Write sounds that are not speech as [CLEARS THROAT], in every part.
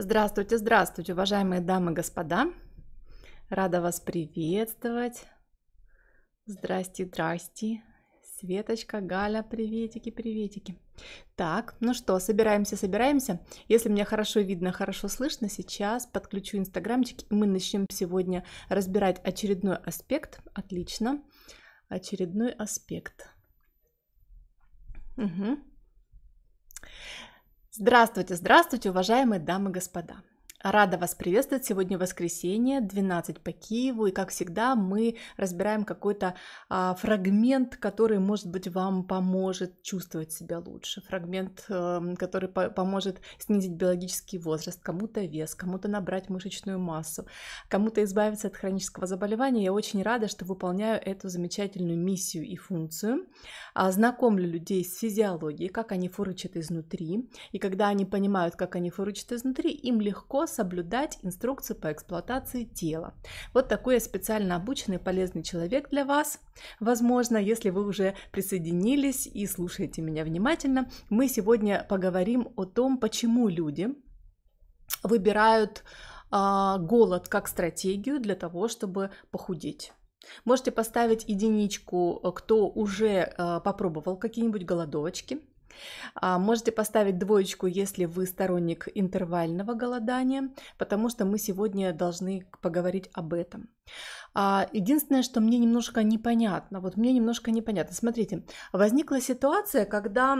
Здравствуйте, здравствуйте, уважаемые дамы и господа. Рада вас приветствовать. Здрасте, здрасте. Светочка, Галя, приветики, приветики. Так, ну что, собираемся, собираемся. Если меня хорошо видно, хорошо слышно, сейчас подключу инстаграмчик, и мы начнем сегодня разбирать очередной аспект. Отлично. Очередной аспект. Угу. Здравствуйте, здравствуйте, уважаемые дамы и господа! Рада вас приветствовать. Сегодня воскресенье, 12 по Киеву, и как всегда мы разбираем какой-то а, фрагмент, который, может быть, вам поможет чувствовать себя лучше, фрагмент, э, который по поможет снизить биологический возраст, кому-то вес, кому-то набрать мышечную массу, кому-то избавиться от хронического заболевания. Я очень рада, что выполняю эту замечательную миссию и функцию. А, знакомлю людей с физиологией, как они фурычат изнутри, и когда они понимают, как они фурычат изнутри, им легко соблюдать инструкции по эксплуатации тела. Вот такой я специально обученный полезный человек для вас. Возможно, если вы уже присоединились и слушаете меня внимательно, мы сегодня поговорим о том, почему люди выбирают э, голод как стратегию для того, чтобы похудеть. Можете поставить единичку, кто уже э, попробовал какие-нибудь голодовочки. А, можете поставить двоечку, если вы сторонник интервального голодания, потому что мы сегодня должны поговорить об этом. А, единственное, что мне немножко непонятно, вот мне немножко непонятно. Смотрите, возникла ситуация, когда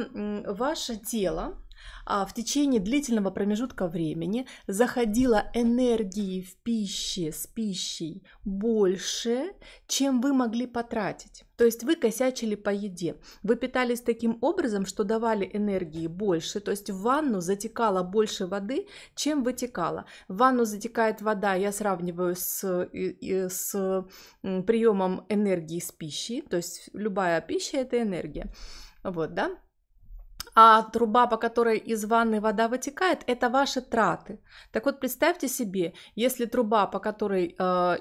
ваше тело, а, в течение длительного промежутка времени заходила энергии в пище с пищей больше, чем вы могли потратить. То есть вы косячили по еде. Вы питались таким образом, что давали энергии больше, то есть в ванну затекало больше воды, чем вытекало. В ванну затекает вода, я сравниваю с, с приемом энергии с пищей, то есть любая пища это энергия. Вот, да? а труба, по которой из ванны вода вытекает, это ваши траты. Так вот, представьте себе, если труба, по которой э,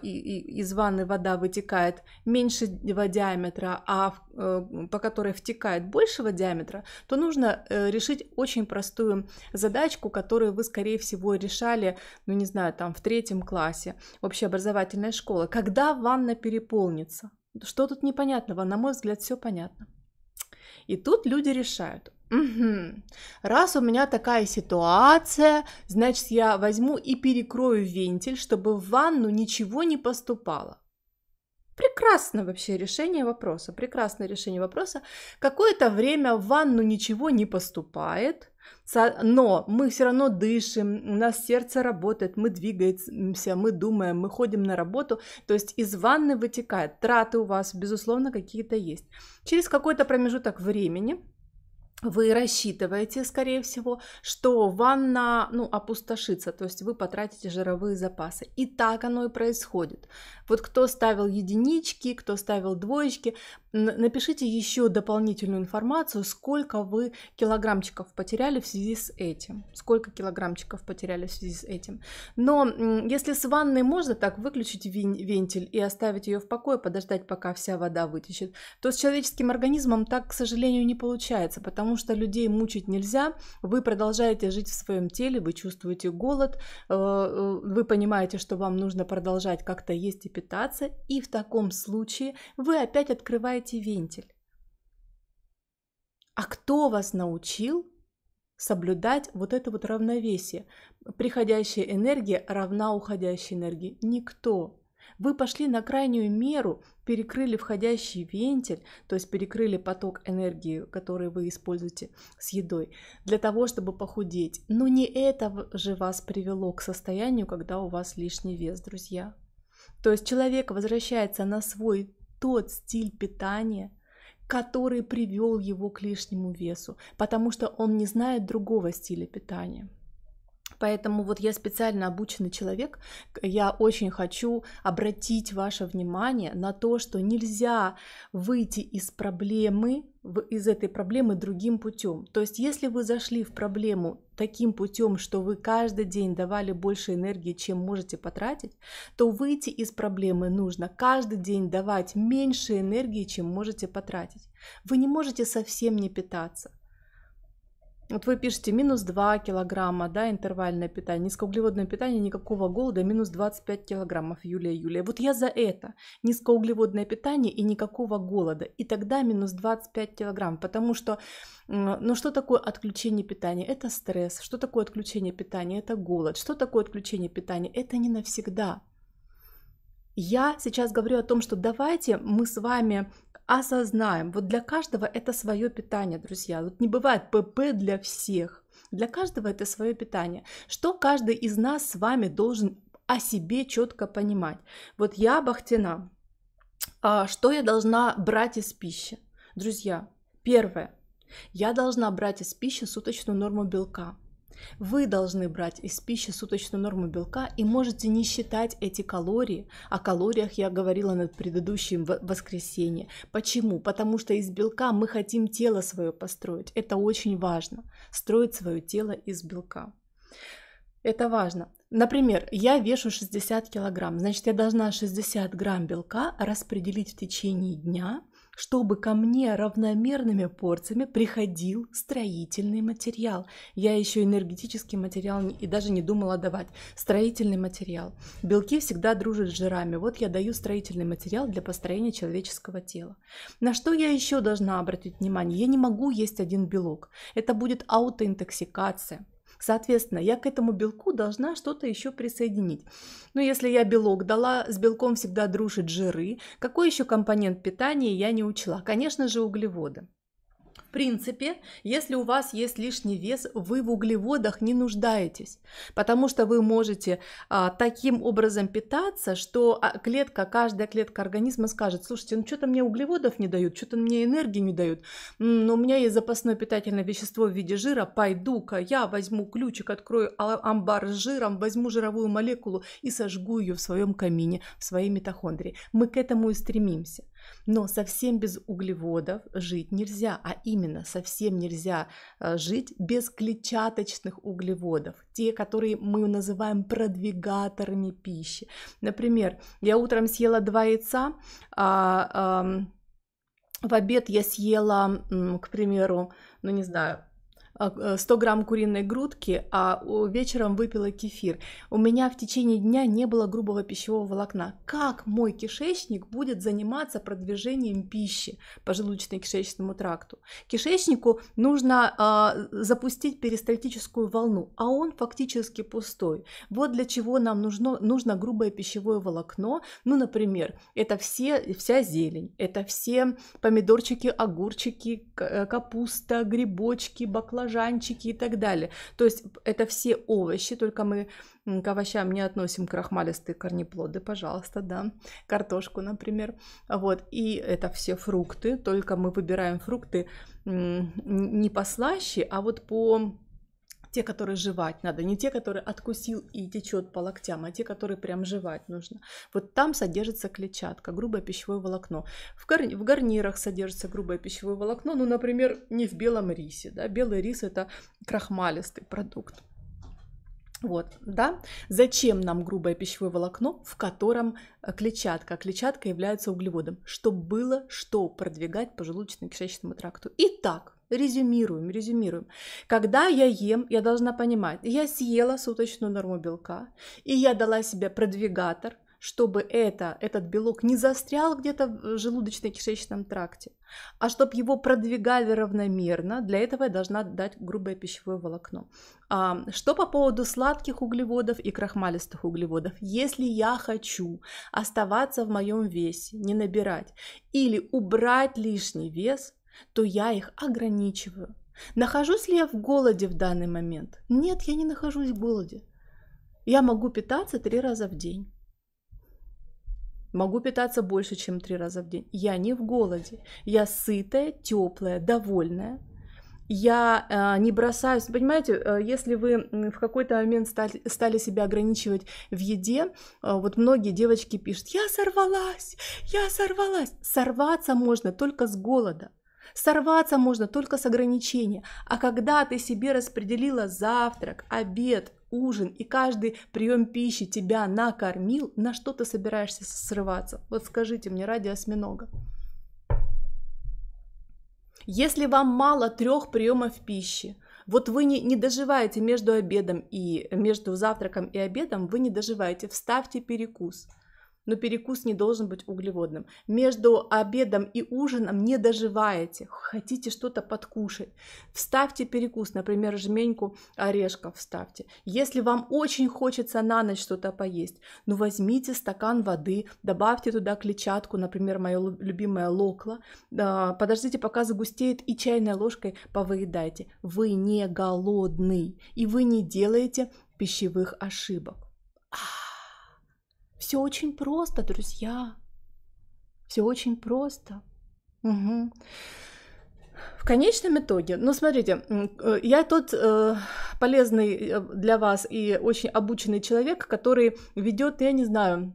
из ванны вода вытекает меньшего диаметра, а э, по которой втекает большего диаметра, то нужно э, решить очень простую задачку, которую вы, скорее всего, решали, ну не знаю, там в третьем классе общеобразовательной школы. Когда ванна переполнится? Что тут непонятного? На мой взгляд, все понятно. И тут люди решают, Угу. Раз у меня такая ситуация, значит, я возьму и перекрою вентиль, чтобы в ванну ничего не поступало. Прекрасно вообще решение вопроса, прекрасное решение вопроса. Какое-то время в ванну ничего не поступает, но мы все равно дышим, у нас сердце работает, мы двигаемся, мы думаем, мы ходим на работу, то есть из ванны вытекает, траты у вас, безусловно, какие-то есть. Через какой-то промежуток времени вы рассчитываете, скорее всего, что ванна ну, опустошится, то есть вы потратите жировые запасы. И так оно и происходит. Вот кто ставил единички, кто ставил двоечки, напишите еще дополнительную информацию, сколько вы килограммчиков потеряли в связи с этим. Сколько килограммчиков потеряли в связи с этим. Но если с ванной можно так выключить вентиль и оставить ее в покое, подождать, пока вся вода вытечет, то с человеческим организмом так, к сожалению, не получается, потому потому что людей мучить нельзя, вы продолжаете жить в своем теле, вы чувствуете голод, э, э, вы понимаете, что вам нужно продолжать как-то есть и питаться, и в таком случае вы опять открываете вентиль. А кто вас научил соблюдать вот это вот равновесие? Приходящая энергия равна уходящей энергии. Никто. Вы пошли на крайнюю меру, перекрыли входящий вентиль, то есть перекрыли поток энергии, который вы используете с едой, для того, чтобы похудеть. Но не это же вас привело к состоянию, когда у вас лишний вес, друзья. То есть человек возвращается на свой тот стиль питания, который привел его к лишнему весу, потому что он не знает другого стиля питания. Поэтому вот я специально обученный человек, я очень хочу обратить ваше внимание на то, что нельзя выйти из проблемы, из этой проблемы другим путем. То есть, если вы зашли в проблему таким путем, что вы каждый день давали больше энергии, чем можете потратить, то выйти из проблемы нужно каждый день давать меньше энергии, чем можете потратить. Вы не можете совсем не питаться. Вот вы пишете минус 2 килограмма, да, интервальное питание, низкоуглеводное питание, никакого голода, минус 25 килограммов, Юлия, Юлия. Вот я за это, низкоуглеводное питание и никакого голода. И тогда минус 25 килограмм, потому что, ну что такое отключение питания? Это стресс. Что такое отключение питания? Это голод. Что такое отключение питания? Это не навсегда. Я сейчас говорю о том, что давайте мы с вами осознаем. Вот для каждого это свое питание, друзья. Вот не бывает ПП для всех. Для каждого это свое питание. Что каждый из нас с вами должен о себе четко понимать. Вот я Бахтина. А, что я должна брать из пищи? Друзья, первое. Я должна брать из пищи суточную норму белка. Вы должны брать из пищи суточную норму белка и можете не считать эти калории. О калориях я говорила на предыдущем воскресенье. Почему? Потому что из белка мы хотим тело свое построить. Это очень важно. Строить свое тело из белка. Это важно. Например, я вешу 60 килограмм, значит, я должна 60 грамм белка распределить в течение дня – чтобы ко мне равномерными порциями приходил строительный материал. Я еще энергетический материал и даже не думала давать. Строительный материал. Белки всегда дружат с жирами. Вот я даю строительный материал для построения человеческого тела. На что я еще должна обратить внимание? Я не могу есть один белок. Это будет аутоинтоксикация Соответственно, я к этому белку должна что-то еще присоединить. Но ну, если я белок дала, с белком всегда дружит жиры. Какой еще компонент питания я не учла? Конечно же, углеводы. В принципе, если у вас есть лишний вес, вы в углеводах не нуждаетесь, потому что вы можете а, таким образом питаться, что а, клетка, каждая клетка организма скажет, слушайте, ну что-то мне углеводов не дают, что-то мне энергии не дают, но у меня есть запасное питательное вещество в виде жира, пойду-ка я возьму ключик, открою а, амбар с жиром, возьму жировую молекулу и сожгу ее в своем камине, в своей митохондрии. Мы к этому и стремимся. Но совсем без углеводов жить нельзя, а именно совсем нельзя э, жить без клетчаточных углеводов, те, которые мы называем продвигаторами пищи. Например, я утром съела два яйца, а, а в обед я съела, к примеру, ну не знаю, 100 а, э, грамм куриной грудки, а вечером выпила кефир. У меня в течение дня не было грубого пищевого волокна. Как мой кишечник будет заниматься продвижением пищи по желудочно-кишечному тракту? Кишечнику нужно э, запустить перистальтическую волну, а он фактически пустой. Вот для чего нам нужно, нужно грубое пищевое волокно. Ну, например, это все, вся зелень, это все помидорчики, огурчики, э, капуста, грибочки, баклажаны, баклажанчики и так далее. То есть это все овощи, только мы к овощам не относим крахмалистые корнеплоды, пожалуйста, да, картошку, например. Вот, и это все фрукты, только мы выбираем фрукты не послаще, а вот по те, которые жевать надо, не те, которые откусил и течет по локтям, а те, которые прям жевать нужно. Вот там содержится клетчатка, грубое пищевое волокно. В, гарни- в гарнирах содержится грубое пищевое волокно, ну, например, не в белом рисе. Да? Белый рис – это крахмалистый продукт. Вот, да? Зачем нам грубое пищевое волокно, в котором э, клетчатка? Клетчатка является углеводом, чтобы было что продвигать по желудочно кишечному тракту. Итак, Резюмируем, резюмируем. Когда я ем, я должна понимать, я съела суточную норму белка, и я дала себе продвигатор, чтобы это, этот белок не застрял где-то в э, желудочно-кишечном тракте, а чтобы его продвигали равномерно, для этого я должна дать грубое пищевое волокно. А, что по поводу сладких углеводов и крахмалистых углеводов? Если я хочу оставаться в моем весе, не набирать, или убрать лишний вес, то я их ограничиваю. Нахожусь ли я в голоде в данный момент? Нет, я не нахожусь в голоде. Я могу питаться три раза в день. Могу питаться больше, чем три раза в день. Я не в голоде. Я сытая, теплая, довольная. Я э, не бросаюсь, понимаете, э, если вы в какой-то момент стали, стали себя ограничивать в еде, э, вот многие девочки пишут, я сорвалась, я сорвалась. Сорваться можно только с голода. Сорваться можно только с ограничения, а когда ты себе распределила завтрак, обед, ужин и каждый прием пищи тебя накормил, на что ты собираешься срываться? Вот скажите мне ради осьминога. Если вам мало трех приемов пищи, вот вы не, не доживаете между обедом и между завтраком и обедом, вы не доживаете, вставьте перекус но перекус не должен быть углеводным. Между обедом и ужином не доживаете, хотите что-то подкушать. Вставьте перекус, например, жменьку орешков вставьте. Если вам очень хочется на ночь что-то поесть, ну возьмите стакан воды, добавьте туда клетчатку, например, мое любимое локло, подождите, пока загустеет, и чайной ложкой повыедайте. Вы не голодный, и вы не делаете пищевых ошибок. а все очень просто, друзья. Все очень просто. Угу. В конечном итоге, ну смотрите, э, я тот э, полезный э, для вас и очень обученный человек, который ведет, я не знаю,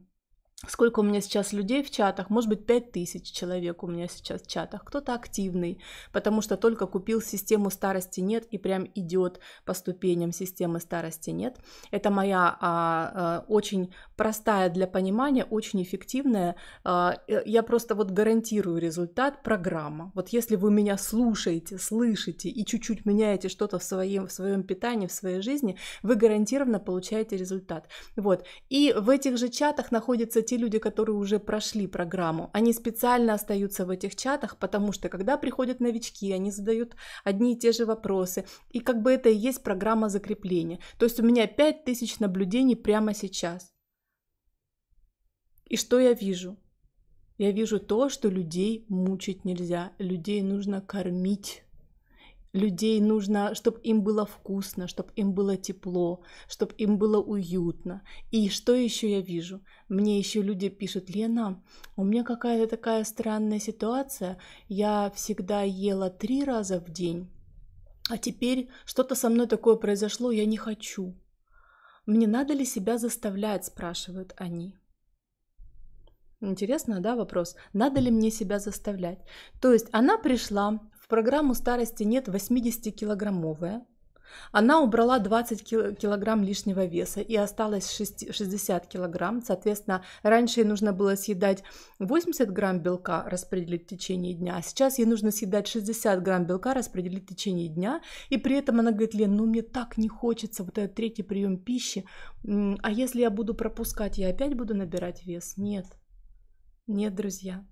Сколько у меня сейчас людей в чатах? Может быть, 5000 человек у меня сейчас в чатах. Кто-то активный, потому что только купил систему старости нет и прям идет по ступеням системы старости нет. Это моя а, а, очень простая для понимания, очень эффективная. А, э, я просто вот гарантирую результат программа. Вот если вы меня слушаете, слышите и чуть-чуть меняете что-то в своем, в своем питании, в своей жизни, вы гарантированно получаете результат. Вот. И в этих же чатах находятся те те люди, которые уже прошли программу, они специально остаются в этих чатах, потому что когда приходят новички, они задают одни и те же вопросы. И как бы это и есть программа закрепления. То есть у меня 5000 наблюдений прямо сейчас. И что я вижу? Я вижу то, что людей мучить нельзя. Людей нужно кормить людей нужно, чтобы им было вкусно, чтобы им было тепло, чтобы им было уютно. И что еще я вижу? Мне еще люди пишут, Лена, у меня какая-то такая странная ситуация, я всегда ела три раза в день, а теперь что-то со мной такое произошло, я не хочу. Мне надо ли себя заставлять, спрашивают они. Интересно, да, вопрос? Надо ли мне себя заставлять? То есть она пришла, в программу старости нет 80-килограммовая. Она убрала 20 килограмм лишнего веса и осталось 60 килограмм. Соответственно, раньше ей нужно было съедать 80 грамм белка, распределить в течение дня. А сейчас ей нужно съедать 60 грамм белка, распределить в течение дня. И при этом она говорит, Лен, ну мне так не хочется вот этот третий прием пищи. А если я буду пропускать, я опять буду набирать вес? Нет. Нет, друзья.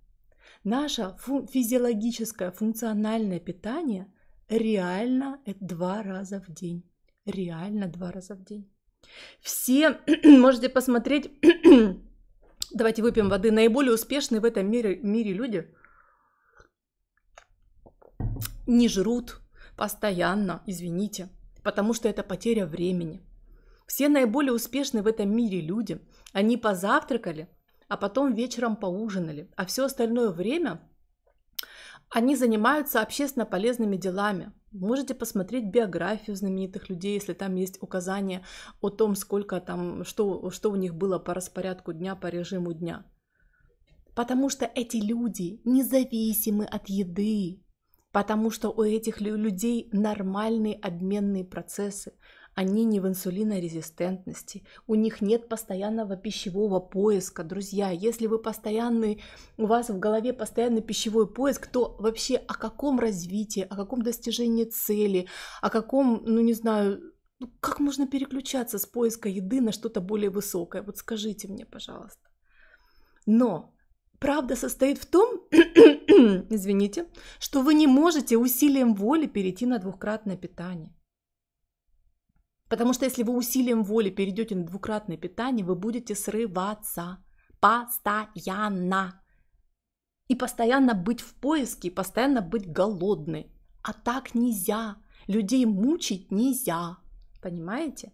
Наше фу физиологическое функциональное питание реально это два раза в день. Реально два раза в день. Все [CLEARS THROAT] можете посмотреть, [CLEARS THROAT] давайте выпьем воды, наиболее успешные в этом мире, мире люди не жрут постоянно, извините, потому что это потеря времени. Все наиболее успешные в этом мире люди, они позавтракали – а потом вечером поужинали. А все остальное время они занимаются общественно полезными делами. Можете посмотреть биографию знаменитых людей, если там есть указания о том, сколько там, что, что у них было по распорядку дня, по режиму дня. Потому что эти люди независимы от еды, потому что у этих людей нормальные обменные процессы. Они не в инсулинорезистентности, у них нет постоянного пищевого поиска. Друзья, если вы постоянный, у вас в голове постоянный пищевой поиск, то вообще о каком развитии, о каком достижении цели, о каком, ну не знаю, ну, как можно переключаться с поиска еды на что-то более высокое? Вот скажите мне, пожалуйста. Но правда состоит в том, [CLEARS THROAT] извините, что вы не можете усилием воли перейти на двухкратное питание. Потому что если вы усилием воли перейдете на двукратное питание, вы будете срываться постоянно. И постоянно быть в поиске, и постоянно быть голодной. А так нельзя. Людей мучить нельзя. Понимаете?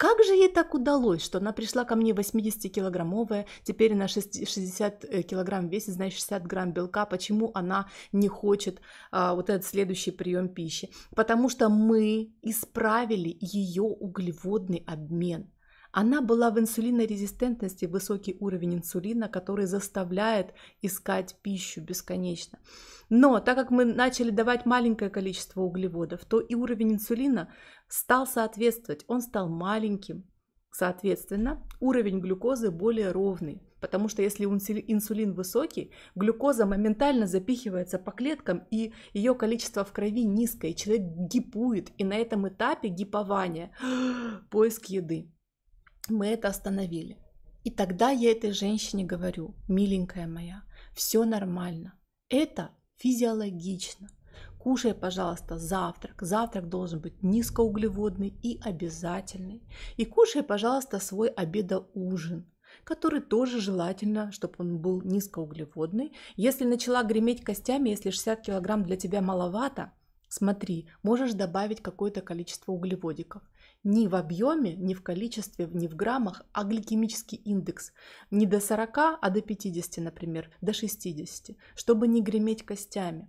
Как же ей так удалось, что она пришла ко мне 80-килограммовая, теперь на 60 э, килограмм весит, значит 60 грамм белка, почему она не хочет а, вот этот следующий прием пищи? Потому что мы исправили ее углеводный обмен. Она была в инсулинорезистентности, высокий уровень инсулина, который заставляет искать пищу бесконечно. Но так как мы начали давать маленькое количество углеводов, то и уровень инсулина стал соответствовать, он стал маленьким. Соответственно, уровень глюкозы более ровный, потому что если инсулин высокий, глюкоза моментально запихивается по клеткам, и ее количество в крови низкое, и человек гипует, и на этом этапе гипования [GASPS] поиск еды. Мы это остановили. И тогда я этой женщине говорю, миленькая моя, все нормально. Это физиологично. Кушай, пожалуйста, завтрак. Завтрак должен быть низкоуглеводный и обязательный. И кушай, пожалуйста, свой обеда-ужин который тоже желательно, чтобы он был низкоуглеводный. Если начала греметь костями, если 60 килограмм для тебя маловато, смотри, можешь добавить какое-то количество углеводиков ни в объеме, ни в количестве, ни в граммах, а гликемический индекс не до 40, а до 50, например, до 60, чтобы не греметь костями.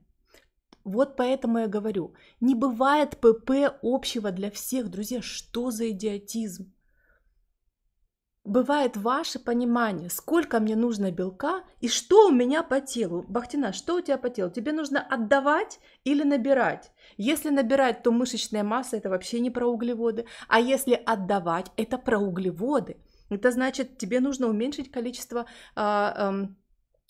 Вот поэтому я говорю, не бывает ПП общего для всех, друзья, что за идиотизм? бывает ваше понимание, сколько мне нужно белка и что у меня по телу. Бахтина, что у тебя по телу? Тебе нужно отдавать или набирать? Если набирать, то мышечная масса – это вообще не про углеводы. А если отдавать – это про углеводы. Это значит, тебе нужно уменьшить количество э, э,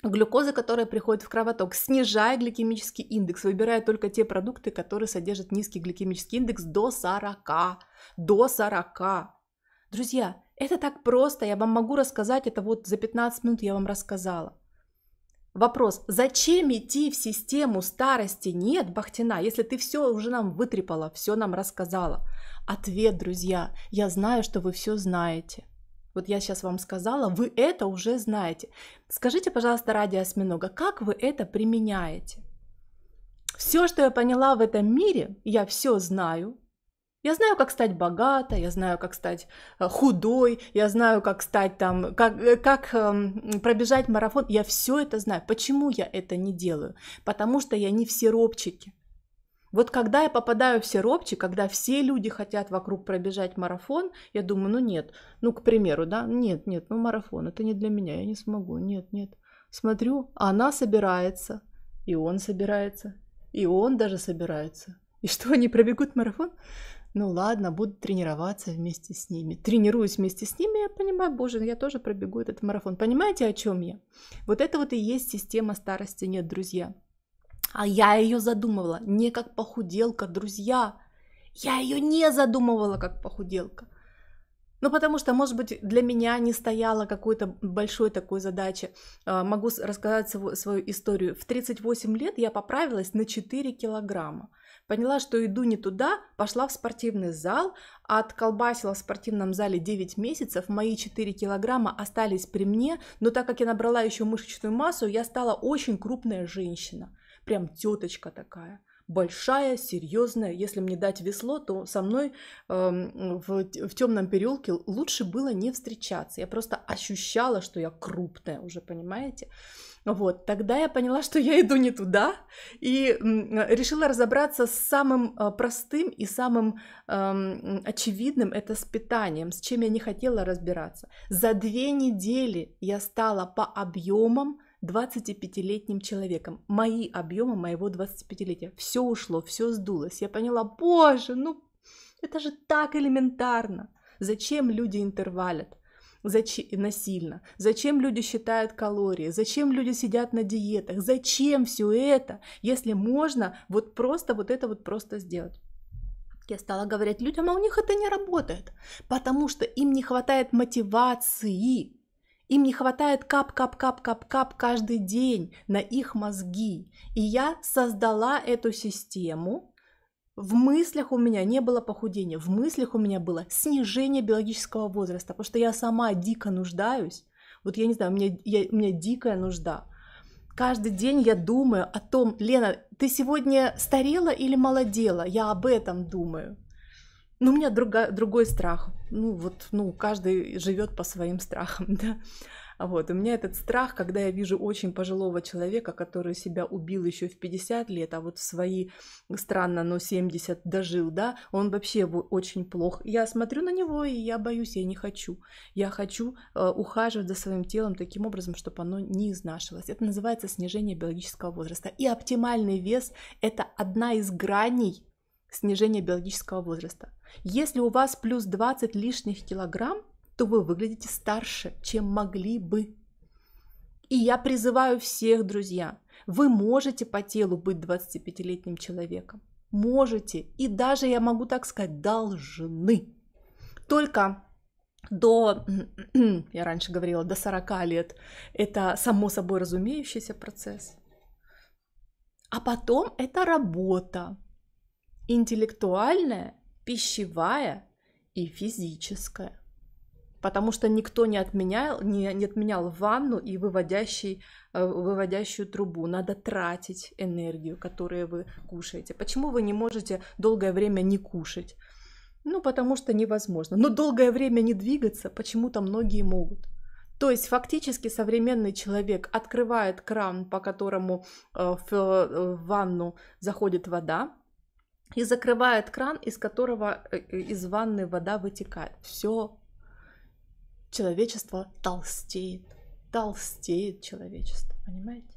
глюкозы, которая приходит в кровоток, снижая гликемический индекс, выбирая только те продукты, которые содержат низкий гликемический индекс до 40. До 40. Друзья, это так просто, я вам могу рассказать это вот за 15 минут я вам рассказала. Вопрос, зачем идти в систему старости нет, Бахтина, если ты все уже нам вытрепала, все нам рассказала? Ответ, друзья, я знаю, что вы все знаете. Вот я сейчас вам сказала, вы это уже знаете. Скажите, пожалуйста, ради осьминога, как вы это применяете? Все, что я поняла в этом мире, я все знаю, я знаю, как стать богатой, я знаю, как стать э, худой, я знаю, как стать там, как, э, как эм, пробежать марафон. Я все это знаю. Почему я это не делаю? Потому что я не в сиропчике. Вот когда я попадаю в сиропчик, когда все люди хотят вокруг пробежать марафон, я думаю, ну нет, ну, к примеру, да, нет, нет, ну марафон, это не для меня, я не смогу, нет, нет. Смотрю, она собирается, и он собирается, и он даже собирается. И что, они пробегут марафон? ну ладно, буду тренироваться вместе с ними. Тренируюсь вместе с ними, я понимаю, боже, я тоже пробегу этот марафон. Понимаете, о чем я? Вот это вот и есть система старости нет, друзья. А я ее задумывала не как похуделка, друзья. Я ее не задумывала как похуделка. Ну, потому что, может быть, для меня не стояла какой-то большой такой задачи. А, могу рассказать свою историю. В 38 лет я поправилась на 4 килограмма. Поняла, что иду не туда, пошла в спортивный зал, отколбасила в спортивном зале 9 месяцев, мои 4 килограмма остались при мне, но так как я набрала еще мышечную массу, я стала очень крупная женщина, прям теточка такая большая, серьезная. Если мне дать весло, то со мной эм, в, в темном переулке лучше было не встречаться. Я просто ощущала, что я крупная уже, понимаете? Вот, тогда я поняла, что я иду не туда, и решила разобраться с самым э, простым и самым эм, очевидным, это с питанием, с чем я не хотела разбираться. За две недели я стала по объемам 25-летним человеком. Мои объемы моего 25-летия. Все ушло, все сдулось. Я поняла, боже, ну это же так элементарно. Зачем люди интервалят? Зачем насильно? Зачем люди считают калории? Зачем люди сидят на диетах? Зачем все это, если можно вот просто вот это вот просто сделать? Я стала говорить людям, а у них это не работает, потому что им не хватает мотивации им не хватает кап-кап-кап-кап-кап каждый день на их мозги. И я создала эту систему. В мыслях у меня не было похудения, в мыслях у меня было снижение биологического возраста, потому что я сама дико нуждаюсь. Вот я не знаю, у меня, я, у меня дикая нужда. Каждый день я думаю о том, Лена, ты сегодня старела или молодела? Я об этом думаю. Ну у меня друга, другой страх. Ну, вот, ну, каждый живет по своим страхам, [LAUGHS] да. Вот, у меня этот страх, когда я вижу очень пожилого человека, который себя убил еще в 50 лет, а вот в свои, странно, но ну, 70 дожил, да, он вообще очень плох. Я смотрю на него, и я боюсь, я не хочу. Я хочу э, ухаживать за своим телом таким образом, чтобы оно не изнашивалось. Это называется снижение биологического возраста. И оптимальный вес – это одна из граней снижение биологического возраста. Если у вас плюс 20 лишних килограмм, то вы выглядите старше, чем могли бы. И я призываю всех, друзья, вы можете по телу быть 25-летним человеком. Можете. И даже, я могу так сказать, должны. Только до, [CLEARS THROAT] я раньше говорила, до 40 лет это само собой разумеющийся процесс. А потом это работа, интеллектуальная, пищевая и физическая. Потому что никто не отменял, не, не отменял ванну и выводящий, э, выводящую трубу. Надо тратить энергию, которую вы кушаете. Почему вы не можете долгое время не кушать? Ну, потому что невозможно. Но долгое время не двигаться почему-то многие могут. То есть фактически современный человек открывает кран, по которому э, э, в ванну заходит вода, и закрывает кран, из которого э, э, из ванны вода вытекает. Все. Человечество толстеет. Толстеет человечество, понимаете?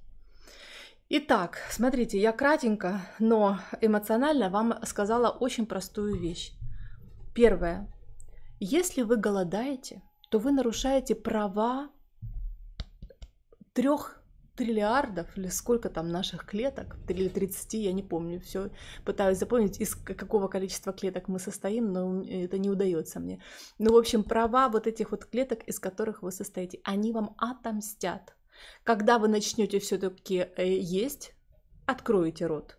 Итак, смотрите, я кратенько, но эмоционально вам сказала очень простую вещь. Первое. Если вы голодаете, то вы нарушаете права трех триллиардов или сколько там наших клеток, или 30, я не помню, все пытаюсь запомнить, из какого количества клеток мы состоим, но это не удается мне. Ну, в общем, права вот этих вот клеток, из которых вы состоите, они вам отомстят. Когда вы начнете все-таки э, есть, откроете рот,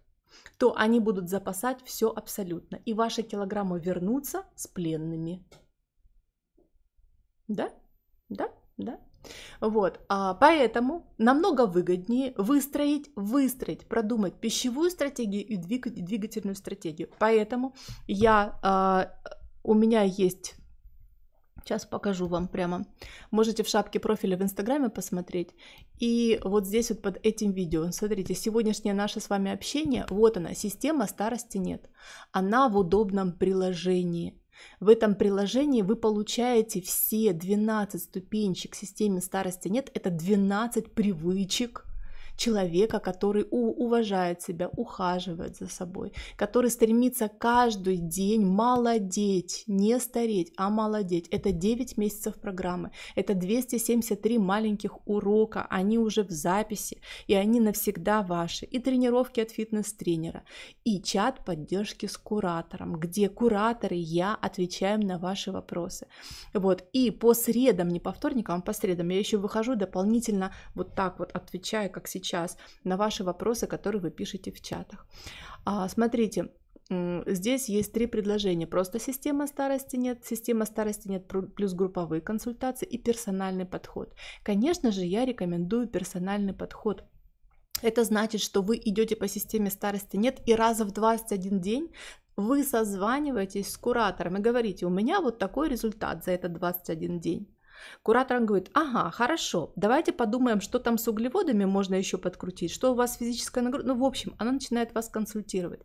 то они будут запасать все абсолютно, и ваши килограммы вернутся с пленными. Да? Да? Да? Вот, а поэтому намного выгоднее выстроить, выстроить, продумать пищевую стратегию и двигательную стратегию. Поэтому я, а, у меня есть Сейчас покажу вам прямо. Можете в шапке профиля в Инстаграме посмотреть. И вот здесь вот под этим видео, смотрите, сегодняшнее наше с вами общение, вот она, система старости нет. Она в удобном приложении. В этом приложении вы получаете все 12 ступенчик в системе старости нет. Это 12 привычек, человека, который уважает себя, ухаживает за собой, который стремится каждый день молодеть, не стареть, а молодеть. Это 9 месяцев программы, это 273 маленьких урока, они уже в записи, и они навсегда ваши. И тренировки от фитнес-тренера, и чат поддержки с куратором, где кураторы, я отвечаем на ваши вопросы. Вот, и по средам, не по вторникам, а по средам я еще выхожу дополнительно вот так вот отвечая, как сейчас сейчас, на ваши вопросы, которые вы пишете в чатах. А, смотрите, Здесь есть три предложения. Просто система старости нет, система старости нет, плюс групповые консультации и персональный подход. Конечно же, я рекомендую персональный подход, это значит, что вы идете по системе старости нет, и раз в 21 день вы созваниваетесь с куратором и говорите, у меня вот такой результат за этот 21 день. Куратор говорит, ага, хорошо, давайте подумаем, что там с углеводами можно еще подкрутить, что у вас физическая нагрузка, ну, в общем, она начинает вас консультировать.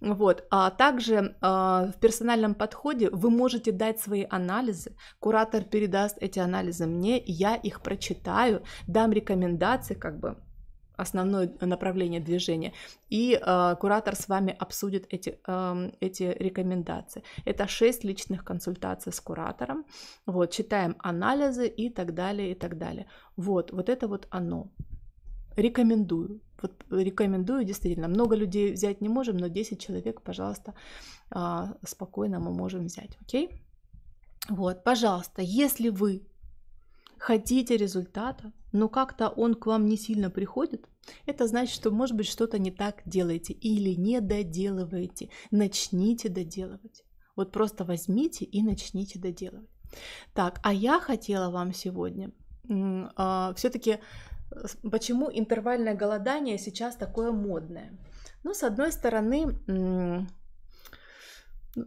Вот, а также а, в персональном подходе вы можете дать свои анализы, куратор передаст эти анализы мне, я их прочитаю, дам рекомендации, как бы, основное направление движения, и э, куратор с вами обсудит эти, э, эти рекомендации. Это 6 личных консультаций с куратором, вот, читаем анализы и так далее, и так далее. Вот, вот это вот оно. Рекомендую. Вот рекомендую действительно. Много людей взять не можем, но 10 человек, пожалуйста, э, спокойно мы можем взять, окей? Вот, пожалуйста, если вы хотите результата, но как-то он к вам не сильно приходит, это значит, что, может быть, что-то не так делаете или не доделываете. Начните доделывать. Вот просто возьмите и начните доделывать. Так, а я хотела вам сегодня э, а, все-таки, почему интервальное голодание сейчас такое модное? Ну, с одной стороны,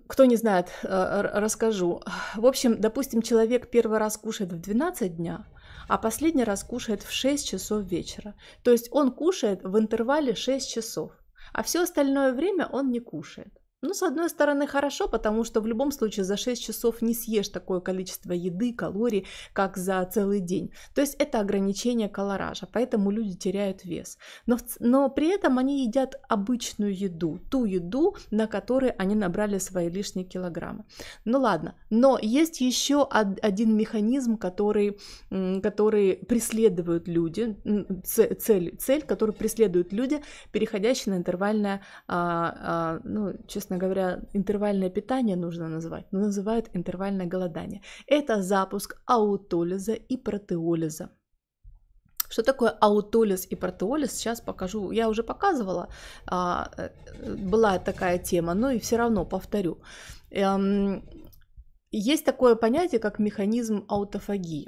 кто не знает, э, расскажу. В общем, допустим, человек первый раз кушает в 12 дня, а последний раз кушает в 6 часов вечера. То есть он кушает в интервале 6 часов, а все остальное время он не кушает. Ну, с одной стороны, хорошо, потому что в любом случае за 6 часов не съешь такое количество еды, калорий, как за целый день. То есть это ограничение колоража, поэтому люди теряют вес. Но, но при этом они едят обычную еду, ту еду, на которой они набрали свои лишние килограммы. Ну ладно, но есть еще один механизм, который, который преследуют люди, цель, цель, которую преследуют люди, переходящие на интервальное, а, а, ну, честно собственно говоря, интервальное питание нужно называть, но ну, называют интервальное голодание. Это запуск аутолиза и протеолиза. Что такое аутолиз и протеолиз, сейчас покажу. Я уже показывала, а, э, была такая тема, но и все равно повторю. Эм, есть такое понятие, как механизм аутофагии.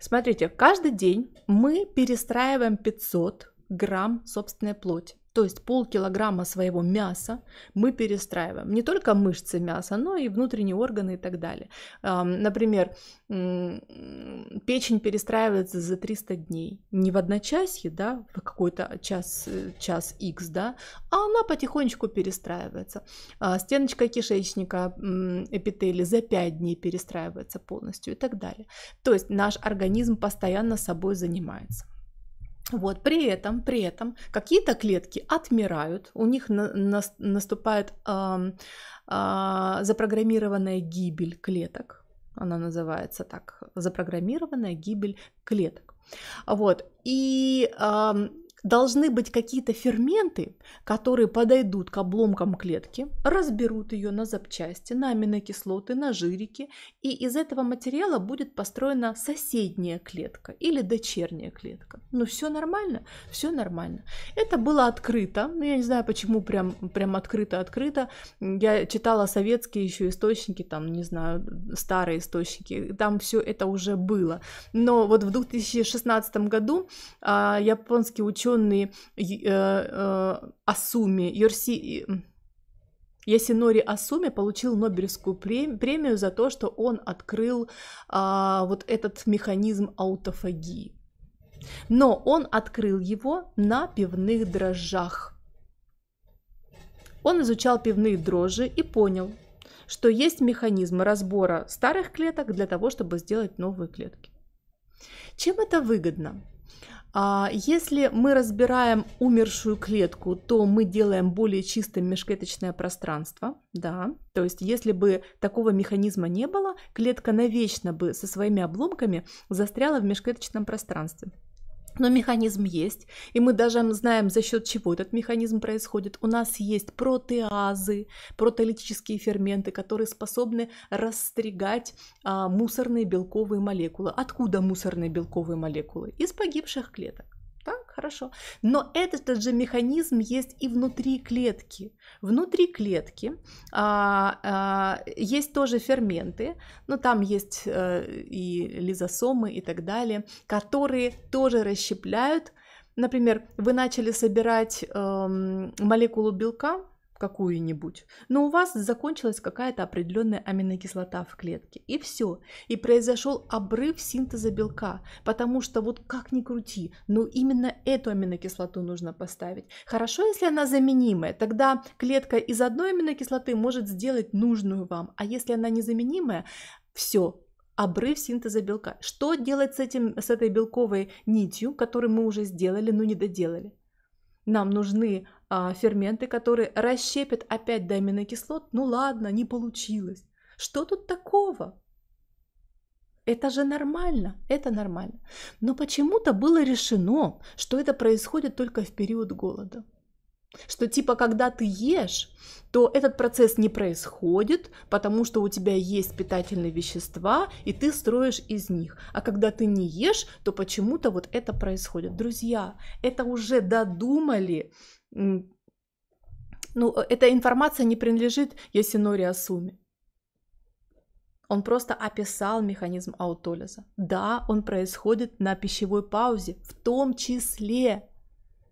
Смотрите, каждый день мы перестраиваем 500 грамм собственной плоти. То есть полкилограмма своего мяса мы перестраиваем. Не только мышцы мяса, но и внутренние органы и так далее. Например, печень перестраивается за 300 дней. Не в одночасье, да, в какой-то час, час X, да, а она потихонечку перестраивается. А, стеночка кишечника, эпители за 5 дней перестраивается полностью и так далее. То есть наш организм постоянно собой занимается. Вот, при этом, при этом какие-то клетки отмирают, у них на, на, наступает э, э, запрограммированная гибель клеток, она называется так, запрограммированная гибель клеток. Вот, и э, должны быть какие-то ферменты, которые подойдут к обломкам клетки, разберут ее на запчасти, на аминокислоты, на жирики, и из этого материала будет построена соседняя клетка или дочерняя клетка. Ну, все нормально, все нормально. Это было открыто, ну, я не знаю, почему прям, прям открыто-открыто. Я читала советские еще источники, там, не знаю, старые источники, там все это уже было. Но вот в 2016 году а, японский ученый посвященные э, э, Асуме, Йорси... Ясинори Асуми получил Нобелевскую премию за то, что он открыл а, вот этот механизм аутофагии. Но он открыл его на пивных дрожжах. Он изучал пивные дрожжи и понял, что есть механизмы разбора старых клеток для того, чтобы сделать новые клетки. Чем это выгодно? А если мы разбираем умершую клетку, то мы делаем более чистым межклеточное пространство, да. То есть, если бы такого механизма не было, клетка навечно бы со своими обломками застряла в межклеточном пространстве. Но механизм есть, и мы даже знаем, за счет чего этот механизм происходит. У нас есть протеазы, протолитические ферменты, которые способны расстригать а, мусорные белковые молекулы. Откуда мусорные белковые молекулы? Из погибших клеток. Так, хорошо. Но этот же механизм есть и внутри клетки. Внутри клетки а, а, есть тоже ферменты, но там есть а, и лизосомы и так далее, которые тоже расщепляют. Например, вы начали собирать а, молекулу белка, какую-нибудь, но у вас закончилась какая-то определенная аминокислота в клетке, и все, и произошел обрыв синтеза белка, потому что вот как ни крути, но именно эту аминокислоту нужно поставить. Хорошо, если она заменимая, тогда клетка из одной аминокислоты может сделать нужную вам, а если она незаменимая, все, обрыв синтеза белка. Что делать с, этим, с этой белковой нитью, которую мы уже сделали, но не доделали? Нам нужны а, ферменты, которые расщепят опять до аминокислот. Ну ладно, не получилось. Что тут такого? Это же нормально, это нормально. Но почему-то было решено, что это происходит только в период голода. Что типа, когда ты ешь, то этот процесс не происходит, потому что у тебя есть питательные вещества, и ты строишь из них. А когда ты не ешь, то почему-то вот это происходит. Друзья, это уже додумали ну, э, эта информация не принадлежит Ясинори Асуме. Он просто описал механизм аутолиза. Да, он происходит на пищевой паузе, в том числе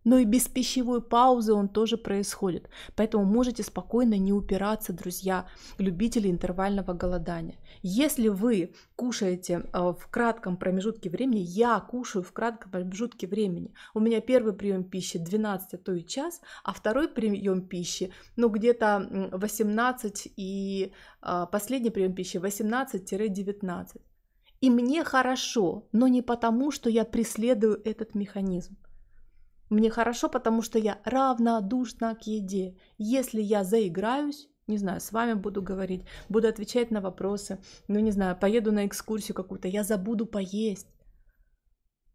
но и без пищевой паузы он тоже происходит. Поэтому можете спокойно не упираться, друзья, любители интервального голодания. Если вы кушаете э, в кратком промежутке времени, я кушаю в кратком промежутке времени. У меня первый прием пищи 12, а то и час, а второй прием пищи, ну где-то 18 и э, последний прием пищи 18-19. И мне хорошо, но не потому, что я преследую этот механизм. Мне хорошо, потому что я равнодушна к еде. Если я заиграюсь, не знаю, с вами буду говорить, буду отвечать на вопросы, ну не знаю, поеду на экскурсию какую-то, я забуду поесть.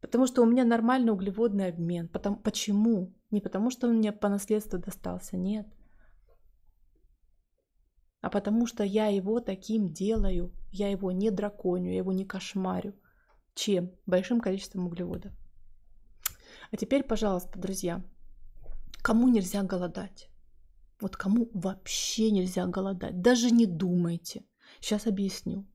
Потому что у меня нормальный углеводный обмен. Потому, почему? Не потому, что он мне по наследству достался, нет. А потому что я его таким делаю. Я его не драконю, я его не кошмарю. Чем? Большим количеством углеводов. А теперь, пожалуйста, друзья, кому нельзя голодать? Вот кому вообще нельзя голодать? Даже не думайте. Сейчас объясню.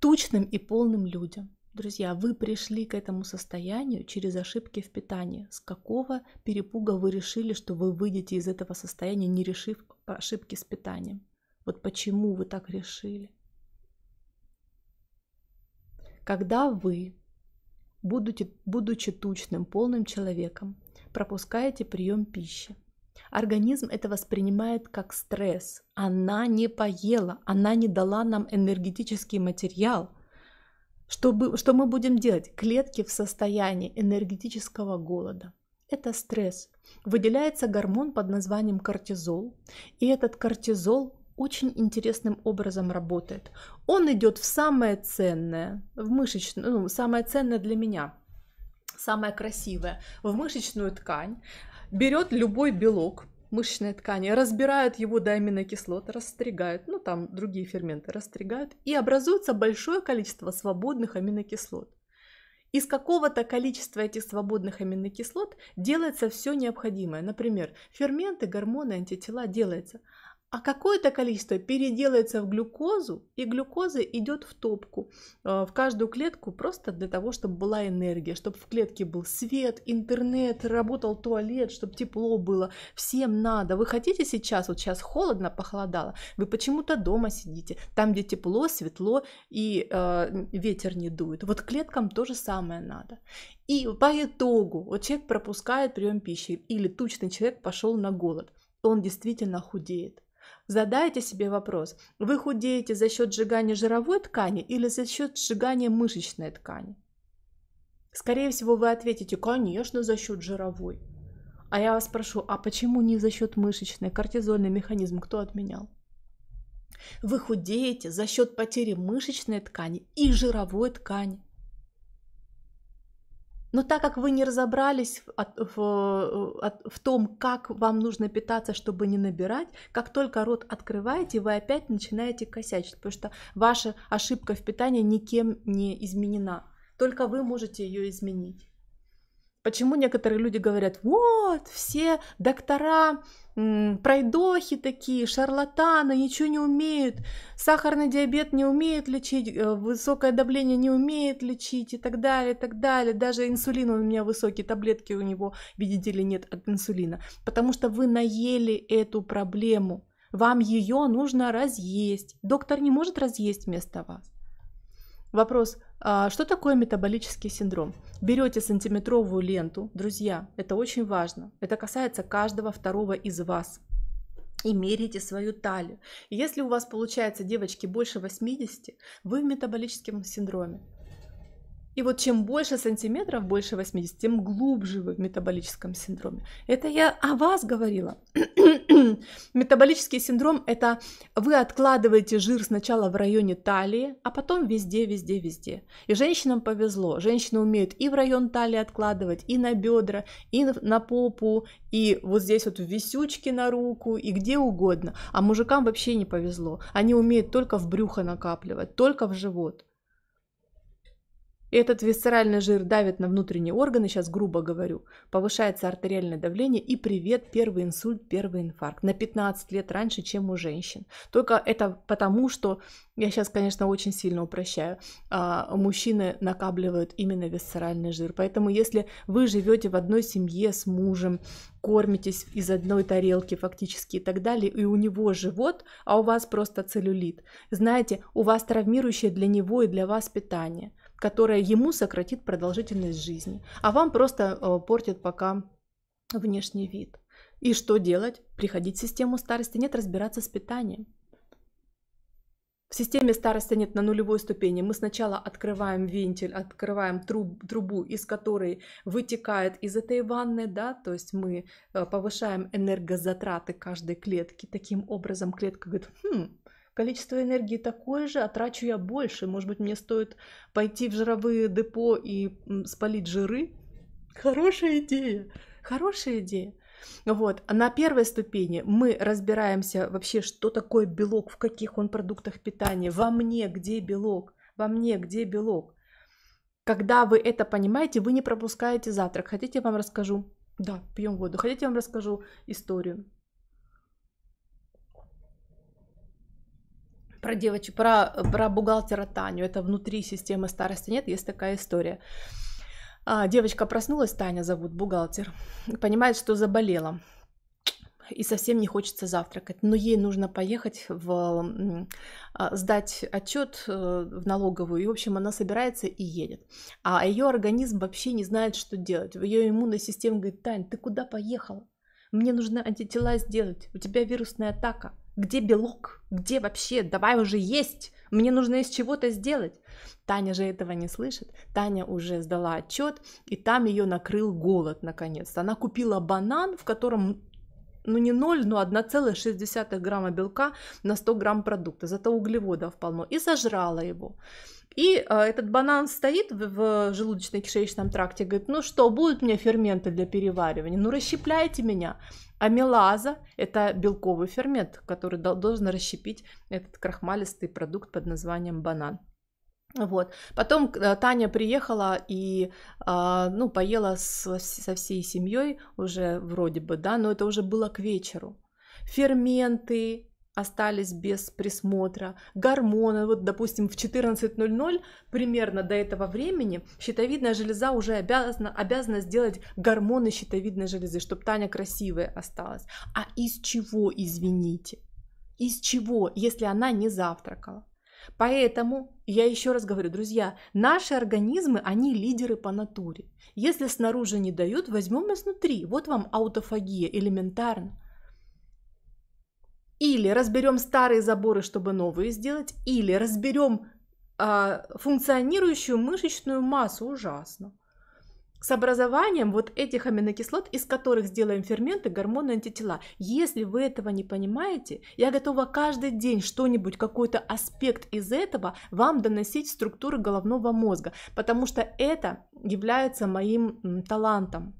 Тучным и полным людям. Друзья, вы пришли к этому состоянию через ошибки в питании. С какого перепуга вы решили, что вы выйдете из этого состояния, не решив ошибки с питанием? Вот почему вы так решили? Когда вы будучи, будучи тучным, полным человеком, пропускаете прием пищи. Организм это воспринимает как стресс. Она не поела, она не дала нам энергетический материал. чтобы что мы будем делать? Клетки в состоянии энергетического голода. Это стресс. Выделяется гормон под названием кортизол, и этот кортизол очень интересным образом работает. Он идет в самое ценное, в мышечную, ну, самое ценное для меня, самое красивое, в мышечную ткань, берет любой белок, мышечной ткани, разбирают его до аминокислот, расстригают, ну там другие ферменты расстригают, и образуется большое количество свободных аминокислот. Из какого-то количества этих свободных аминокислот делается все необходимое. Например, ферменты, гормоны, антитела делается а какое-то количество переделается в глюкозу, и глюкоза идет в топку, э, в каждую клетку просто для того, чтобы была энергия, чтобы в клетке был свет, интернет, работал туалет, чтобы тепло было, всем надо. Вы хотите сейчас, вот сейчас холодно, похолодало, вы почему-то дома сидите, там, где тепло, светло и э, ветер не дует. Вот клеткам то же самое надо. И по итогу вот человек пропускает прием пищи, или тучный человек пошел на голод, он действительно худеет Задайте себе вопрос, вы худеете за счет сжигания жировой ткани или за счет сжигания мышечной ткани? Скорее всего, вы ответите, конечно, за счет жировой. А я вас спрошу, а почему не за счет мышечной? Кортизольный механизм кто отменял? Вы худеете за счет потери мышечной ткани и жировой ткани. Но так как вы не разобрались в, в, э, в том, как вам нужно питаться, чтобы не набирать, как только рот открываете, вы опять начинаете косячить, потому что ваша ошибка в питании никем не изменена. Только вы можете ее изменить. Почему некоторые люди говорят, вот, все доктора, пройдохи такие, шарлатаны, ничего не умеют, сахарный диабет не умеет лечить, э, высокое давление не умеет лечить и так далее, и так далее. Даже инсулин у меня высокий, таблетки у него, видите ли, нет от инсулина. Потому что вы наели эту проблему, вам ее нужно разъесть. Доктор не может разъесть вместо вас. Вопрос, а, что такое метаболический синдром? Берете сантиметровую ленту, друзья, это очень важно. Это касается каждого второго из вас. И мерите свою талию. если у вас получается, девочки, больше 80, вы в метаболическом синдроме. И вот чем больше сантиметров, больше 80, тем глубже вы в метаболическом синдроме. Это я о вас говорила. [CLEARS THROAT] Метаболический синдром – это вы откладываете жир сначала в районе талии, а потом везде, везде, везде. И женщинам повезло. Женщины умеют и в район талии откладывать, и на бедра, и на попу, и вот здесь вот в висючке на руку, и где угодно. А мужикам вообще не повезло. Они умеют только в брюхо накапливать, только в живот. И этот висцеральный жир давит на внутренние органы, сейчас грубо говорю, повышается артериальное давление и привет, первый инсульт, первый инфаркт на 15 лет раньше, чем у женщин. Только это потому, что, я сейчас, конечно, очень сильно упрощаю, а, мужчины накапливают именно висцеральный жир. Поэтому если вы живете в одной семье с мужем, кормитесь из одной тарелки фактически и так далее, и у него живот, а у вас просто целлюлит, знаете, у вас травмирующее для него и для вас питание которая ему сократит продолжительность жизни, а вам просто э, портит пока внешний вид. И что делать? Приходить в систему старости нет, разбираться с питанием. В системе старости нет на нулевой ступени. Мы сначала открываем вентиль, открываем труб, трубу, из которой вытекает из этой ванны, да, то есть мы э, повышаем энергозатраты каждой клетки. Таким образом клетка говорит, хм, количество энергии такое же, а трачу я больше. Может быть, мне стоит пойти в жировые депо и спалить жиры? Хорошая идея, хорошая идея. Вот. На первой ступени мы разбираемся вообще, что такое белок, в каких он продуктах питания, во мне где белок, во мне где белок. Когда вы это понимаете, вы не пропускаете завтрак. Хотите, я вам расскажу? Да, пьем воду. Хотите, я вам расскажу историю? про девочек, про, про бухгалтера Таню. Это внутри системы старости нет, есть такая история. А, девочка проснулась, Таня зовут, бухгалтер, понимает, что заболела и совсем не хочется завтракать, но ей нужно поехать в, а, сдать отчет э, в налоговую, и, в общем, она собирается и едет. А ее организм вообще не знает, что делать. Ее иммунная система говорит, Тань, ты куда поехала? Мне нужно антитела сделать, у тебя вирусная атака. Где белок? Где вообще? Давай уже есть! Мне нужно из чего-то сделать. Таня же этого не слышит. Таня уже сдала отчет, и там ее накрыл голод наконец-то. Она купила банан, в котором ну не 0, но 1,6 грамма белка на 100 грамм продукта, зато углеводов полно, и сожрала его. И а, этот банан стоит в, в желудочно-кишечном тракте, говорит, ну что, будут у меня ферменты для переваривания? Ну расщепляйте меня. Амилаза – это белковый фермент, который должен расщепить этот крахмалистый продукт под названием банан. Вот. Потом э, Таня приехала и а, ну, поела со всей семьей уже вроде бы, да, но это уже было к вечеру. Ферменты, остались без присмотра, гормоны, вот, допустим, в 14.00 примерно до этого времени щитовидная железа уже обязана, обязана сделать гормоны щитовидной железы, чтобы Таня красивая осталась. А из чего, извините? Из чего, если она не завтракала? Поэтому я еще раз говорю, друзья, наши организмы, они лидеры по натуре. Если снаружи не дают, возьмем изнутри. Вот вам аутофагия элементарно. Или разберем старые заборы, чтобы новые сделать, или разберем э, а, функционирующую мышечную массу ужасно. С образованием вот этих аминокислот, из которых сделаем ферменты, гормоны, антитела. Если вы этого не понимаете, я готова каждый день что-нибудь, какой-то аспект из этого вам доносить структуры головного мозга, потому что это является моим талантом.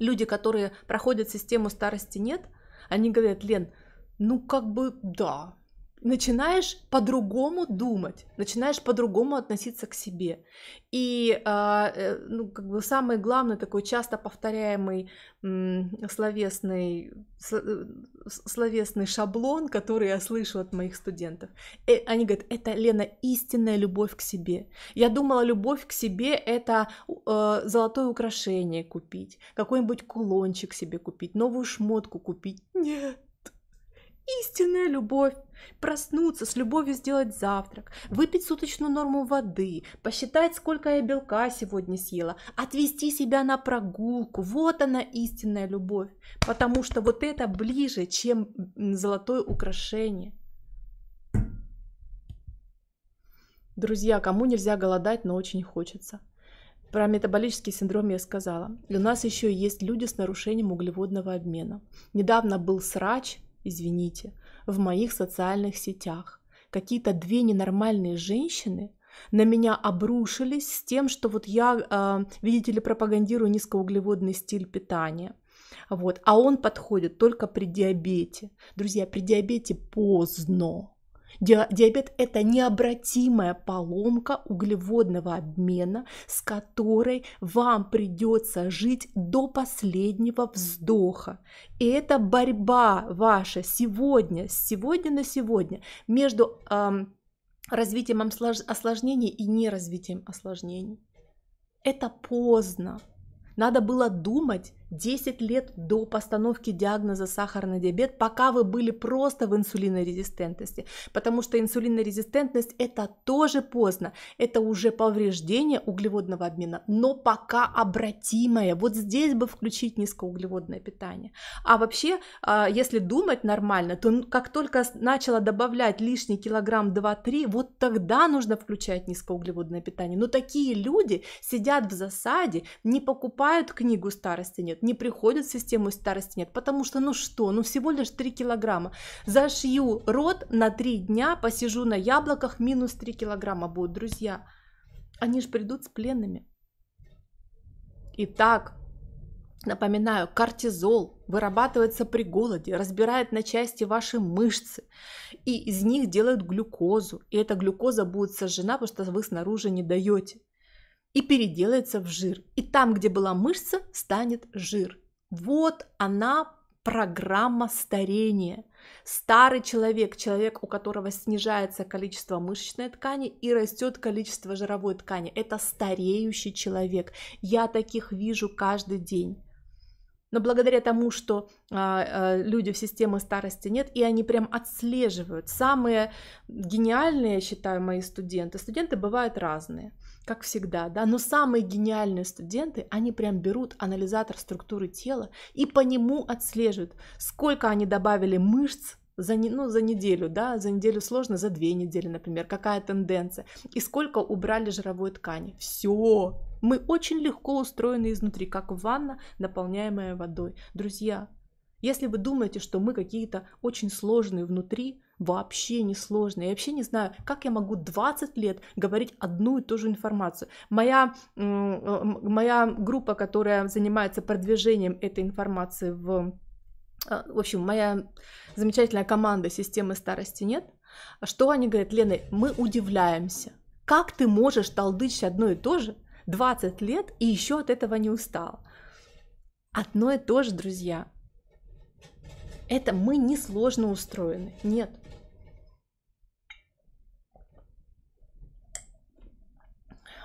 Люди, которые проходят систему старости нет, они говорят, Лен, ну как бы да. Начинаешь по-другому думать, начинаешь по-другому относиться к себе. И а, э, ну, как бы самый главный такой часто повторяемый м, словесный, э, словесный шаблон, который я слышу от моих студентов. И э, они говорят, это, Лена, истинная любовь к себе. Я думала, любовь к себе — это э, золотое украшение купить, какой-нибудь кулончик себе купить, новую шмотку купить. Нет Истинная любовь. Проснуться, с любовью сделать завтрак, выпить суточную норму воды, посчитать, сколько я белка сегодня съела, отвести себя на прогулку. Вот она истинная любовь. Потому что вот это ближе, чем золотое украшение. Друзья, кому нельзя голодать, но очень хочется. Про метаболический синдром я сказала. И у нас еще есть люди с нарушением углеводного обмена. Недавно был срач извините, в моих социальных сетях. Какие-то две ненормальные женщины на меня обрушились с тем, что вот я, э, видите ли, пропагандирую низкоуглеводный стиль питания. Вот. А он подходит только при диабете. Друзья, при диабете поздно. Диабет – это необратимая поломка углеводного обмена, с которой вам придется жить до последнего вздоха. И это борьба ваша сегодня, с сегодня на сегодня между эм, развитием осложнений и неразвитием осложнений. Это поздно. Надо было думать 10 лет до постановки диагноза сахарный диабет, пока вы были просто в инсулинорезистентности, потому что инсулинорезистентность это тоже поздно, это уже повреждение углеводного обмена, но пока обратимое. Вот здесь бы включить низкоуглеводное питание. А вообще, а, если думать нормально, то как только начала добавлять лишний килограмм 2-3, вот тогда нужно включать низкоуглеводное питание. Но такие люди сидят в засаде, не покупают книгу «Старости нет», приходят, не приходят в систему старости нет, потому что ну что, ну всего лишь 3 килограмма. Зашью рот на 3 дня, посижу на яблоках, минус 3 килограмма будут, друзья. Они же придут с пленными. Итак, Напоминаю, кортизол вырабатывается при голоде, разбирает на части ваши мышцы, и из них делают глюкозу. И эта глюкоза будет сожжена, потому что вы снаружи не даете и переделается в жир. И там, где была мышца, станет жир. Вот она программа старения. Старый человек, человек, у которого снижается количество мышечной ткани и растет количество жировой ткани, это стареющий человек. Я таких вижу каждый день. Но благодаря тому, что а, а, люди в системе старости нет, и они прям отслеживают. Самые гениальные, я считаю, мои студенты. Студенты бывают разные как всегда, да, но самые гениальные студенты, они прям берут анализатор структуры тела и по нему отслеживают, сколько они добавили мышц за, не, ну, за неделю, да, за неделю сложно, за две недели, например, какая тенденция, и сколько убрали жировой ткани. Все, мы очень легко устроены изнутри, как ванна, наполняемая водой. Друзья, если вы думаете, что мы какие-то очень сложные внутри, вообще не сложно. Я вообще не знаю, как я могу 20 лет говорить одну и ту же информацию. Моя, э, моя группа, которая занимается продвижением этой информации в... Э, в общем, моя замечательная команда системы старости нет. Что они говорят, Лена, мы удивляемся. Как ты можешь толдычить одно и то же 20 лет и еще от этого не устал? Одно и то же, друзья. Это мы несложно устроены. Нет,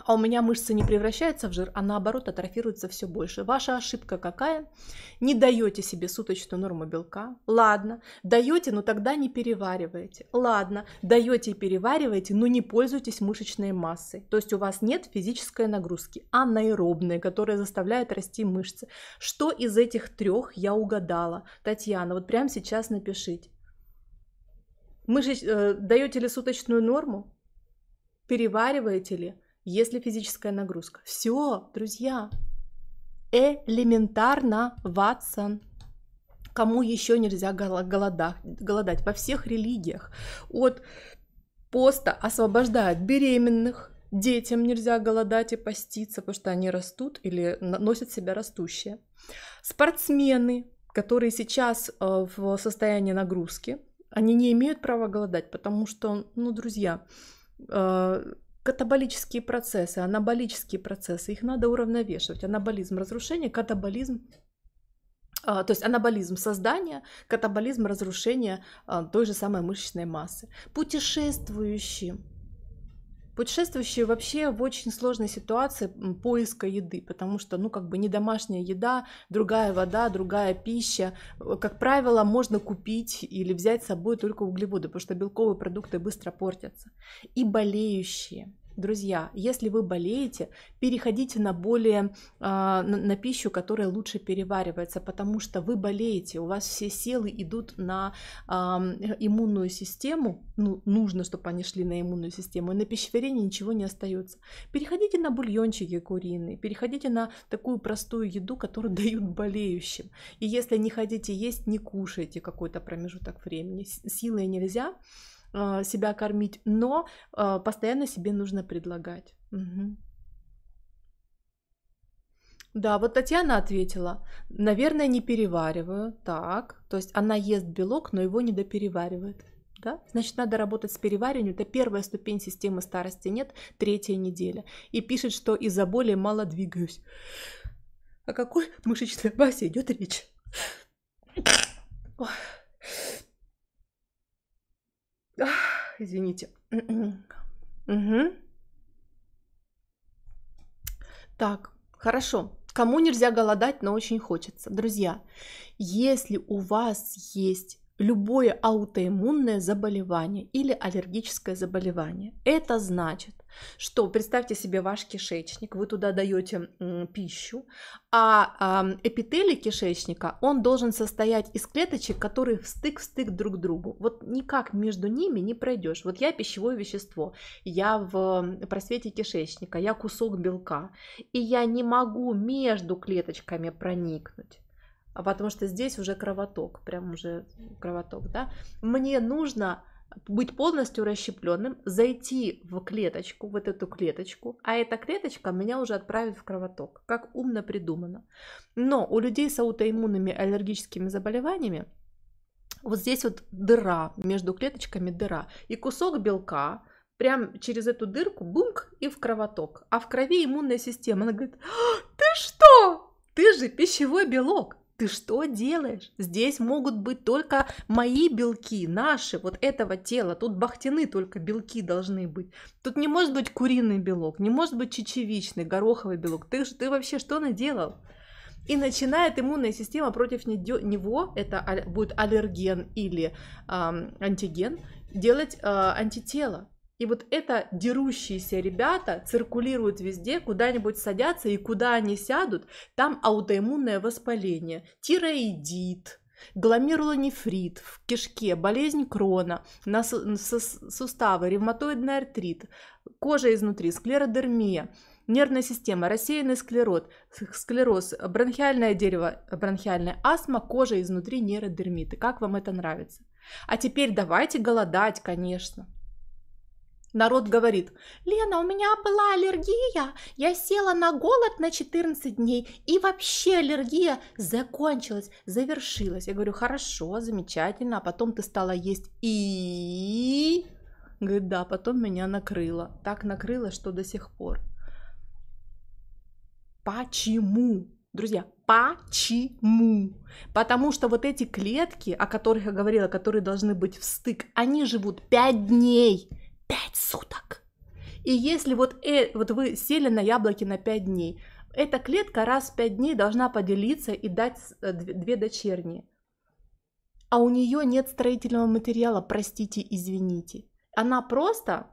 а у меня мышцы не превращаются в жир, а наоборот атрофируется все больше. Ваша ошибка какая? Не даете себе суточную норму белка. Ладно, даете, но тогда не перевариваете. Ладно, даете и перевариваете, но не пользуйтесь мышечной массой. То есть у вас нет физической нагрузки, а анаэробной, которая заставляет расти мышцы. Что из этих трех я угадала? Татьяна, вот прямо сейчас напишите. Мышеч... Э, даете ли суточную норму? перевариваете ли, если физическая нагрузка. Все, друзья, элементарно, Ватсон. Кому еще нельзя голодать, голодать? Во всех религиях. От поста освобождают беременных, детям нельзя голодать и поститься, потому что они растут или носят себя растущие. Спортсмены, которые сейчас э, в состоянии нагрузки, они не имеют права голодать, потому что, ну, друзья, э, катаболические процессы, анаболические процессы, их надо уравновешивать. Анаболизм разрушение, катаболизм а, то есть анаболизм создания, катаболизм разрушения а, той же самой мышечной массы. Путешествующим Путешествующие вообще в очень сложной ситуации поиска еды, потому что, ну, как бы не домашняя еда, другая вода, другая пища. Э, как правило, можно купить или взять с собой только углеводы, потому что белковые продукты быстро портятся. И болеющие. Друзья, если вы болеете, переходите на более а, на, пищу, которая лучше переваривается, потому что вы болеете, у вас все силы идут на иммунную систему, ну нужно, чтобы они шли на иммунную систему, и на пищеварение ничего не остается. Переходите на бульончики куриные, переходите на такую простую еду, которую [LAUGHS] дают болеющим. И если не хотите есть, не кушайте какой-то промежуток времени, Силы нельзя. А, себя кормить, но а, постоянно себе нужно предлагать. Угу. Да, вот Татьяна ответила, наверное, не перевариваю, так, то есть она ест белок, но его не допереваривает. Да? Значит, надо работать с перевариванием. Это первая ступень системы старости нет, третья неделя. И пишет, что из-за боли мало двигаюсь. О какой мышечной массе идет речь? извините. Угу. Так, хорошо. Кому нельзя голодать, но очень хочется. Друзья, если у вас есть любое аутоиммунное заболевание или аллергическое заболевание. Это значит, что представьте себе ваш кишечник, вы туда даете пищу, а э, эпителий кишечника, он должен состоять из клеточек, которые в стык в стык друг к другу. Вот никак между ними не пройдешь. Вот я пищевое вещество, я в просвете кишечника, я кусок белка, и я не могу между клеточками проникнуть а потому что здесь уже кровоток, прям уже кровоток, да. Мне нужно быть полностью расщепленным, зайти в клеточку, вот эту клеточку, а эта клеточка меня уже отправит в кровоток, как умно придумано. Но у людей с аутоиммунными аллергическими заболеваниями вот здесь вот дыра, между клеточками дыра, и кусок белка, прям через эту дырку, бумк, и в кровоток. А в крови иммунная система, она говорит, «А, ты что? Ты же пищевой белок, ты что делаешь? Здесь могут быть только мои белки, наши, вот этого тела. Тут бахтины только белки должны быть. Тут не может быть куриный белок, не может быть чечевичный, гороховый белок. Ты, ты вообще что наделал? И начинает иммунная система против него, это будет аллерген или э, антиген, делать э, антитело. И вот это дерущиеся ребята циркулируют везде, куда-нибудь садятся, и куда они сядут, там аутоиммунное воспаление, тироидит, гломерулонефрит в кишке, болезнь крона, на суставы, ревматоидный артрит, кожа изнутри, склеродермия, нервная система, рассеянный склерот, склероз, бронхиальное дерево, бронхиальная астма, кожа изнутри, нейродермиты. Как вам это нравится? А теперь давайте голодать, конечно. Народ говорит, Лена, у меня была аллергия, я села на голод на 14 дней, и вообще аллергия закончилась, завершилась. Я говорю, хорошо, замечательно, а потом ты стала есть и... Говорит, да, потом меня накрыло. Так накрыло, что до сих пор. Почему? Друзья, почему? Потому что вот эти клетки, о которых я говорила, которые должны быть в стык, они живут 5 дней. 5 суток. И если вот, э, вот вы сели на яблоки на 5 дней, эта клетка раз в 5 дней должна поделиться и дать э, две дочерние. А у нее нет строительного материала, простите, извините. Она просто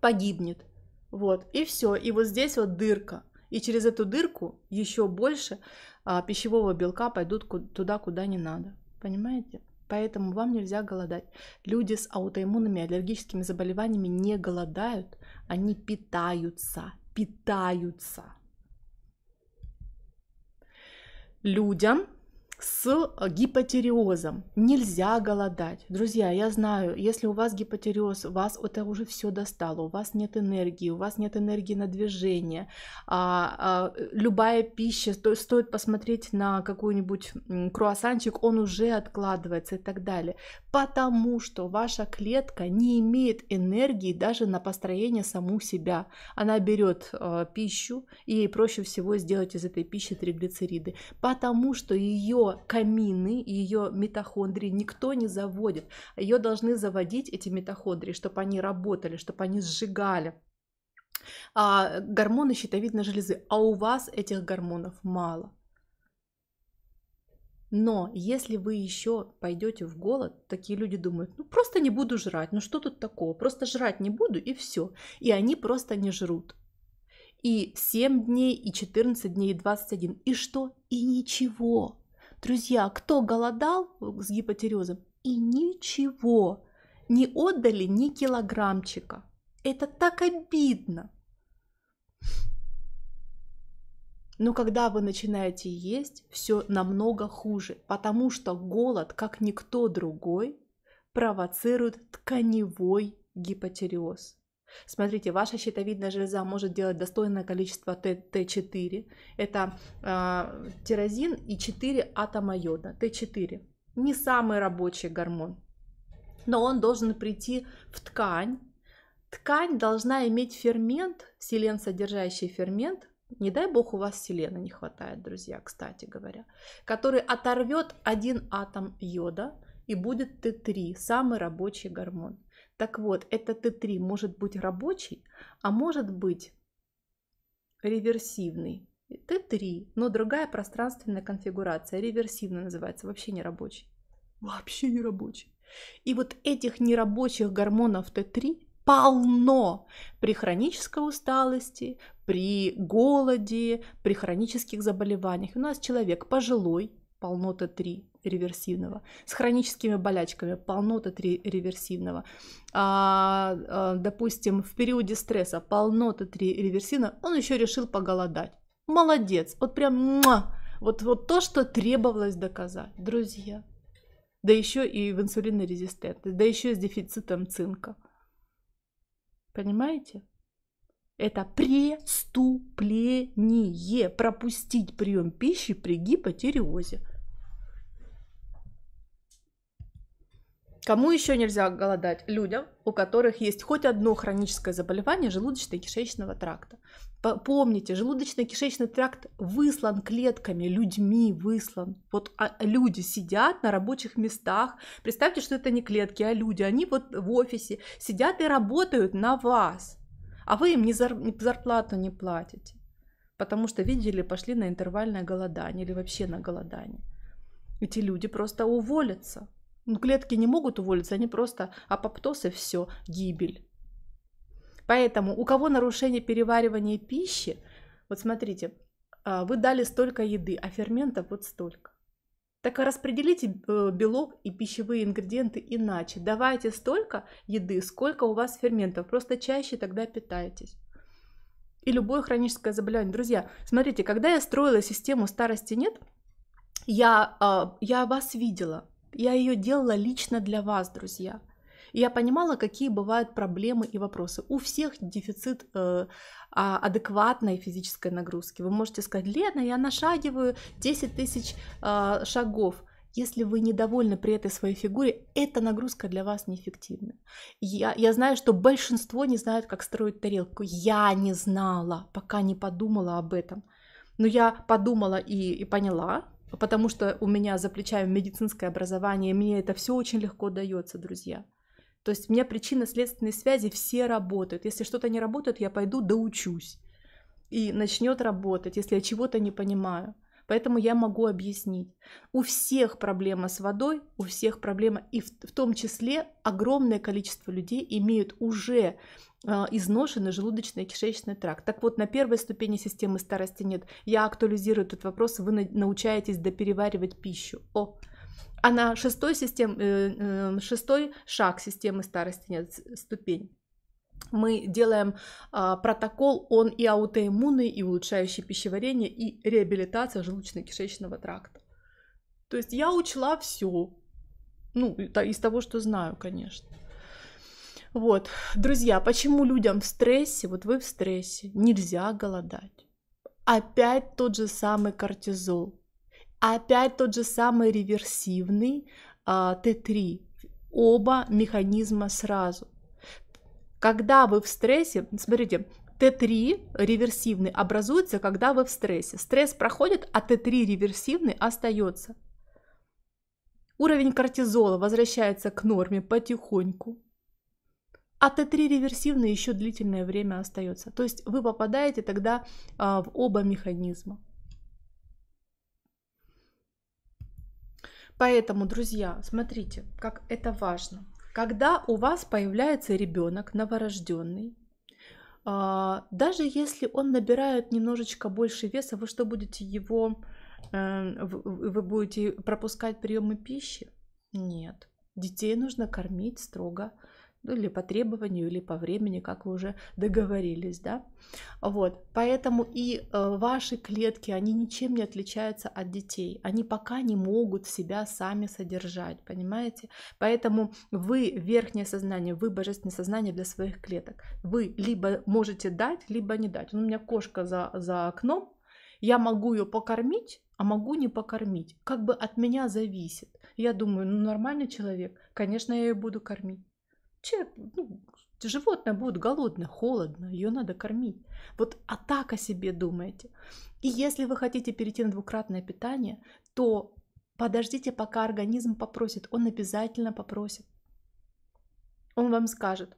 погибнет. Вот, и все. И вот здесь вот дырка. И через эту дырку еще больше а, пищевого белка пойдут туда, куда не надо. Понимаете? Поэтому вам нельзя голодать. Люди с аутоиммунными аллергическими заболеваниями не голодают, они питаются, питаются. Людям с э, гипотереозом. Нельзя голодать. Друзья, я знаю, если у вас гипотереоз, вас это уже все достало, у вас нет энергии, у вас нет энергии на движение. А, а, любая пища, то стоит посмотреть на какой-нибудь круассанчик, он уже откладывается и так далее. Потому что ваша клетка не имеет энергии даже на построение саму себя. Она берет э, пищу, и ей проще всего сделать из этой пищи триглицериды, потому что ее ее камины, ее митохондрии никто не заводит. Ее должны заводить эти митохондрии, чтобы они работали, чтобы они сжигали а, гормоны щитовидной железы, а у вас этих гормонов мало. Но если вы еще пойдете в голод, такие люди думают, ну просто не буду жрать, ну что тут такого, просто жрать не буду и все. И они просто не жрут. И 7 дней, и 14 дней, и 21. И что? И ничего. Друзья, кто голодал с гипотерезом и ничего, не отдали ни килограммчика. Это так обидно. Но когда вы начинаете есть, все намного хуже, потому что голод, как никто другой, провоцирует тканевой гипотереоз. Смотрите, ваша щитовидная железа может делать достойное количество Т4. Это э, тирозин и 4 атома йода. Т4 не самый рабочий гормон, но он должен прийти в ткань. Ткань должна иметь фермент, селен содержащий фермент, не дай бог у вас селена не хватает, друзья, кстати говоря, который оторвет один атом йода и будет Т3, самый рабочий гормон. Так вот, это Т3 может быть рабочий, а может быть реверсивный. Т3, но другая пространственная конфигурация, реверсивно называется, вообще не рабочий. Вообще не рабочий. И вот этих нерабочих гормонов Т3 полно при хронической усталости, при голоде, при хронических заболеваниях. У нас человек пожилой, полно Т3, реверсивного, с хроническими болячками полно Т3 реверсивного, а, а, допустим, в периоде стресса полно Т3 реверсивного, он еще решил поголодать. Молодец, вот прям муа, вот, вот то, что требовалось доказать, друзья. Да еще и в инсулинной да еще и с дефицитом цинка. Понимаете? Это преступление пропустить прием пищи при гипотереозе. Кому еще нельзя голодать? Людям, у которых есть хоть одно хроническое заболевание желудочно-кишечного тракта. Помните, желудочно-кишечный тракт выслан клетками, людьми выслан. Вот а, люди сидят на рабочих местах. Представьте, что это не клетки, а люди. Они вот в офисе сидят и работают на вас. А вы им не зарплату не платите. Потому что, видели, пошли на интервальное голодание или вообще на голодание. Эти люди просто уволятся. Ну, клетки не могут уволиться, они просто апоптоз и все, гибель. Поэтому у кого нарушение переваривания пищи, вот смотрите, а, вы дали столько еды, а ферментов вот столько. Так распределите э, белок и пищевые ингредиенты иначе. Давайте столько еды, сколько у вас ферментов. Просто чаще тогда питайтесь. И любое хроническое заболевание. Друзья, смотрите, когда я строила систему старости нет, я, а, я вас видела. Я ее делала лично для вас, друзья. я понимала, какие бывают проблемы и вопросы. У всех дефицит э, а, адекватной физической нагрузки. Вы можете сказать, Лена, я нашагиваю 10 тысяч э, шагов. Если вы недовольны при этой своей фигуре, эта нагрузка для вас неэффективна. Я, я знаю, что большинство не знают, как строить тарелку. Я не знала, пока не подумала об этом. Но я подумала и, и поняла, потому что у меня за плечами медицинское образование, мне это все очень легко дается, друзья. То есть у меня причинно следственной связи все работают. Если что-то не работает, я пойду доучусь. И начнет работать, если я чего-то не понимаю. Поэтому я могу объяснить. У всех проблема с водой, у всех проблема, и в, в том числе огромное количество людей имеют уже э, изношенный желудочно-кишечный тракт. Так вот, на первой ступени системы старости нет. Я актуализирую этот вопрос, вы на научаетесь допереваривать пищу. О, а на шестой, систем, э, э, шестой шаг системы старости нет, ступень мы делаем а, протокол, он и аутоиммунный, и улучшающий пищеварение, и реабилитация желудочно-кишечного тракта. То есть я учла все, ну, из того, что знаю, конечно. Вот, друзья, почему людям в стрессе, вот вы в стрессе, нельзя голодать? Опять тот же самый кортизол, опять тот же самый реверсивный а, Т3, оба механизма сразу. Когда вы в стрессе, смотрите, Т3 реверсивный образуется, когда вы в стрессе. Стресс проходит, а Т3 реверсивный остается. Уровень кортизола возвращается к норме потихоньку. А Т3 реверсивный еще длительное время остается. То есть вы попадаете тогда а, в оба механизма. Поэтому, друзья, смотрите, как это важно. Когда у вас появляется ребенок новорожденный, а, даже если он набирает немножечко больше веса, вы что будете его, э, вы будете пропускать приемы пищи? Нет. Детей нужно кормить строго ну, или по требованию, или по времени, как вы уже [LAUGHS] договорились, да. Вот, поэтому и э, ваши клетки, они ничем не отличаются от детей, они пока не могут себя сами содержать, понимаете? Поэтому вы верхнее сознание, вы божественное сознание для своих клеток, вы либо можете дать, либо не дать. Ну, у меня кошка за, за окном, я могу ее покормить, а могу не покормить. Как бы от меня зависит. Я думаю, ну нормальный человек, конечно, я ее буду кормить. Человек, ну, животное будет голодно, холодно, ее надо кормить. Вот а так о себе думаете. И если вы хотите перейти на двукратное питание, то подождите, пока организм попросит. Он обязательно попросит. Он вам скажет,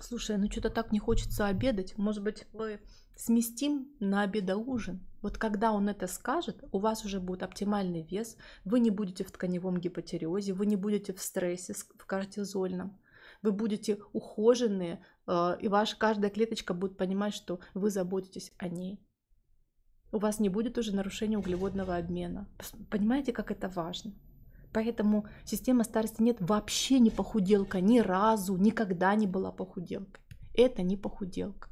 слушай, ну что-то так не хочется обедать, может быть, мы сместим на обеда-ужин. Вот когда он это скажет, у вас уже будет оптимальный вес, вы не будете в тканевом гипотереозе, вы не будете в стрессе, в кортизольном вы будете ухоженные, а, и ваша каждая клеточка будет понимать, что вы заботитесь о ней. У вас не будет уже нарушения углеводного обмена. Понимаете, как это важно? Поэтому система старости нет вообще не похуделка, ни разу, никогда не была похуделкой. Это не похуделка.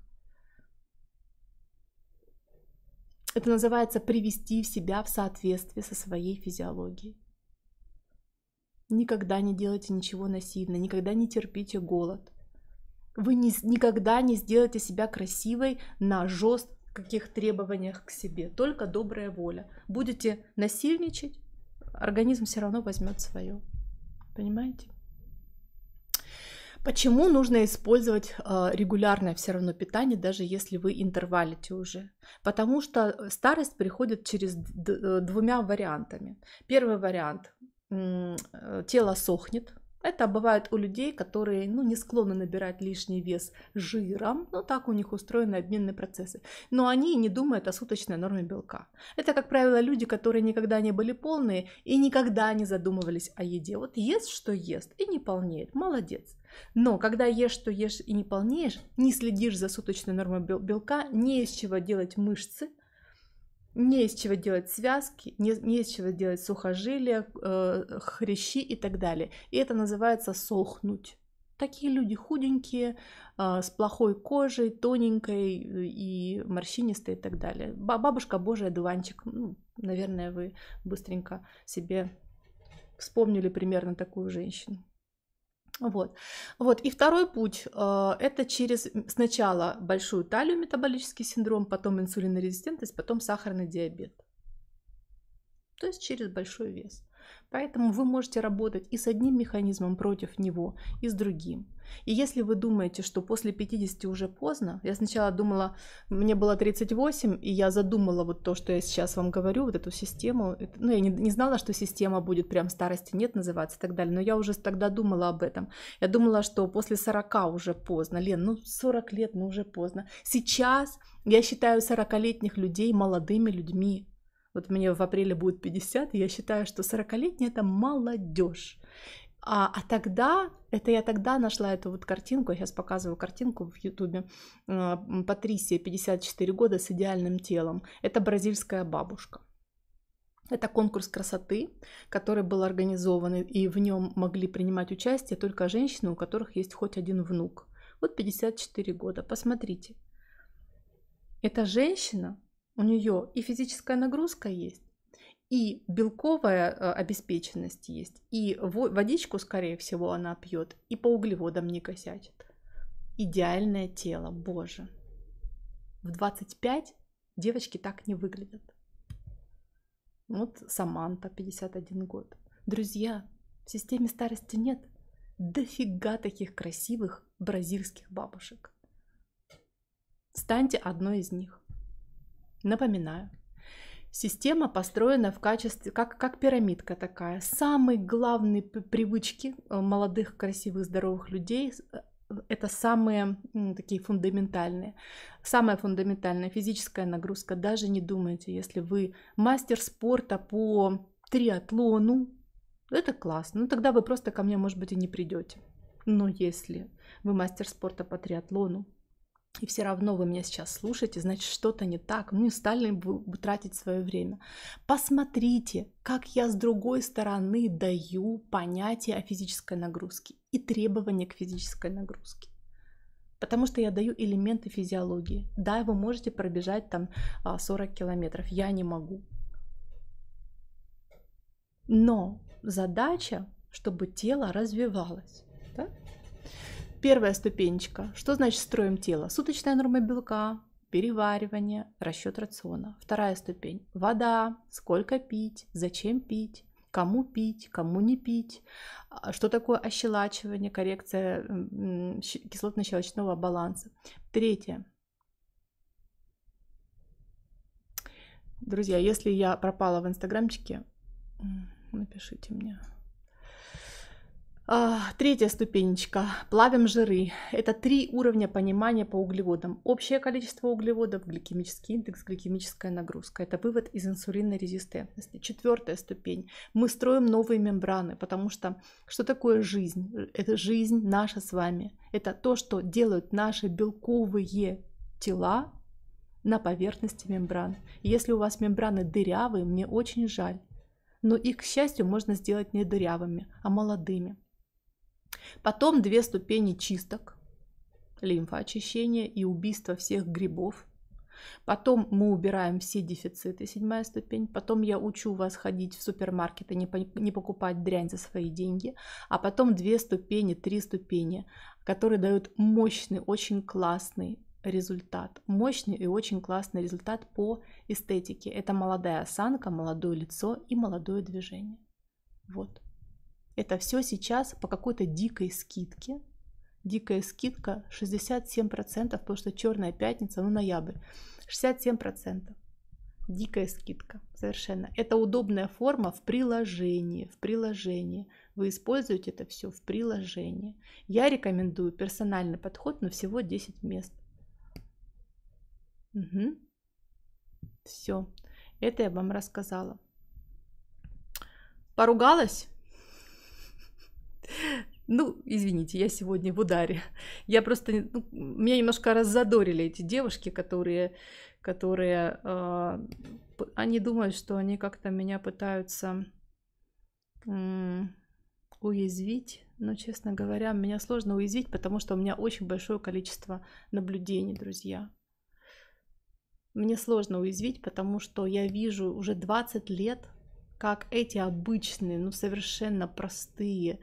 Это называется привести себя в соответствие со своей физиологией. Никогда не делайте ничего насильно, никогда не терпите голод. Вы не, никогда не сделаете себя красивой на жестких требованиях к себе, только добрая воля. Будете насильничать, организм все равно возьмет свое. Понимаете? Почему нужно использовать а, регулярное все равно питание, даже если вы интервалите уже? Потому что э, старость приходит через э, двумя вариантами. Первый вариант Э, тело сохнет. Это бывает у людей, которые ну, не склонны набирать лишний вес жиром, но так у них устроены обменные процессы. Но они не думают о суточной норме белка. Это, как правило, люди, которые никогда не были полные и никогда не задумывались о еде. Вот ест, что ест, и не полнеет. Молодец. Но когда ешь, что ешь и не полнеешь, не следишь за суточной нормой белка, не из чего делать мышцы, не из чего делать связки, не, не из чего делать сухожилия, э, хрящи и так далее. И это называется сохнуть. Такие люди худенькие, э, с плохой кожей, тоненькой и морщинистой и так далее. Бабушка Божий Дуванчик, ну, наверное, вы быстренько себе вспомнили примерно такую женщину. Вот. вот. И второй путь э, это через сначала большую талию метаболический синдром, потом инсулинорезистентность, потом сахарный диабет. То есть через большой вес. Поэтому вы можете работать и с одним механизмом против него, и с другим. И если вы думаете, что после 50 уже поздно, я сначала думала, мне было 38, и я задумала вот то, что я сейчас вам говорю, вот эту систему. ну, я не, не знала, что система будет прям старости нет называться и так далее, но я уже тогда думала об этом. Я думала, что после 40 уже поздно. Лен, ну 40 лет, ну уже поздно. Сейчас я считаю 40-летних людей молодыми людьми. Вот мне в апреле будет 50, и я считаю, что 40-летний это молодежь. А, а тогда, это я тогда нашла эту вот картинку, я сейчас показываю картинку в Ютубе, а, Патрисия, 54 года, с идеальным телом. Это бразильская бабушка. Это конкурс красоты, который был организован, и в нем могли принимать участие только женщины, у которых есть хоть один внук. Вот 54 года, посмотрите. Это женщина, у нее и физическая нагрузка есть, и белковая э, обеспеченность есть, и водичку, скорее всего, она пьет, и по углеводам не косячит. Идеальное тело, боже. В 25 девочки так не выглядят. Вот Саманта, 51 год. Друзья, в системе старости нет дофига таких красивых бразильских бабушек. Станьте одной из них. Напоминаю, система построена в качестве, как, как пирамидка такая. Самые главные привычки э, молодых, красивых, здоровых людей э, это самые ну, такие фундаментальные. Самая фундаментальная физическая нагрузка. Даже не думайте, если вы мастер спорта по триатлону, это классно. Ну тогда вы просто ко мне, может быть, и не придете. Но если вы мастер спорта по триатлону, и все равно вы меня сейчас слушаете, значит, что-то не так, мне стали бы тратить свое время. Посмотрите, как я с другой стороны даю понятие о физической нагрузке и требования к физической нагрузке. Потому что я даю элементы физиологии. Да, вы можете пробежать там 40 а, километров, я не могу. Но задача, чтобы тело развивалось. Первая ступенечка. Что значит строим тело? Суточная норма белка, переваривание, расчет рациона. Вторая ступень. Вода, сколько пить, зачем пить, кому пить, кому не пить, а, что такое ощелачивание, коррекция кислотно-щелочного баланса. Третье. Друзья, если я пропала в инстаграмчике, напишите мне. А, третья ступенечка. Плавим жиры. Это три уровня понимания по углеводам. Общее количество углеводов, гликемический индекс, гликемическая нагрузка. Это вывод из инсулинной резистентности. Четвертая ступень. Мы строим новые мембраны, потому что что такое жизнь? Это жизнь наша с вами. Это то, что делают наши белковые тела на поверхности мембран. Если у вас мембраны дырявые, мне очень жаль. Но их, к счастью, можно сделать не дырявыми, а молодыми. Потом две ступени чисток, лимфоочищение и убийство всех грибов. Потом мы убираем все дефициты, седьмая ступень. Потом я учу вас ходить в супермаркеты, не, по, не покупать дрянь за свои деньги. А потом две ступени, три ступени, которые дают мощный, очень классный результат. Мощный и очень классный результат по эстетике. Это молодая осанка, молодое лицо и молодое движение. Вот. Это все сейчас по какой-то дикой скидке. Дикая скидка 67%, потому что черная пятница, ну ноябрь. 67%. Дикая скидка, совершенно. Это удобная форма в приложении, в приложении. Вы используете это все в приложении. Я рекомендую персональный подход, но всего 10 мест. Угу. Все, это я вам рассказала. Поругалась? Ну, извините, я сегодня в ударе. [LAUGHS] Я просто... Ну, меня немножко раззадорили эти девушки, которые... которые э, они думают, что они как-то меня пытаются э, уязвить. Но, честно говоря, меня сложно уязвить, потому что у меня очень большое количество наблюдений, друзья. Мне сложно уязвить, потому что я вижу уже 20 лет, как эти обычные, ну совершенно простые,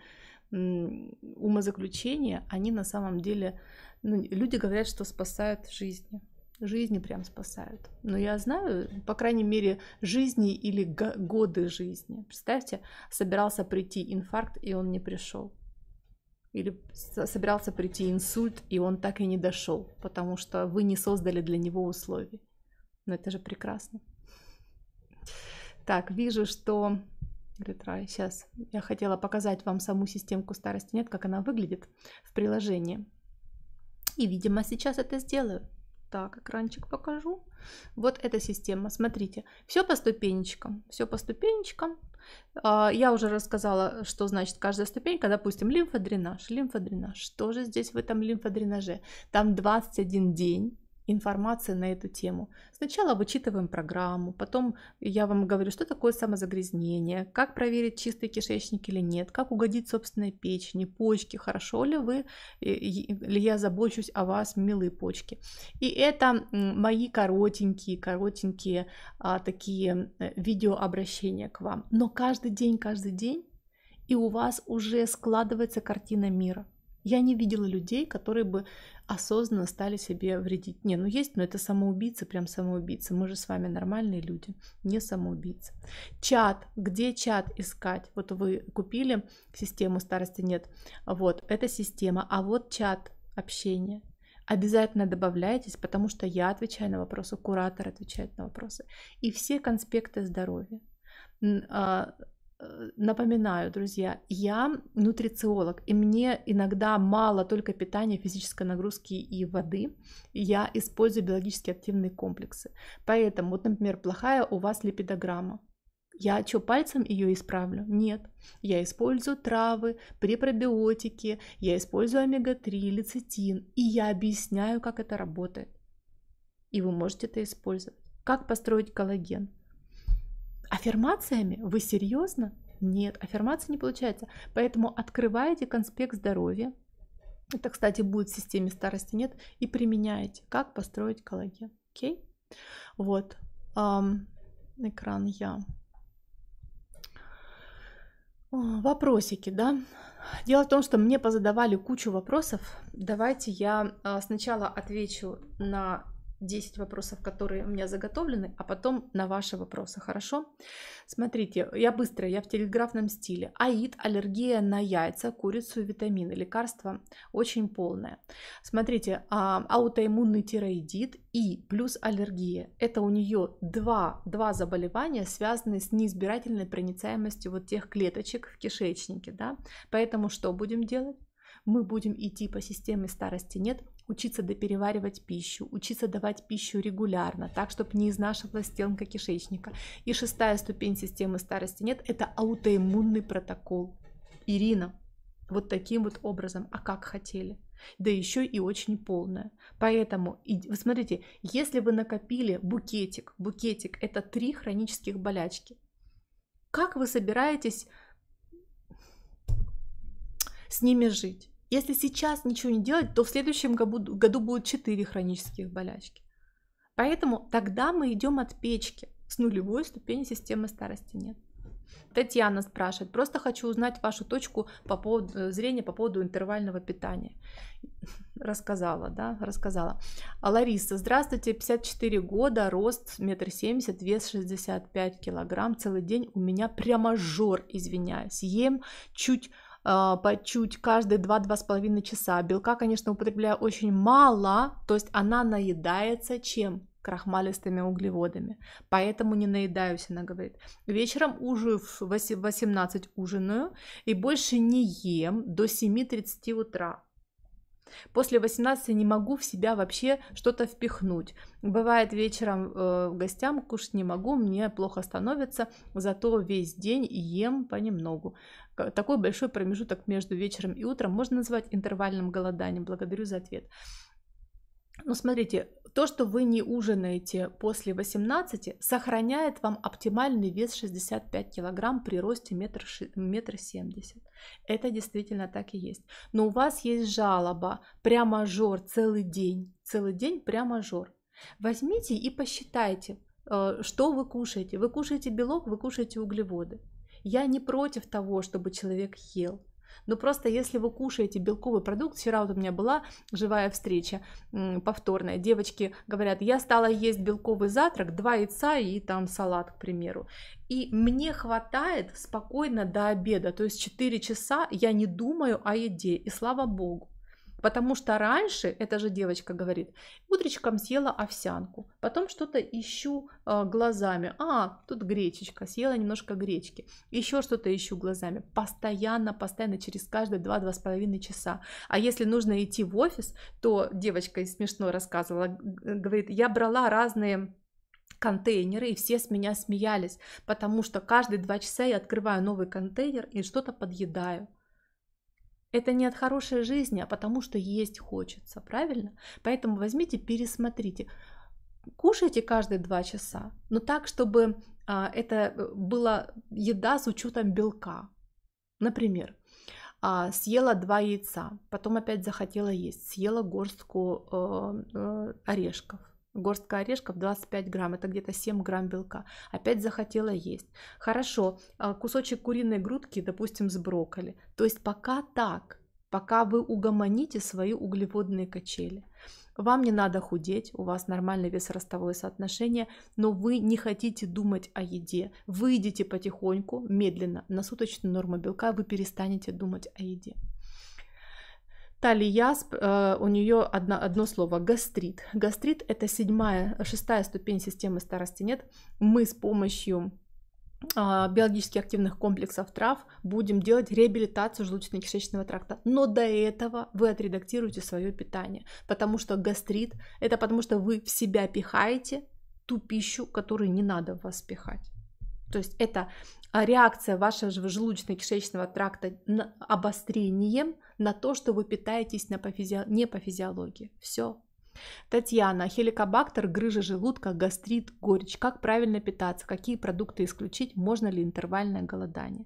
умозаключения, они на самом деле, ну, люди говорят, что спасают жизни. Жизни прям спасают. Но я знаю, по крайней мере, жизни или годы жизни. Представьте, собирался прийти инфаркт, и он не пришел. Или собирался прийти инсульт, и он так и не дошел, потому что вы не создали для него условий. Но это же прекрасно. Так, вижу, что Ретрай. Сейчас я хотела показать вам саму системку старости нет, как она выглядит в приложении. И, видимо, сейчас это сделаю. Так, экранчик покажу. Вот эта система, смотрите, все по ступенечкам, все по ступенечкам. А, я уже рассказала, что значит каждая ступенька, допустим, лимфодренаж, лимфодренаж. Что же здесь в этом лимфодренаже? Там 21 день информации на эту тему. Сначала вычитываем программу, потом я вам говорю, что такое самозагрязнение, как проверить чистый кишечник или нет, как угодить собственной печени, почки, хорошо ли вы, э, ли я забочусь о вас, милые почки. И это мои коротенькие, коротенькие а, такие э, видеообращения к вам. Но каждый день, каждый день, и у вас уже складывается картина мира. Я не видела людей, которые бы осознанно стали себе вредить. Не, ну есть, но это самоубийцы, прям самоубийцы. Мы же с вами нормальные люди, не самоубийцы. Чат, где чат искать? Вот вы купили систему старости нет. Вот, это система, а вот чат общения. Обязательно добавляйтесь, потому что я отвечаю на вопросы, куратор отвечает на вопросы. И все конспекты здоровья а, Э, напоминаю, друзья, я нутрициолог, и мне иногда мало только питания, физической нагрузки и воды. Я использую биологически активные комплексы. Поэтому, вот, например, плохая у вас липидограмма. Я что, пальцем ее исправлю? Нет. Я использую травы, препробиотики, я использую омега-3, лецитин, и я объясняю, как это работает. И вы можете это использовать. Как построить коллаген? Аффирмациями? Вы серьезно? Нет, аффирмации не получается. Поэтому открываете конспект здоровья. Это, кстати, будет в системе старости нет. И применяете, как построить коллаген. Окей? Вот. Эм, экран я. Вопросики, да? Дело в том, что мне позадавали кучу вопросов. Давайте я а, сначала отвечу на 10 вопросов, которые у меня заготовлены, а потом на ваши вопросы, хорошо? Смотрите, я быстро, я в телеграфном стиле. АИД, аллергия на яйца, курицу, витамины, лекарства очень полное. Смотрите, а, аутоиммунный тироидит и плюс аллергия. Это у нее два, два заболевания, связанные с неизбирательной проницаемостью вот тех клеточек в кишечнике, да? Поэтому что будем делать? Мы будем идти по системе старости нет, учиться допереваривать пищу, учиться давать пищу регулярно, так, чтобы не изнашивалась стенка кишечника. И шестая ступень системы старости нет, это аутоиммунный протокол. Ирина, вот таким вот образом, а как хотели. Да еще и очень полная. Поэтому, вы смотрите, если вы накопили букетик, букетик это три хронических болячки, как вы собираетесь с ними жить? Если сейчас ничего не делать, то в следующем году, будет 4 хронических болячки. Поэтому тогда мы идем от печки. С нулевой ступени системы старости нет. Татьяна спрашивает, просто хочу узнать вашу точку по поводу э, зрения, по поводу интервального питания. Рассказала, да, рассказала. А Лариса, здравствуйте, 54 года, рост 1,70 м, вес 65 килограмм, целый день у меня прямо жор, извиняюсь, ем чуть а, по чуть каждые 2-2,5 часа. Белка, конечно, употребляю очень мало, то есть она наедается чем? крахмалистыми углеводами. Поэтому не наедаюсь, она говорит. Вечером ужую в 18 ужинаю и больше не ем до 7.30 утра. После 18 не могу в себя вообще что-то впихнуть. Бывает вечером э, гостям кушать не могу, мне плохо становится, зато весь день ем понемногу такой большой промежуток между вечером и утром можно назвать интервальным голоданием? Благодарю за ответ. Но ну, смотрите, то, что вы не ужинаете после 18, сохраняет вам оптимальный вес 65 килограмм при росте метр, метр семьдесят. Это действительно так и есть. Но у вас есть жалоба, прямо жор целый день, целый день прямо жор. Возьмите и посчитайте, э, что вы кушаете. Вы кушаете белок, вы кушаете углеводы. Я не против того, чтобы человек ел. Но просто если вы кушаете белковый продукт, вчера вот у меня была живая встреча повторная, девочки говорят, я стала есть белковый завтрак, два яйца и там салат, к примеру. И мне хватает спокойно до обеда, то есть 4 часа я не думаю о еде, и слава богу. Потому что раньше, эта же девочка говорит, утречком съела овсянку, потом что-то ищу э, глазами. А, тут гречечка, съела немножко гречки. Еще что-то ищу глазами. Постоянно, постоянно, через каждые 2-2,5 часа. А если нужно идти в офис, то девочка смешно рассказывала, говорит, я брала разные контейнеры, и все с меня смеялись, потому что каждые два часа я открываю новый контейнер и что-то подъедаю. Это не от хорошей жизни, а потому что есть хочется, правильно? Поэтому возьмите, пересмотрите. Кушайте каждые два часа, но так, чтобы а, это э, была еда с учетом белка. Например, а, съела два яйца, потом опять захотела есть, съела горстку э, э, орешков, горстка орешков 25 грамм, это где-то 7 грамм белка. Опять захотела есть. Хорошо, а, кусочек куриной грудки, допустим, с брокколи. То есть пока так, пока вы угомоните свои углеводные качели. Вам не надо худеть, у вас нормальный вес-ростовое соотношение, но вы не хотите думать о еде. Вы едите потихоньку, медленно, на суточную норму белка, вы перестанете думать о еде. Тали э, у нее одно, одно слово – гастрит. Гастрит – это седьмая, шестая ступень системы старости нет. Мы с помощью а, биологически активных комплексов трав будем делать реабилитацию желудочно-кишечного тракта. Но до этого вы отредактируете свое питание, потому что гастрит – это потому что вы в себя пихаете ту пищу, которую не надо в вас пихать. То есть это а, реакция вашего желудочно-кишечного тракта на обострением на то, что вы питаетесь на по физи... не по физиологии. Все. Татьяна, хеликобактер, грыжа желудка, гастрит, горечь. Как правильно питаться? Какие продукты исключить? Можно ли интервальное голодание?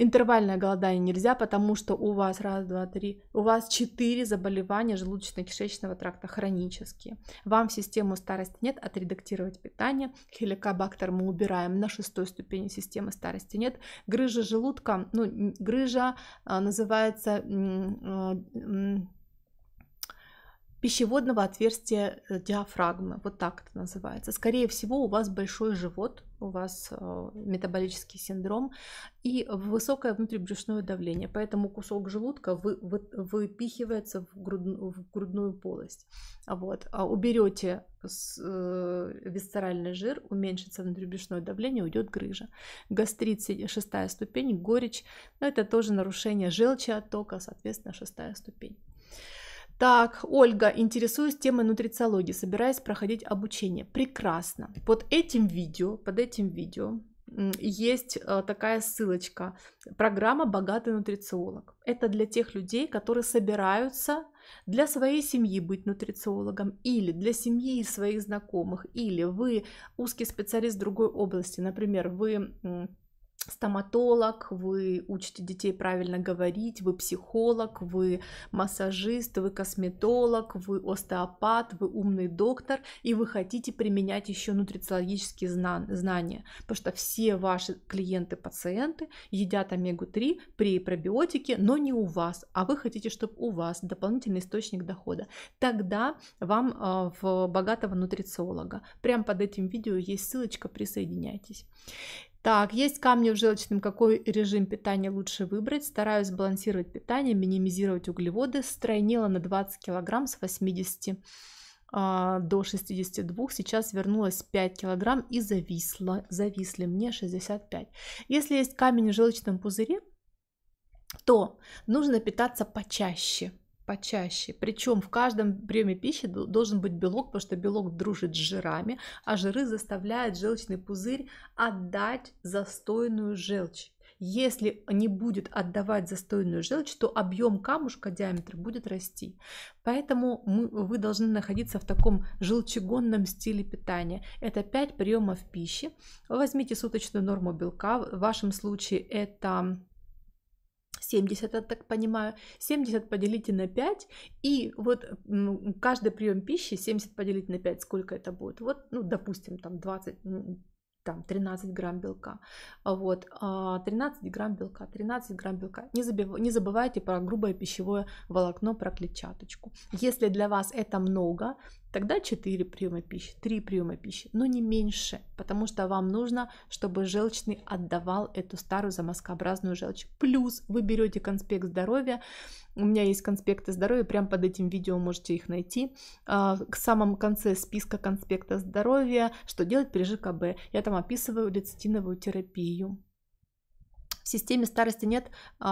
Интервальное голодание нельзя, потому что у вас раз, два, три, у вас четыре заболевания желудочно-кишечного тракта хронические. Вам в систему старости нет отредактировать питание. Хеликобактер мы убираем на шестой ступени системы старости нет. Грыжа желудка, ну, грыжа а, называется м- а, м- пищеводного отверстия э, диафрагмы, вот так это называется. Скорее всего, у вас большой живот, у вас э, метаболический синдром и высокое внутрибрюшное давление, поэтому кусок желудка вы, вы, выпихивается в, груд, в грудную полость. Вот. А уберете э, висцеральный жир, уменьшится внутрибрюшное давление, уйдет грыжа. Гастрит шестая ступень, горечь, но это тоже нарушение желчи оттока, соответственно, шестая ступень. Так, Ольга, интересуюсь темой нутрициологии, собираюсь проходить обучение. Прекрасно. Под этим видео, под этим видео есть э, такая ссылочка. Программа «Богатый нутрициолог». Это для тех людей, которые собираются для своей семьи быть нутрициологом или для семьи и своих знакомых, или вы узкий специалист другой области, например, вы стоматолог, вы учите детей правильно говорить, вы психолог, вы массажист, вы косметолог, вы остеопат, вы умный доктор, и вы хотите применять еще нутрициологические знания, потому что все ваши клиенты, пациенты едят омегу-3 при пробиотике, но не у вас, а вы хотите, чтобы у вас дополнительный источник дохода. Тогда вам а, в богатого нутрициолога. Прям под этим видео есть ссылочка, присоединяйтесь. Так, есть камни в желчном, какой режим питания лучше выбрать? Стараюсь балансировать питание, минимизировать углеводы. Стройнела на 20 килограмм с 80 э, а, до 62, сейчас вернулась 5 килограмм и зависла, зависли мне 65. Если есть камень в желчном пузыре, то нужно питаться почаще, почаще. Причем в каждом приеме пищи должен быть белок, потому что белок дружит с жирами, а жиры заставляют желчный пузырь отдать застойную желчь. Если не будет отдавать застойную желчь, то объем камушка, диаметр будет расти. Поэтому мы, вы должны находиться в таком желчегонном стиле питания. Это 5 приемов пищи. Возьмите суточную норму белка. В вашем случае это 70, я так понимаю. 70 поделите на 5, и вот каждый прием пищи 70 поделить на 5, сколько это будет? Вот, ну, допустим, там 20, там 13 грамм белка, а вот, 13 а, грамм белка, 13 грамм белка. Не, забив, не забывайте про грубое пищевое волокно, про клетчаточку. Если для вас это много, Тогда 4 приема пищи, 3 приема пищи, но не меньше, потому что вам нужно, чтобы желчный отдавал эту старую замазкообразную желчь. Плюс вы берете конспект здоровья, у меня есть конспекты здоровья, прям под этим видео можете их найти. А, к самом конце списка конспекта здоровья, что делать при ЖКБ. Я там описываю рецитиновую терапию в системе старости нет э,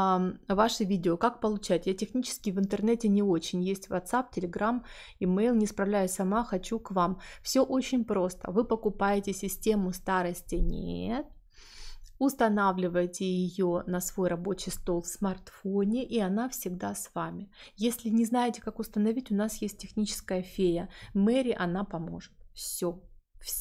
ваши видео. Как получать? Я технически в интернете не очень. Есть WhatsApp, Telegram, email, не справляюсь сама, хочу к вам. Все очень просто. Вы покупаете систему старости нет, устанавливаете ее на свой рабочий стол в смартфоне, и она всегда с вами. Если не знаете, как установить, у нас есть техническая фея. Мэри, она поможет. Все,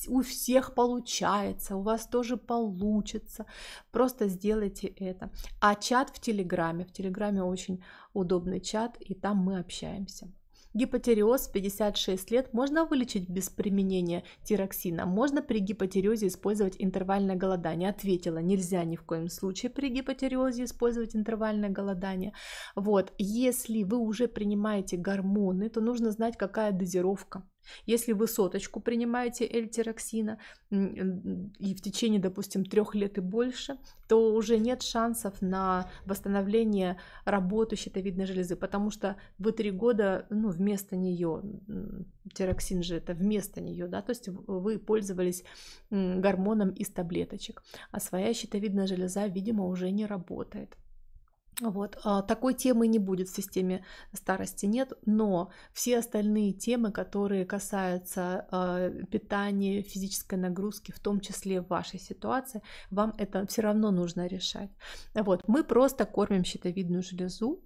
у всех получается, у вас тоже получится. Просто сделайте это. А чат в Телеграме. В Телеграме очень удобный чат, и там мы общаемся. Гипотереоз 56 лет можно вылечить без применения тироксина? Можно при гипотереозе использовать интервальное голодание? Ответила, нельзя ни в коем случае при гипотереозе использовать интервальное голодание. Вот, если вы уже принимаете гормоны, то нужно знать, какая дозировка если вы соточку принимаете эльтироксина и в течение, допустим, трех лет и больше, то уже нет шансов на восстановление работы щитовидной железы, потому что вы три года ну, вместо нее, тироксин же это вместо нее, да, то есть вы пользовались гормоном из таблеточек, а своя щитовидная железа, видимо, уже не работает. Вот, а, такой темы не будет в системе старости нет, но все остальные темы, которые касаются а, питания, физической нагрузки, в том числе в вашей ситуации, вам это все равно нужно решать. Вот, мы просто кормим щитовидную железу,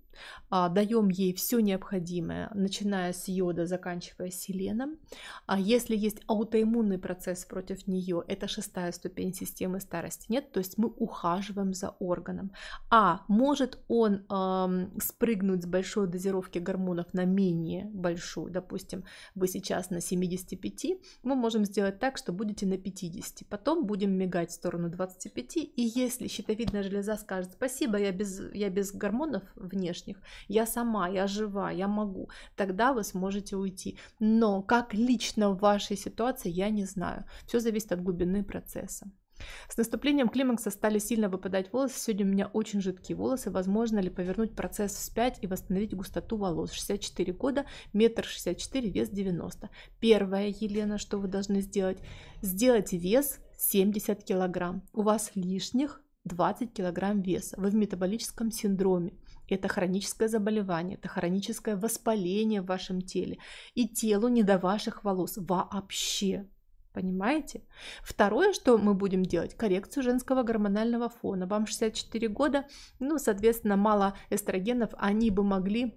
а, даем ей все необходимое, начиная с йода, заканчивая селеном. А если есть аутоиммунный процесс против нее, это шестая ступень системы старости нет, то есть мы ухаживаем за органом. А может он эм, спрыгнуть с большой дозировки гормонов на менее большую, допустим, вы сейчас на 75, мы можем сделать так, что будете на 50, потом будем мигать в сторону 25, и если щитовидная железа скажет спасибо, я без, я без гормонов внешне, внешних. Я сама, я жива, я могу. Тогда вы сможете уйти. Но как лично в вашей ситуации, я не знаю. Все зависит от глубины процесса. С наступлением климакса стали сильно выпадать волосы. Сегодня у меня очень жидкие волосы. Возможно ли повернуть процесс вспять и восстановить густоту волос? 64 года, метр 64, вес 90. Первое, Елена, что вы должны сделать? Сделать вес 70 килограмм. У вас лишних 20 килограмм веса. Вы в метаболическом синдроме. Это хроническое заболевание, это хроническое воспаление в вашем теле. И телу не до ваших волос вообще. Понимаете? Второе, что мы будем делать, коррекцию женского гормонального фона. Вам 64 года, ну, соответственно, мало эстрогенов, они бы могли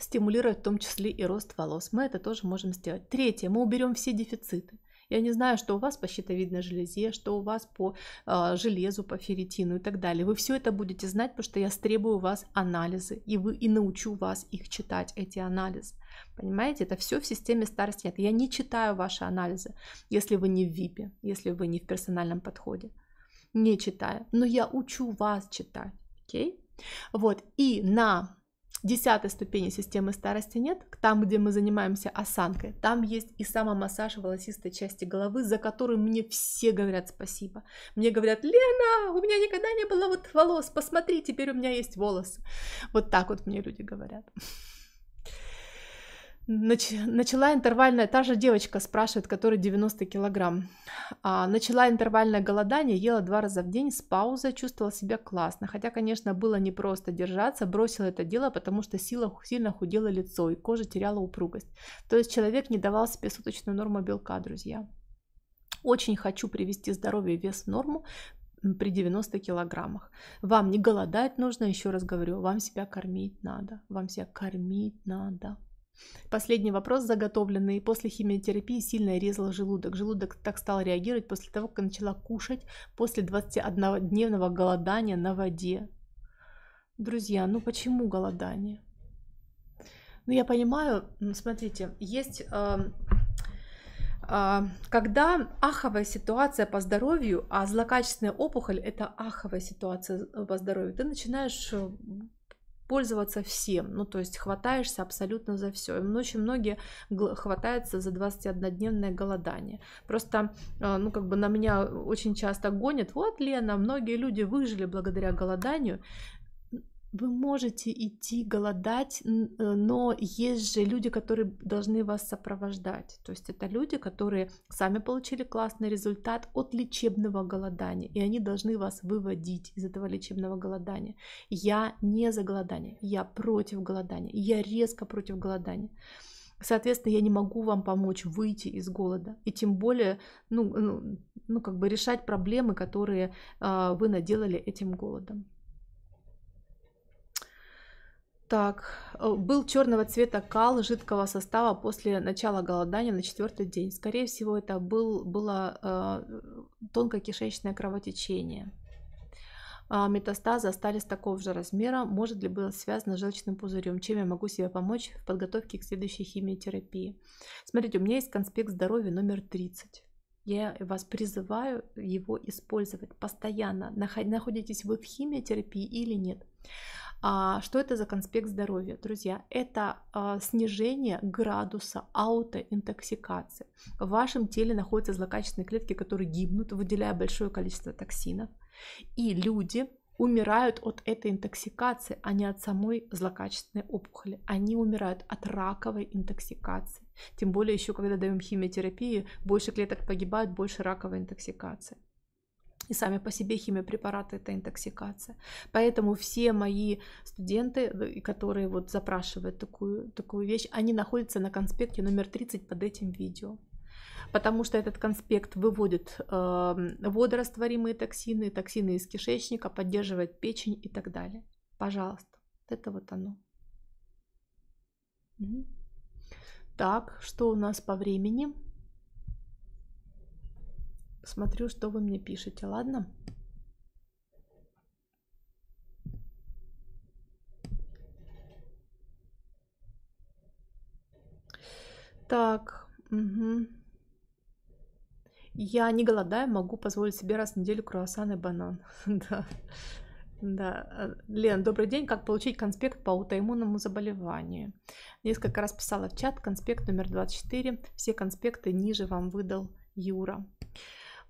стимулировать в том числе и рост волос. Мы это тоже можем сделать. Третье, мы уберем все дефициты. Я не знаю, что у вас по щитовидной железе, что у вас по э, железу, по ферритину и так далее. Вы все это будете знать, потому что я стребую у вас анализы, и вы и научу вас их читать, эти анализы. Понимаете, это все в системе старости нет. Я не читаю ваши анализы, если вы не в ВИПе, если вы не в персональном подходе. Не читаю. Но я учу вас читать. Окей? Okay? Вот. И на десятой ступени системы старости нет, там, где мы занимаемся осанкой, там есть и самомассаж волосистой части головы, за который мне все говорят спасибо. Мне говорят, Лена, у меня никогда не было вот волос, посмотри, теперь у меня есть волосы. Вот так вот мне люди говорят. Начала интервальное. та же девочка спрашивает, которая 90 килограмм. А, начала интервальное голодание, ела два раза в день с паузой, чувствовала себя классно. Хотя, конечно, было непросто держаться, бросила это дело, потому что сила сильно худела лицо и кожа теряла упругость. То есть человек не давал себе суточную норму белка, друзья. Очень хочу привести здоровье и вес в норму, при 90 килограммах. Вам не голодать нужно, еще раз говорю, вам себя кормить надо, вам себя кормить надо. Последний вопрос заготовленный. После химиотерапии сильно резала желудок. Желудок так стал реагировать после того, как начала кушать после 21-дневного голодания на воде. Друзья, ну почему голодание? Ну я понимаю, смотрите, есть... Э, э, когда аховая ситуация по здоровью, а злокачественная опухоль это аховая ситуация э, по здоровью, ты начинаешь э, пользоваться всем. Ну, то есть хватаешься абсолютно за все. И очень многие хватаются за 21-дневное голодание. Просто, а, ну, как бы на меня очень часто гонят, вот, Лена, многие люди выжили благодаря голоданию вы можете идти голодать, э, но есть же люди, которые должны вас сопровождать. То есть это люди, которые сами получили классный результат от лечебного голодания, и они должны вас выводить из этого лечебного голодания. Я не за голодание, я против голодания, я резко против голодания. Соответственно, я не могу вам помочь выйти из голода. И тем более, ну, ну, ну как бы решать проблемы, которые э, вы наделали этим голодом. Так, э, был черного цвета кал жидкого состава после начала голодания на четвертый день. Скорее всего, это был, было э, тонкокишечное кровотечение. Э, метастазы остались такого же размера. Может ли было связано с желчным пузырем? Чем я могу себе помочь в подготовке к следующей химиотерапии? Смотрите, у меня есть конспект здоровья номер 30. Я вас призываю его использовать постоянно. Находитесь вы в химиотерапии или нет. А Что это за конспект здоровья, друзья? Это а, снижение градуса аутоинтоксикации. В вашем теле находятся злокачественные клетки, которые гибнут, выделяя большое количество токсинов. И люди умирают от этой интоксикации, а не от самой злокачественной опухоли. Они умирают от раковой интоксикации. Тем более еще, когда даем химиотерапию, больше клеток погибает, больше раковой интоксикации. И сами по себе химиопрепараты – это интоксикация. Поэтому все мои студенты, э, которые вот запрашивают такую, такую вещь, они находятся на конспекте номер 30 под этим видео потому что этот конспект выводит эм, водорастворимые токсины, токсины из кишечника, поддерживает печень и так далее. Пожалуйста, это вот оно. Так, что у нас по времени? Смотрю, что вы мне пишете, ладно? Так, угу. Я не голодаю, могу позволить себе раз в неделю круассан и банан. [LAUGHS] да. Да. Лен, добрый день. Как получить конспект по аутоиммунному заболеванию? Несколько раз писала в чат конспект номер 24. Все конспекты ниже вам выдал Юра.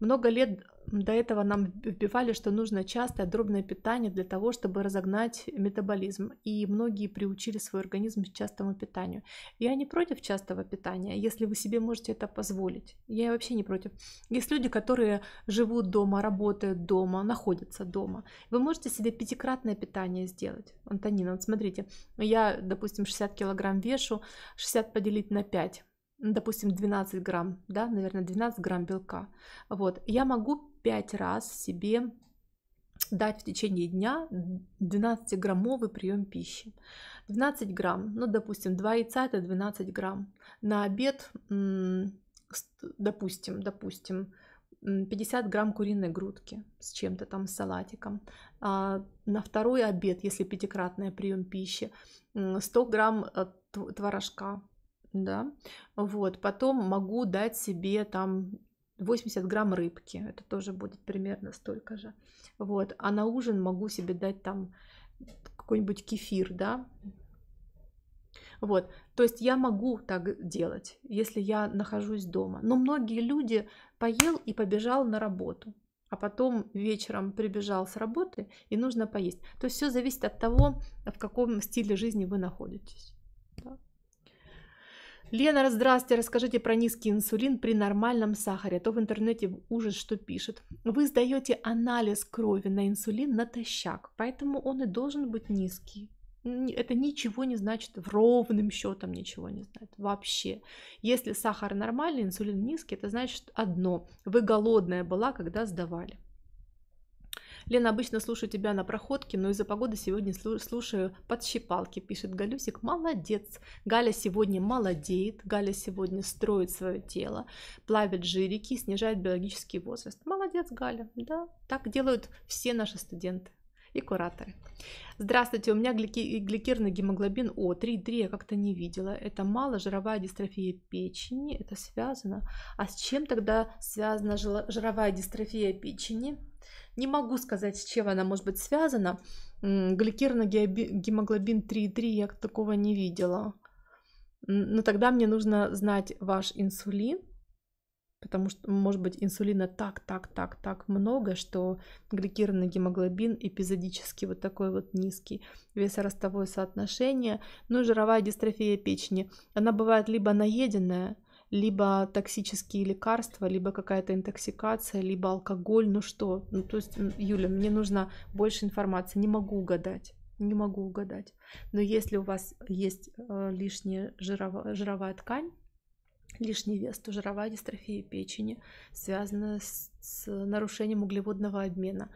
Много лет до этого нам вбивали, что нужно частое дробное питание для того, чтобы разогнать метаболизм. И многие приучили свой организм к частому питанию. Я не против частого питания, если вы себе можете это позволить. Я вообще не против. Есть люди, которые живут дома, работают дома, находятся дома. Вы можете себе пятикратное питание сделать. Антонина, вот смотрите, я, допустим, 60 килограмм вешу, 60 поделить на 5 ну, допустим, 12 грамм, да, наверное, 12 грамм белка. Вот, я могу 5 раз себе дать в течение дня 12-граммовый прием пищи. 12 грамм, ну, допустим, 2 яйца – это 12 грамм. На обед, допустим, допустим, 50 грамм куриной грудки с чем-то там, с салатиком. А на второй обед, если пятикратный прием пищи, 100 грамм э, творожка, да, вот, потом могу дать себе там 80 грамм рыбки, это тоже будет примерно столько же, вот, а на ужин могу себе дать там какой-нибудь кефир, да, вот, то есть я могу так делать, если я нахожусь дома. Но многие люди поел и побежал на работу, а потом вечером прибежал с работы и нужно поесть. То есть все зависит от того, в каком стиле жизни вы находитесь. Лена, здравствуйте, расскажите про низкий инсулин при нормальном сахаре, а то в интернете ужас, что пишет. Вы сдаете анализ крови на инсулин натощак, поэтому он и должен быть низкий. Это ничего не значит, в ровным счетом ничего не значит вообще. Если сахар нормальный, инсулин низкий, это значит одно. Вы голодная была, когда сдавали. Лена, обычно слушаю тебя на проходке, но из-за погоды сегодня слушаю под щипалки, пишет Галюсик. Молодец. Галя сегодня молодеет, Галя сегодня строит свое тело, плавит жирики, снижает биологический возраст. Молодец, Галя, да. Так делают все наши студенты и кураторы. Здравствуйте, у меня глики... гликерный гемоглобин О, 3,3 я как-то не видела. Это мало, жировая дистрофия печени, это связано. А с чем тогда связана жировая дистрофия печени? Не могу сказать, с чем она может быть связана. Гликерногемоглобин 3,3 я такого не видела. Но тогда мне нужно знать ваш инсулин, потому что, может быть, инсулина так, так, так, так много, что гликированный гемоглобин эпизодически вот такой вот низкий, весоростовое соотношение, ну и жировая дистрофия печени. Она бывает либо наеденная, либо токсические лекарства, либо какая-то интоксикация, либо алкоголь, ну что? Ну, то есть, Юля, мне нужна больше информации, не могу угадать. Не могу угадать. Но если у вас есть э, лишняя жирова, жировая ткань, лишний вес, то жировая дистрофия печени связана с, с нарушением углеводного обмена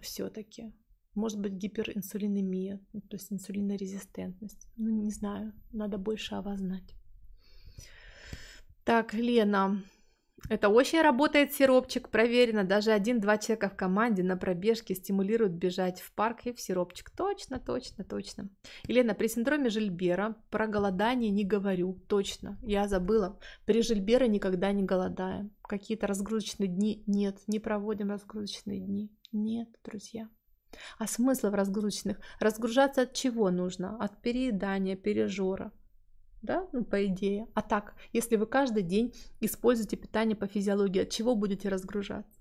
все-таки. Может быть гиперинсулинемия, то есть инсулинорезистентность. Ну, не знаю, надо больше о вас знать. Так, Лена, это очень работает сиропчик, проверено. Даже один-два человека в команде на пробежке стимулируют бежать в парк и в сиропчик. Точно, точно, точно. Елена, при синдроме Жильбера про голодание не говорю. Точно, я забыла. При Жильбера никогда не голодаем. Какие-то разгрузочные дни нет. Не проводим разгрузочные дни. Нет, друзья. А смысл в разгрузочных? Разгружаться от чего нужно? От переедания, пережора да, ну, по идее. А так, если вы каждый день используете питание по физиологии, от чего будете разгружаться?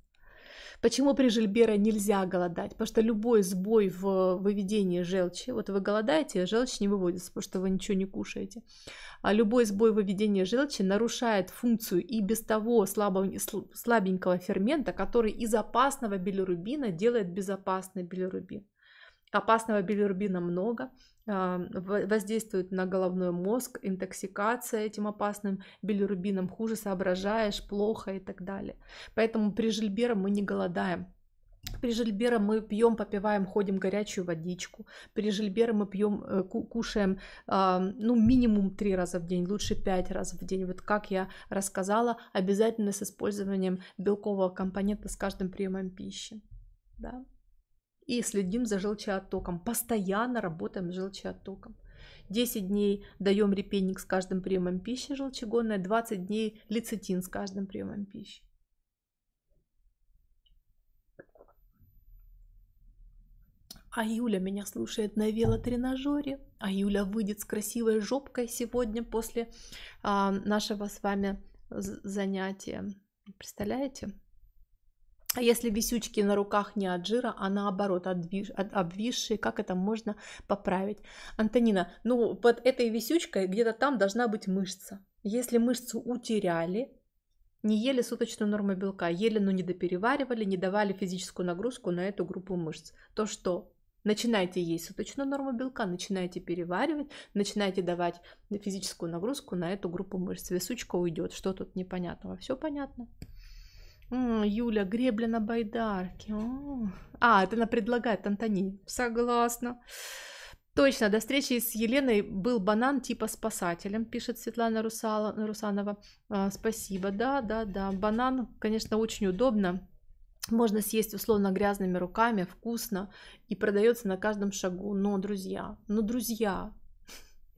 Почему при жильбера нельзя голодать? Потому что любой сбой в выведении желчи, вот вы голодаете, а желчь не выводится, потому что вы ничего не кушаете. А любой сбой выведения желчи нарушает функцию и без того слабого, слабенького фермента, который из опасного билирубина делает безопасный билирубин. Опасного билирубина много, а, воздействует на головной мозг, интоксикация этим опасным билирубином, хуже соображаешь, плохо и так далее. Поэтому при жильбере мы не голодаем. При жильбере мы пьем, попиваем, ходим горячую водичку. При жильбере мы пьем, э, кушаем, а, ну, минимум три раза в день, лучше пять раз в день. Вот как я рассказала, обязательно с использованием белкового компонента с каждым приемом пищи. Да и следим за желчеоттоком. Постоянно работаем с желчеоттоком. 10 дней даем репейник с каждым приемом пищи желчегонная, 20 дней лецитин с каждым приемом пищи. А Юля меня слушает на велотренажере. А Юля выйдет с красивой жопкой сегодня после а, нашего с вами занятия. Представляете? А если висючки на руках не от жира, а наоборот, от, обвисшие, как это можно поправить? Антонина, ну под этой висючкой где-то там должна быть мышца. Если мышцу утеряли, не ели суточную норму белка, ели, но не допереваривали, не давали физическую нагрузку на эту группу мышц, то что? Начинайте есть суточную норму белка, начинайте переваривать, начинайте давать физическую нагрузку на эту группу мышц. Висучка уйдет. Что тут непонятного? Все понятно. Юля, гребля на байдарке. А. а, это она предлагает Антони. Согласна. Точно, до встречи с Еленой был банан типа спасателем, пишет Светлана Русала, Русанова. А, спасибо, да, да, да. Банан, конечно, очень удобно. Можно съесть условно грязными руками, вкусно и продается на каждом шагу. Но, друзья, но, друзья, [LAUGHS]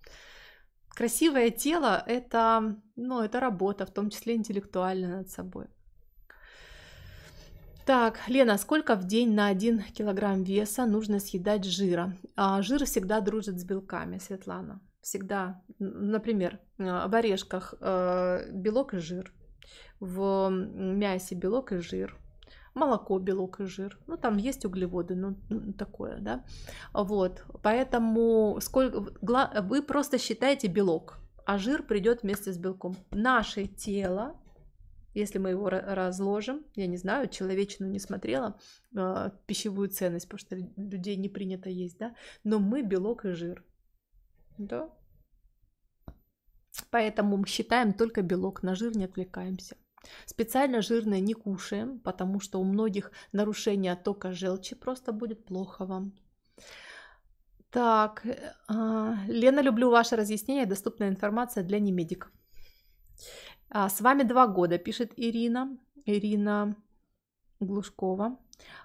красивое тело это, ну, это работа, в том числе интеллектуальная над собой. Так, Лена, а сколько в день на 1 килограмм веса нужно съедать жира? А, жир всегда дружит с белками, Светлана. Всегда. Например, э, в орешках э, белок и жир. В мясе белок и жир. Молоко, белок и жир. Ну, там есть углеводы, ну, ну такое, да. Вот, поэтому сколько... вы просто считаете белок, а жир придет вместе с белком. Наше тело если мы его разложим, я не знаю, человечину не смотрела, э, пищевую ценность, потому что людей не принято есть, да, но мы белок и жир. Да. Поэтому мы считаем только белок, на жир не отвлекаемся. Специально жирное не кушаем, потому что у многих нарушение тока желчи просто будет плохо вам. Так, э, а, Лена, люблю ваше разъяснение, доступная информация для немедиков. А, С вами два года, пишет Ирина. Ирина Глушкова.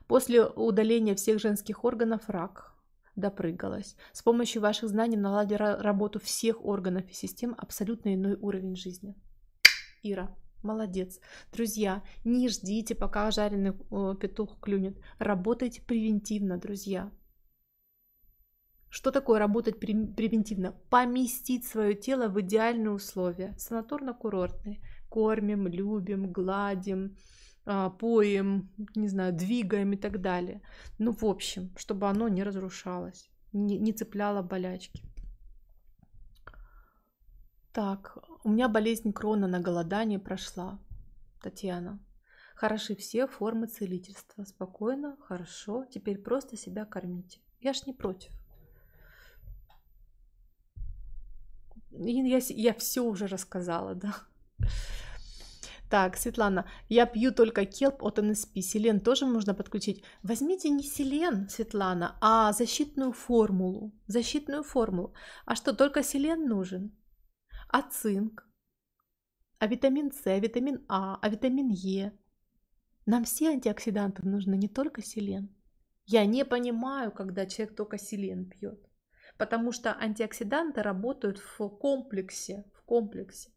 После удаления всех женских органов рак допрыгалась. С помощью ваших знаний наладила работу всех органов и систем абсолютно иной уровень жизни. Ира, молодец. Друзья, не ждите, пока жареный э, петух клюнет. Работайте превентивно, друзья. Что такое работать превентивно? Поместить свое тело в идеальные условия. Санаторно-курортные. Кормим, любим, гладим, а, поем, не знаю, двигаем и так далее. Ну, в общем, чтобы оно не разрушалось, не, цепляло болячки. Так, у меня болезнь крона на голодании прошла. Татьяна. Хороши все формы целительства. Спокойно, хорошо. Теперь просто себя кормите. Я ж не против. Я, я все уже рассказала, да. Так, Светлана, я пью только келп от НСП. Селен тоже можно подключить. Возьмите не селен, Светлана, а защитную формулу. Защитную формулу. А что, только селен нужен? А цинк? А витамин С, а витамин А, а витамин Е? Нам все антиоксиданты нужны, не только селен. Я не понимаю, когда человек только селен пьет потому что антиоксиданты работают в комплексе, в комплексе.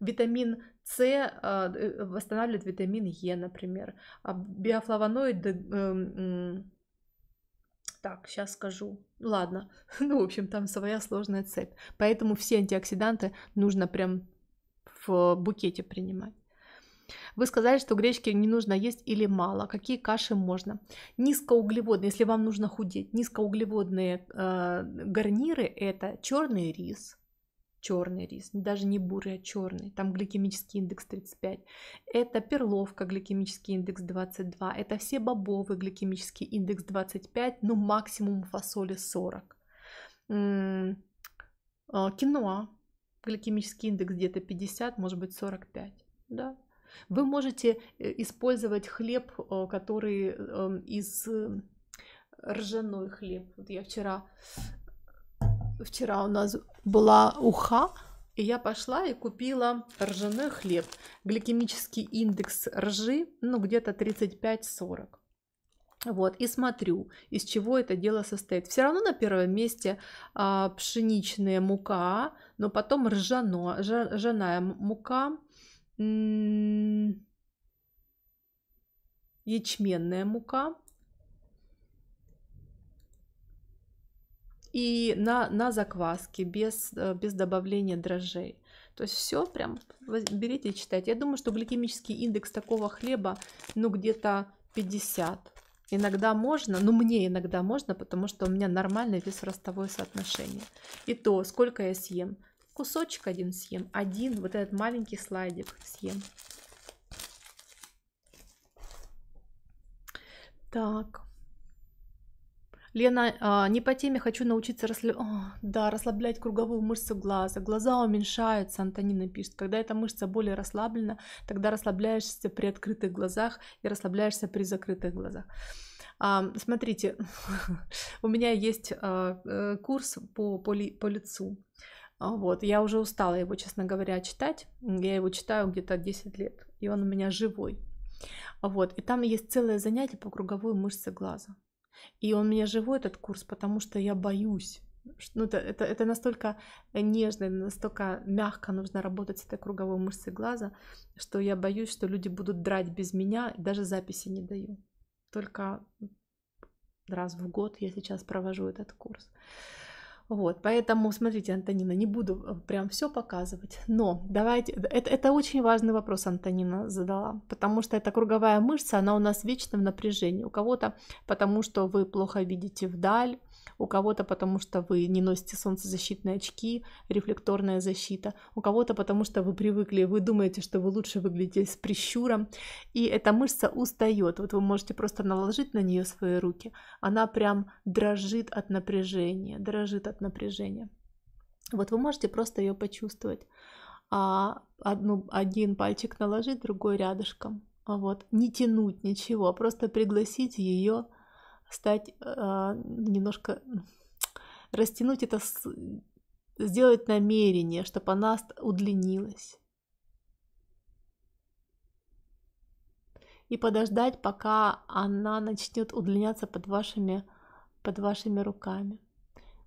Витамин с а, э, восстанавливает витамин Е, например. А биофлавоноиды... Эм, так, сейчас скажу. Ладно. [LAUGHS] Ну, в общем, там своя сложная цепь. Поэтому все антиоксиданты нужно прям в букете принимать. Вы сказали, что гречки не нужно есть или мало. Какие каши можно? Низкоуглеводные, если вам нужно худеть, низкоуглеводные э, гарниры это черный рис, черный рис, даже не бурый, а черный, там гликемический индекс 35. Это перловка, гликемический индекс 22, это все бобовые, гликемический индекс 25, ну максимум фасоли 40. Э, киноа, гликемический индекс где-то 50, может быть 45, да, вы можете э, использовать хлеб, э, который эм, из эм, ржаной хлеб. Вот я вчера вчера у нас была уха, и я пошла и купила ржаной хлеб. Гликемический индекс ржи, ну, где-то 35-40. Вот, и смотрю, из чего это дело состоит. Все равно на первом месте а, пшеничная мука, но потом ржано, ржаная мука, ячменная мука. И на, на закваске, без, э, без добавления дрожжей. То есть все прям берите и читайте. Я думаю, что гликемический индекс такого хлеба, ну, где-то 50. Иногда можно, ну, мне иногда можно, потому что у меня нормальный вес-ростовое соотношение. И то, сколько я съем – Кусочек один съем. Один вот этот маленький слайдик съем. Так. Лена, а, не по теме, хочу научиться расслаб... О, да, расслаблять круговую мышцу глаза. Глаза уменьшаются, Антонина пишет. Когда эта мышца более расслаблена, тогда расслабляешься при открытых глазах и расслабляешься при закрытых глазах. А, смотрите, [LAUGHS] у меня есть а, э, курс по, по, ли, по лицу. А, вот, я уже устала его, честно говоря, читать. Я его читаю где-то 10 лет, и он у меня живой. А вот, и там есть целое занятие по круговой мышце глаза. И он у меня живой, этот курс, потому что я боюсь. Ну, это, это, это настолько нежно, настолько мягко нужно работать с этой круговой мышцей глаза, что я боюсь, что люди будут драть без меня, даже записи не даю. Только раз в год я сейчас провожу этот курс. Вот, поэтому, смотрите, Антонина, не буду э, прям все показывать, но давайте, э, это, это очень важный вопрос Антонина задала, потому что эта круговая мышца, она у нас вечно в напряжении. У кого-то потому, что вы плохо видите вдаль, у кого-то потому что вы не носите солнцезащитные очки, рефлекторная защита, у кого-то потому что вы привыкли, вы думаете, что вы лучше выглядите с прищуром, и эта мышца устает, вот вы можете просто наложить на нее свои руки, она прям дрожит от напряжения, дрожит от напряжения. Вот вы можете просто ее почувствовать. А одну, один пальчик наложить, другой рядышком. А вот. Не тянуть ничего, а просто пригласить ее стать э, а, немножко [SNIFFS] растянуть это, сделать намерение, чтобы она удлинилась. И подождать, пока она начнет удлиняться под вашими, под вашими руками.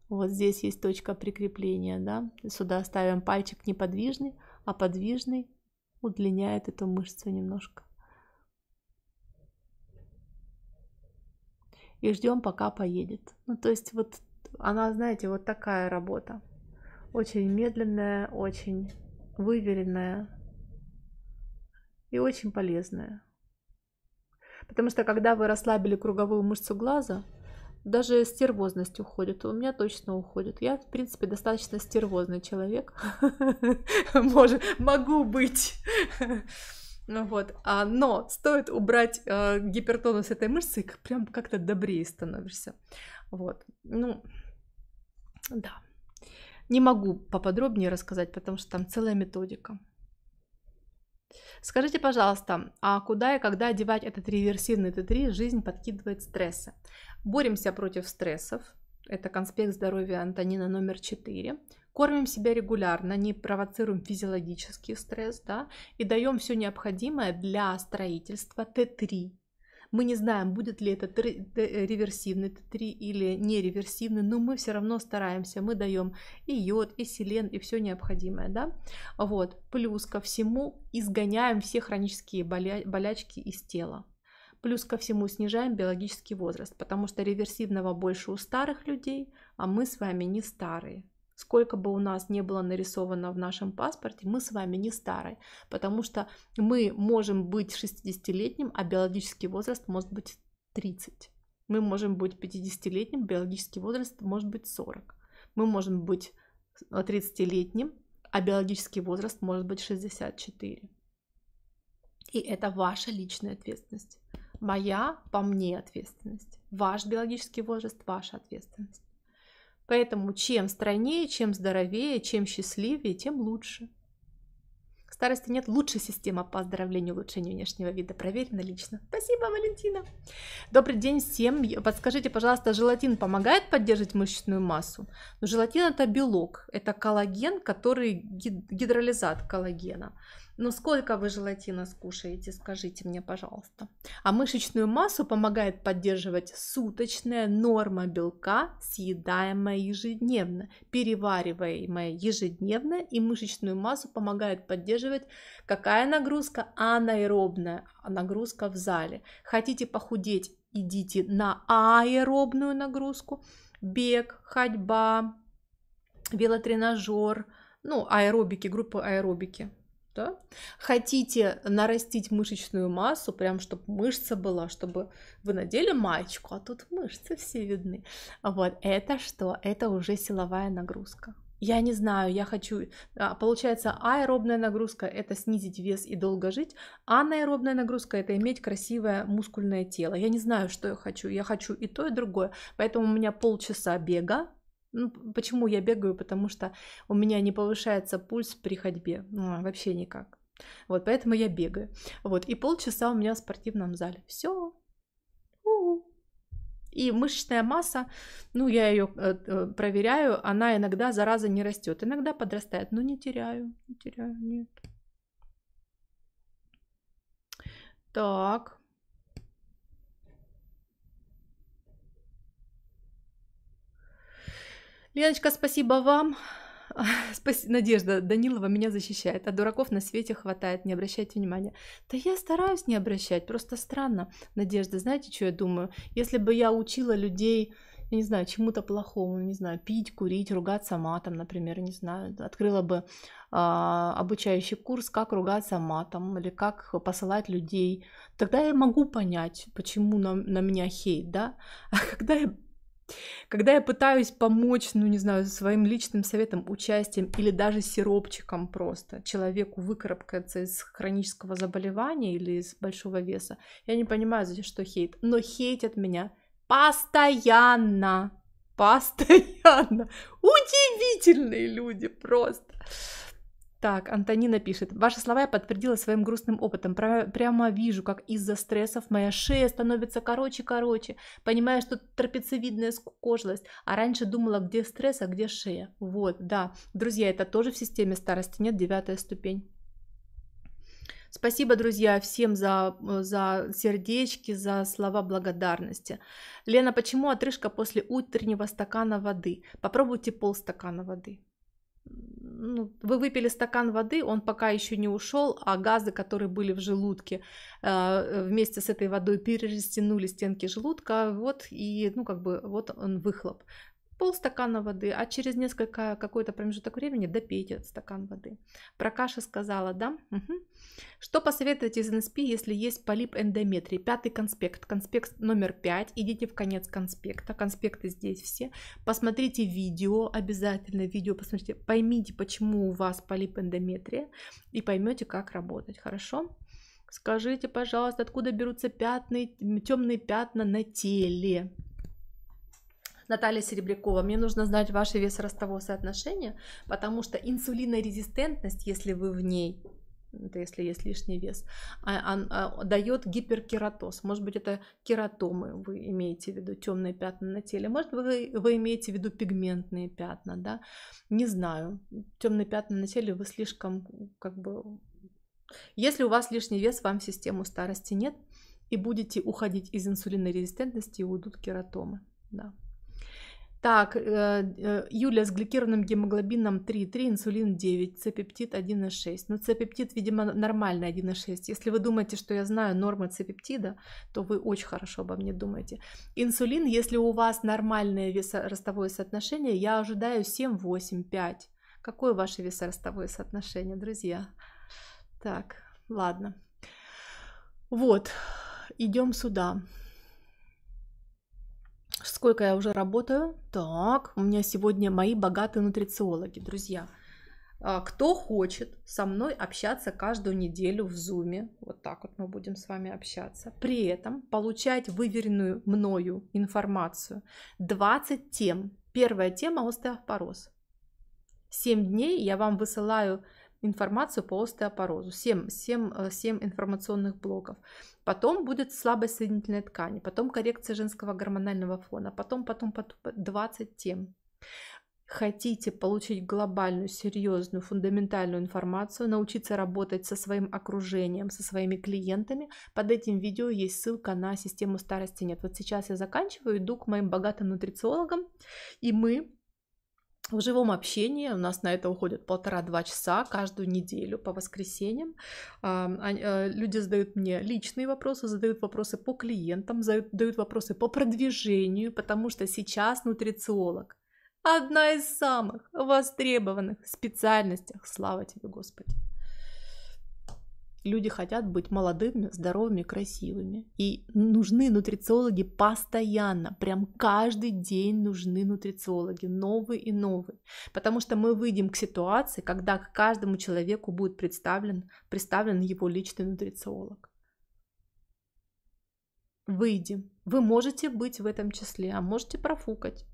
Вот здесь есть точка прикрепления, да? Сюда ставим пальчик неподвижный, а подвижный удлиняет эту мышцу немножко. и ждем, пока поедет. Ну, то есть вот она, знаете, вот такая работа. Очень медленная, очень выверенная и очень полезная. Потому что когда вы расслабили круговую мышцу глаза, даже стервозность уходит. У меня точно уходит. Я, в принципе, достаточно стервозный человек. [LAUGHS] Может, могу быть. Ну вот, а, но стоит убрать э, гипертонус этой мышцы, и прям как-то добрее становишься. Вот, ну, да. Не могу поподробнее рассказать, потому что там целая методика. Скажите, пожалуйста, а куда и когда одевать этот реверсивный Т3 «Жизнь подкидывает стрессы»? Боремся против стрессов. Это конспект здоровья Антонина номер 4 кормим себя регулярно, не провоцируем физиологический стресс, да, и даем все необходимое для строительства Т3. Мы не знаем, будет ли это реверсивный Т3 или нереверсивный, но мы все равно стараемся. Мы даем и йод, и селен, и все необходимое, да. Вот. Плюс ко всему изгоняем все хронические боля... болячки из тела. Плюс ко всему снижаем биологический возраст, потому что реверсивного больше у старых людей, а мы с вами не старые сколько бы у нас не было нарисовано в нашем паспорте, мы с вами не старые, потому что мы можем быть 60-летним, а биологический возраст может быть 30. Мы можем быть 50-летним, биологический возраст может быть 40. Мы можем быть 30-летним, а биологический возраст может быть 64. И это ваша личная ответственность. Моя по мне ответственность. Ваш биологический возраст – ваша ответственность. Поэтому чем стройнее, чем здоровее, чем счастливее, тем лучше. В старости нет лучшей системы по оздоровлению и улучшению внешнего вида. Проверено лично. Спасибо, Валентина. Добрый день всем. Подскажите, пожалуйста, желатин помогает поддерживать мышечную массу? Но ну, желатин это белок, это коллаген, который гидролизат коллагена. Ну сколько вы желатина скушаете, скажите мне, пожалуйста. А мышечную массу помогает поддерживать суточная норма белка, съедаемая ежедневно, перевариваемая ежедневно, и мышечную массу помогает поддерживать какая нагрузка? Анаэробная нагрузка в зале. Хотите похудеть, идите на аэробную нагрузку, бег, ходьба, велотренажер, ну, аэробики, группы аэробики, да? Хотите нарастить мышечную массу, прям чтобы мышца была, чтобы вы надели маечку, а тут мышцы все видны. Вот это что? Это уже силовая нагрузка. Я не знаю, я хочу... А, получается, аэробная нагрузка – это снизить вес и долго жить, а анаэробная нагрузка – это иметь красивое мускульное тело. Я не знаю, что я хочу. Я хочу и то, и другое. Поэтому у меня полчаса бега, ну, почему я бегаю? Потому что у меня не повышается пульс при ходьбе. Ну, а вообще никак. Вот, поэтому я бегаю. Вот, и полчаса у меня в спортивном зале. Все. И мышечная масса, ну, я ее э, э, проверяю, она иногда, зараза, не растет. Иногда подрастает, но не теряю, не теряю, нет. Так, Леночка, спасибо вам. [LAUGHS] Надежда Данилова меня защищает, а дураков на свете хватает, не обращайте внимания. Да я стараюсь не обращать, просто странно. Надежда, знаете, что я думаю? Если бы я учила людей, я не знаю, чему-то плохому, не знаю, пить, курить, ругаться матом, например, не знаю, открыла бы а, обучающий курс, как ругаться матом или как посылать людей, тогда я могу понять, почему на, на меня хейт, да? [LAUGHS] А когда я когда я пытаюсь помочь, ну не знаю, своим личным советом, участием или даже сиропчиком просто человеку выкарабкаться из хронического заболевания или из большого веса, я не понимаю, за что хейт. Но хейтят меня постоянно. Постоянно. Удивительные люди просто. Так, Антонина пишет. Ваши слова я подтвердила своим грустным опытом. Про- прямо вижу, как из-за стрессов моя шея становится короче-короче. Понимаю, что трапециевидная скукожилость. А раньше думала, где стресс, а где шея. Вот, да. Друзья, это тоже в системе старости нет, девятая ступень. Спасибо, друзья, всем за, за сердечки, за слова благодарности. Лена, почему отрыжка после утреннего стакана воды? Попробуйте полстакана воды ну, вы выпили стакан воды, он пока еще не ушел, а газы, которые были в желудке, э, э, вместе с этой водой перерастянули стенки желудка, вот и, ну, как бы, вот он выхлоп полстакана воды, а через несколько какой-то промежуток времени допейте этот стакан воды. Про каши сказала, да? Угу. Что посоветовать из НСП, если есть полип эндометрии? Пятый конспект, конспект номер пять. идите в конец конспекта, конспекты здесь все. Посмотрите видео, обязательно видео посмотрите, поймите, почему у вас полип эндометрия и поймете, как работать, хорошо? Скажите, пожалуйста, откуда берутся пятны, темные пятна на теле? Наталья Серебрякова, мне нужно знать ваше вес-ростовое соотношение, потому что инсулинорезистентность, если вы в ней, это если есть лишний вес, он, а, он а, дает гиперкератоз. Может быть, это кератомы вы имеете в виду, темные пятна на теле. Может, вы, вы имеете в виду пигментные пятна, да? Не знаю. Темные пятна на теле вы слишком, как бы... Если у вас лишний вес, вам в систему старости нет, и будете уходить из инсулинорезистентности, и уйдут кератомы. Да. Так, э, э, Юля с гликированным гемоглобином 3,3, инсулин 9, С-пептид 1,6. Но С-пептид, видимо, нормальный 1,6. Если вы думаете, что я знаю нормы цепептида, то вы очень хорошо обо мне думаете. Инсулин, если у вас нормальное весоростовое соотношение, я ожидаю 7, 8, 5. Какое ваше весоростовое соотношение, друзья? Так, ладно. Вот, идем сюда. Сколько я уже работаю? Так, у меня сегодня мои богатые нутрициологи, друзья. А, кто хочет со мной общаться каждую неделю в Зуме, вот так вот мы будем с вами общаться, при этом получать выверенную мною информацию. 20 тем. Первая тема – остеопороз. 7 дней я вам высылаю информацию по остеопорозу, 7, 7, 7 информационных блоков. Потом будет слабая соединительная ткань потом коррекция женского гормонального фона, потом, потом, потом 20 тем. Хотите получить глобальную, серьезную, фундаментальную информацию, научиться работать со своим окружением, со своими клиентами, под этим видео есть ссылка на систему старости нет. Вот сейчас я заканчиваю, иду к моим богатым нутрициологам, и мы в живом общении у нас на это уходит полтора-два часа каждую неделю по воскресеньям. Э, люди задают мне личные вопросы, задают вопросы по клиентам, задают вопросы по продвижению, потому что сейчас нутрициолог одна из самых востребованных специальностях. Слава тебе, Господи! Люди хотят быть молодыми, здоровыми, красивыми. И нужны нутрициологи постоянно, прям каждый день нужны нутрициологи, новые и новые. Потому что мы выйдем к ситуации, когда к каждому человеку будет представлен, представлен его личный нутрициолог. Выйдем. Вы можете быть в этом числе, а можете профукать.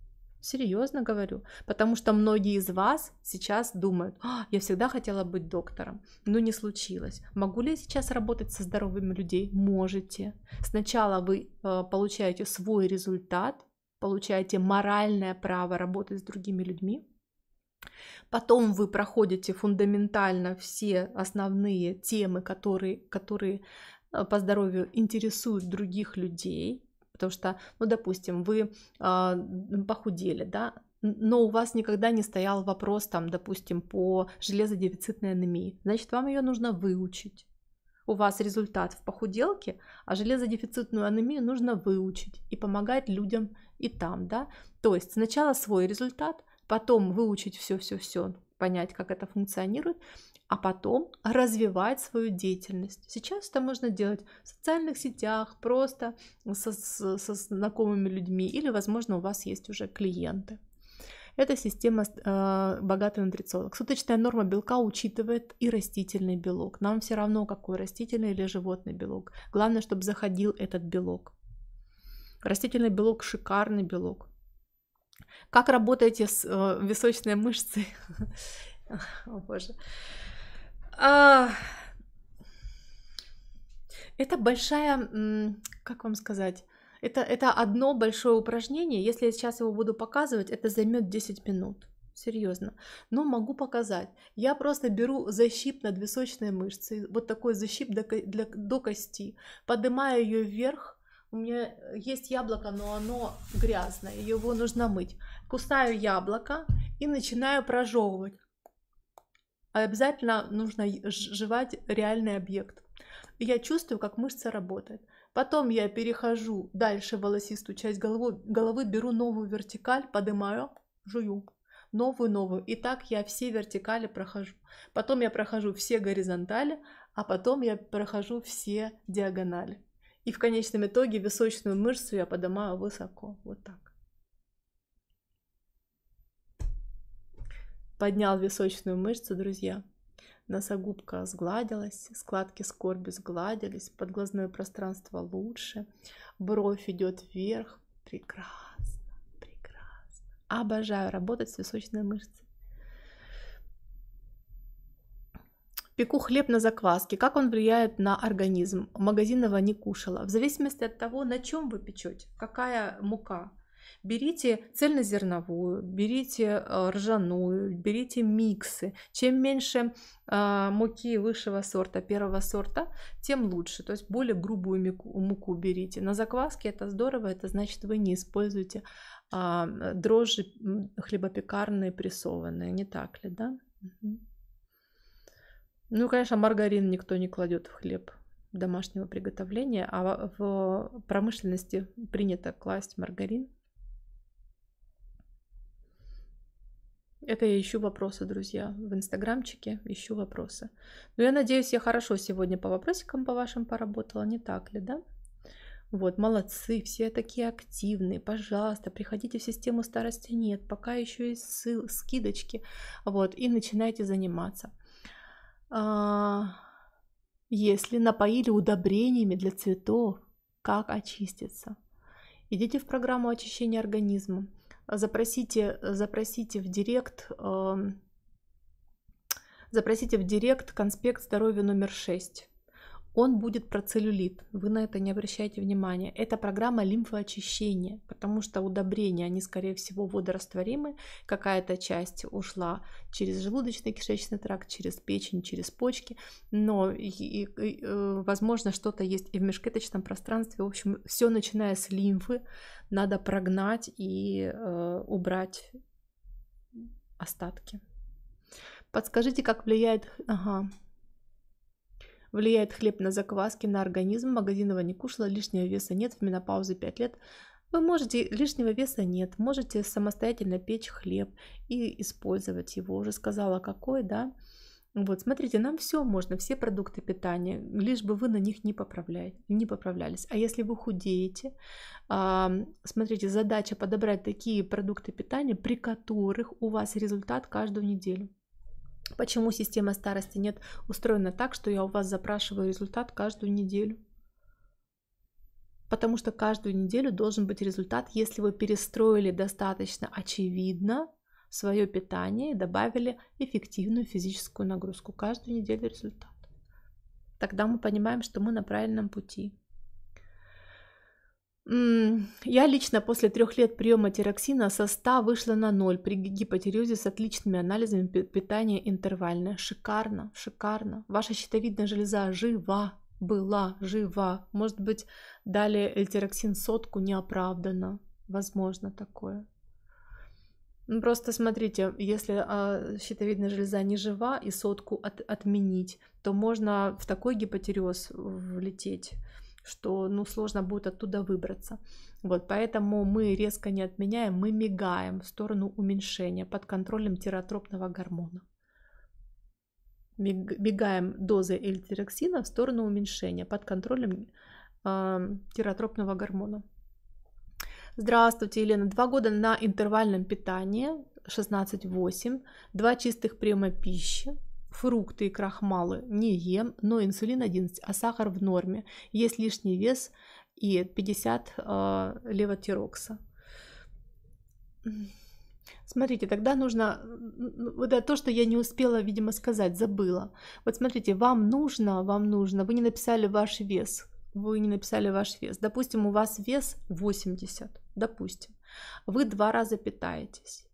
Серьезно говорю, потому что многие из вас сейчас думают, а, я всегда хотела быть доктором, но не случилось. Могу ли я сейчас работать со здоровыми людьми? Можете. Сначала вы э, получаете свой результат, получаете моральное право работать с другими людьми, Потом вы проходите фундаментально все основные темы, которые, которые э, по здоровью интересуют других людей, Потому что, ну, допустим, вы э, похудели, да, но у вас никогда не стоял вопрос, там, допустим, по железодефицитной анемии. Значит, вам ее нужно выучить. У вас результат в похуделке, а железодефицитную анемию нужно выучить и помогать людям и там, да. То есть сначала свой результат, потом выучить все-все-все, понять, как это функционирует, а потом развивать свою деятельность. Сейчас это можно делать в социальных сетях, просто со, со, со знакомыми людьми или, возможно, у вас есть уже клиенты. эта система э, богатый нутрициолог. Суточная норма белка учитывает и растительный белок. Нам все равно, какой растительный или животный белок. Главное, чтобы заходил этот белок. Растительный белок шикарный белок. Как работаете с э, височной мышцей? [LAUGHS] О боже. А... Это большая, как вам сказать, это, это одно большое упражнение. Если я сейчас его буду показывать, это займет 10 минут. Серьезно. Но могу показать. Я просто беру защип над надвисочной мышцей, вот такой защип до, для, до кости, поднимаю ее вверх, у меня есть яблоко, но оно грязное, его нужно мыть. Кусаю яблоко и начинаю прожевывать. А обязательно нужно жевать реальный объект. я чувствую, как мышца работает. Потом я перехожу дальше в волосистую часть головы, головы беру новую вертикаль, поднимаю, жую. Новую, новую. И так я все вертикали прохожу. Потом я прохожу все горизонтали, а потом я прохожу все диагонали. И в конечном итоге височную мышцу я поднимаю высоко. Вот так. поднял височную мышцу, друзья. Носогубка сгладилась, складки скорби сгладились, подглазное пространство лучше, бровь идет вверх. Прекрасно, прекрасно. Обожаю работать с височной мышцей. Пеку хлеб на закваске. Как он влияет на организм? Магазинного не кушала. В зависимости от того, на чем вы печете, какая мука, Берите цельнозерновую, берите э, ржаную, берите миксы. Чем меньше э, муки высшего сорта, первого сорта, тем лучше. То есть более грубую муку, берите. На закваске это здорово, это значит вы не используете а, э, дрожжи хлебопекарные прессованные, не так ли, да? Ну, конечно, маргарин никто не кладет в хлеб домашнего приготовления, а в промышленности принято класть маргарин. Это я ищу вопросы, друзья, в инстаграмчике ищу вопросы. Но ну, я надеюсь, я хорошо сегодня по вопросикам по вашим поработала, не так ли, да? Вот, молодцы, все такие активные, пожалуйста, приходите в систему старости нет, пока еще есть ссыл, скидочки, вот, и начинайте заниматься. А, если напоили удобрениями для цветов, как очиститься? Идите в программу очищения организма запросите, запросите в директ эм, запросите в директ конспект здоровья номер 6 он будет про целлюлит, вы на это не обращайте внимания. Это программа лимфоочищения, потому что удобрения, они, скорее всего, водорастворимы, какая-то часть ушла через желудочно-кишечный тракт, через печень, через почки, но, и, и, э, возможно, что-то есть и в межклеточном пространстве. В общем, все начиная с лимфы надо прогнать и э, убрать остатки. Подскажите, как влияет... Ага, Влияет хлеб на закваски, на организм. Магазинного не кушала, лишнего веса нет, в менопаузе 5 лет. Вы можете, лишнего веса нет, можете самостоятельно печь хлеб и использовать его. Уже сказала, какой, да? Вот, смотрите, нам все можно, все продукты питания, лишь бы вы на них не, поправляли, не поправлялись. А если вы худеете, а, смотрите, задача подобрать такие продукты питания, при которых у вас результат каждую неделю. Почему система старости нет устроена так, что я у вас запрашиваю результат каждую неделю? Потому что каждую неделю должен быть результат, если вы перестроили достаточно очевидно свое питание и добавили эффективную физическую нагрузку. Каждую неделю результат. Тогда мы понимаем, что мы на правильном пути. Я лично после трех лет приема тироксина со 100 вышла на ноль при гипотиреозе с отличными анализами питания интервальное. Шикарно, шикарно. Ваша щитовидная железа жива, была жива. Может быть, дали эльтироксин сотку неоправданно. Возможно такое. Ну, просто смотрите, если э, щитовидная железа не жива и сотку от, отменить, то можно в такой гипотиреоз влететь что ну, сложно будет оттуда выбраться. Вот, поэтому мы резко не отменяем, мы мигаем в сторону уменьшения под контролем тиротропного гормона. Мигаем дозы эльтероксина в сторону уменьшения под контролем э, тиротропного гормона. Здравствуйте, Елена. Два года на интервальном питании 16-8, два чистых приема пищи, фрукты и крахмалы не ем, но инсулин 11, а сахар в норме. Есть лишний вес и 50 э, а, левотирокса. Смотрите, тогда нужно, ну, вот это то, что я не успела, видимо, сказать, забыла. Вот смотрите, вам нужно, вам нужно, вы не написали ваш вес, вы не написали ваш вес. Допустим, у вас вес 80, допустим. Вы два раза питаетесь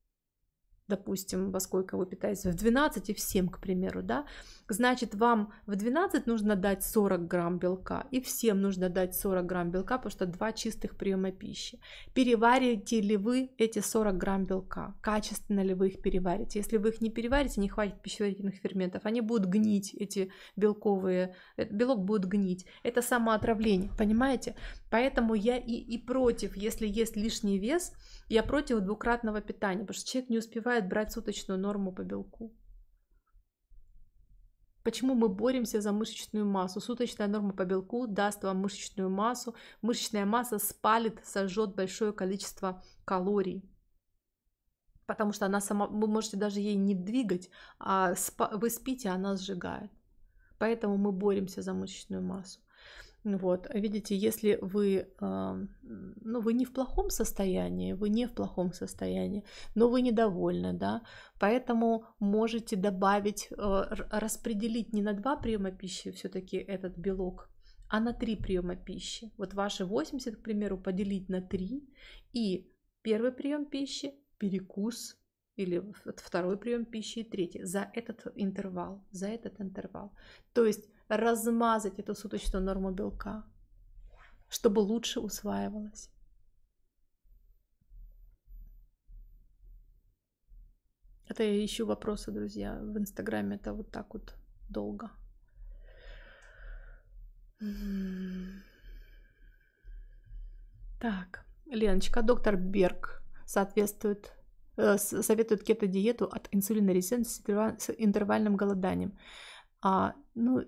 допустим, во сколько вы питаетесь, в 12 и в 7, к примеру, да, значит, вам в 12 нужно дать 40 грамм белка, и в 7 нужно дать 40 грамм белка, потому что два чистых приема пищи. Переварите ли вы эти 40 грамм белка? Качественно ли вы их переварите? Если вы их не переварите, не хватит пищеварительных ферментов, они будут гнить, эти белковые, э, белок будет гнить. Это самоотравление, понимаете? Поэтому я и, и против, если есть лишний вес, я против двукратного питания, потому что человек не успевает забывает брать суточную норму по белку. Почему мы боремся за мышечную массу? Суточная норма по белку даст вам мышечную массу. Мышечная масса спалит, сожжет большое количество калорий. Потому что она сама, вы можете даже ей не двигать, а спа, вы спите, а она сжигает. Поэтому мы боремся за мышечную массу. Ну вот, а видите, если вы, ну, вы не в плохом состоянии, вы не в плохом состоянии, но вы недовольны, да, поэтому можете добавить, а, распределить не на два приема пищи все-таки этот белок, а на три приема пищи. Вот ваши 80, к примеру, поделить на три и первый прием пищи, перекус, или второй прием пищи и третий за этот интервал, за этот интервал. То есть размазать эту суточную норму белка, чтобы лучше усваивалось. Это я ищу вопросы, друзья. В Инстаграме это вот так вот долго. Так, Леночка, доктор Берг соответствует, э, советует кето-диету от инсулинорезистенции с интервальным голоданием. А, ну,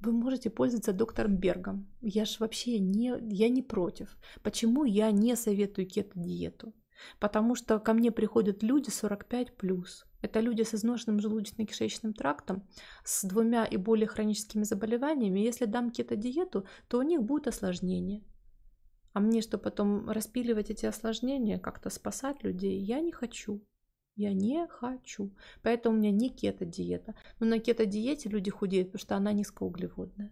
вы можете пользоваться доктором Бергом. Я же вообще не, я не против. Почему я не советую кето-диету? Потому что ко мне приходят люди 45 плюс. Это люди с изношенным желудочно-кишечным трактом, с двумя и более хроническими заболеваниями. Если дам кето-диету, то у них будет осложнение. А мне что, потом распиливать эти осложнения, как-то спасать людей? Я не хочу. Я не хочу. Поэтому у меня не кето-диета. Но на кето-диете люди худеют, потому что она низкоуглеводная.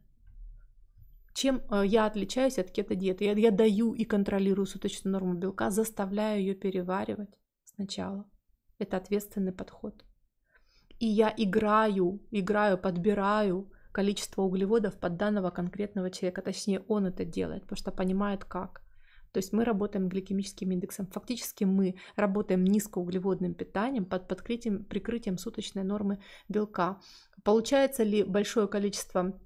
Чем э, я отличаюсь от кето-диеты? Я, я даю и контролирую суточную норму белка, заставляю ее переваривать сначала. Это ответственный подход. И я играю, играю, подбираю количество углеводов под данного конкретного человека. Точнее, он это делает, потому что понимает как. То есть мы работаем гликемическим индексом. Фактически мы работаем низкоуглеводным питанием под подкрытием, прикрытием суточной нормы белка. Получается ли большое количество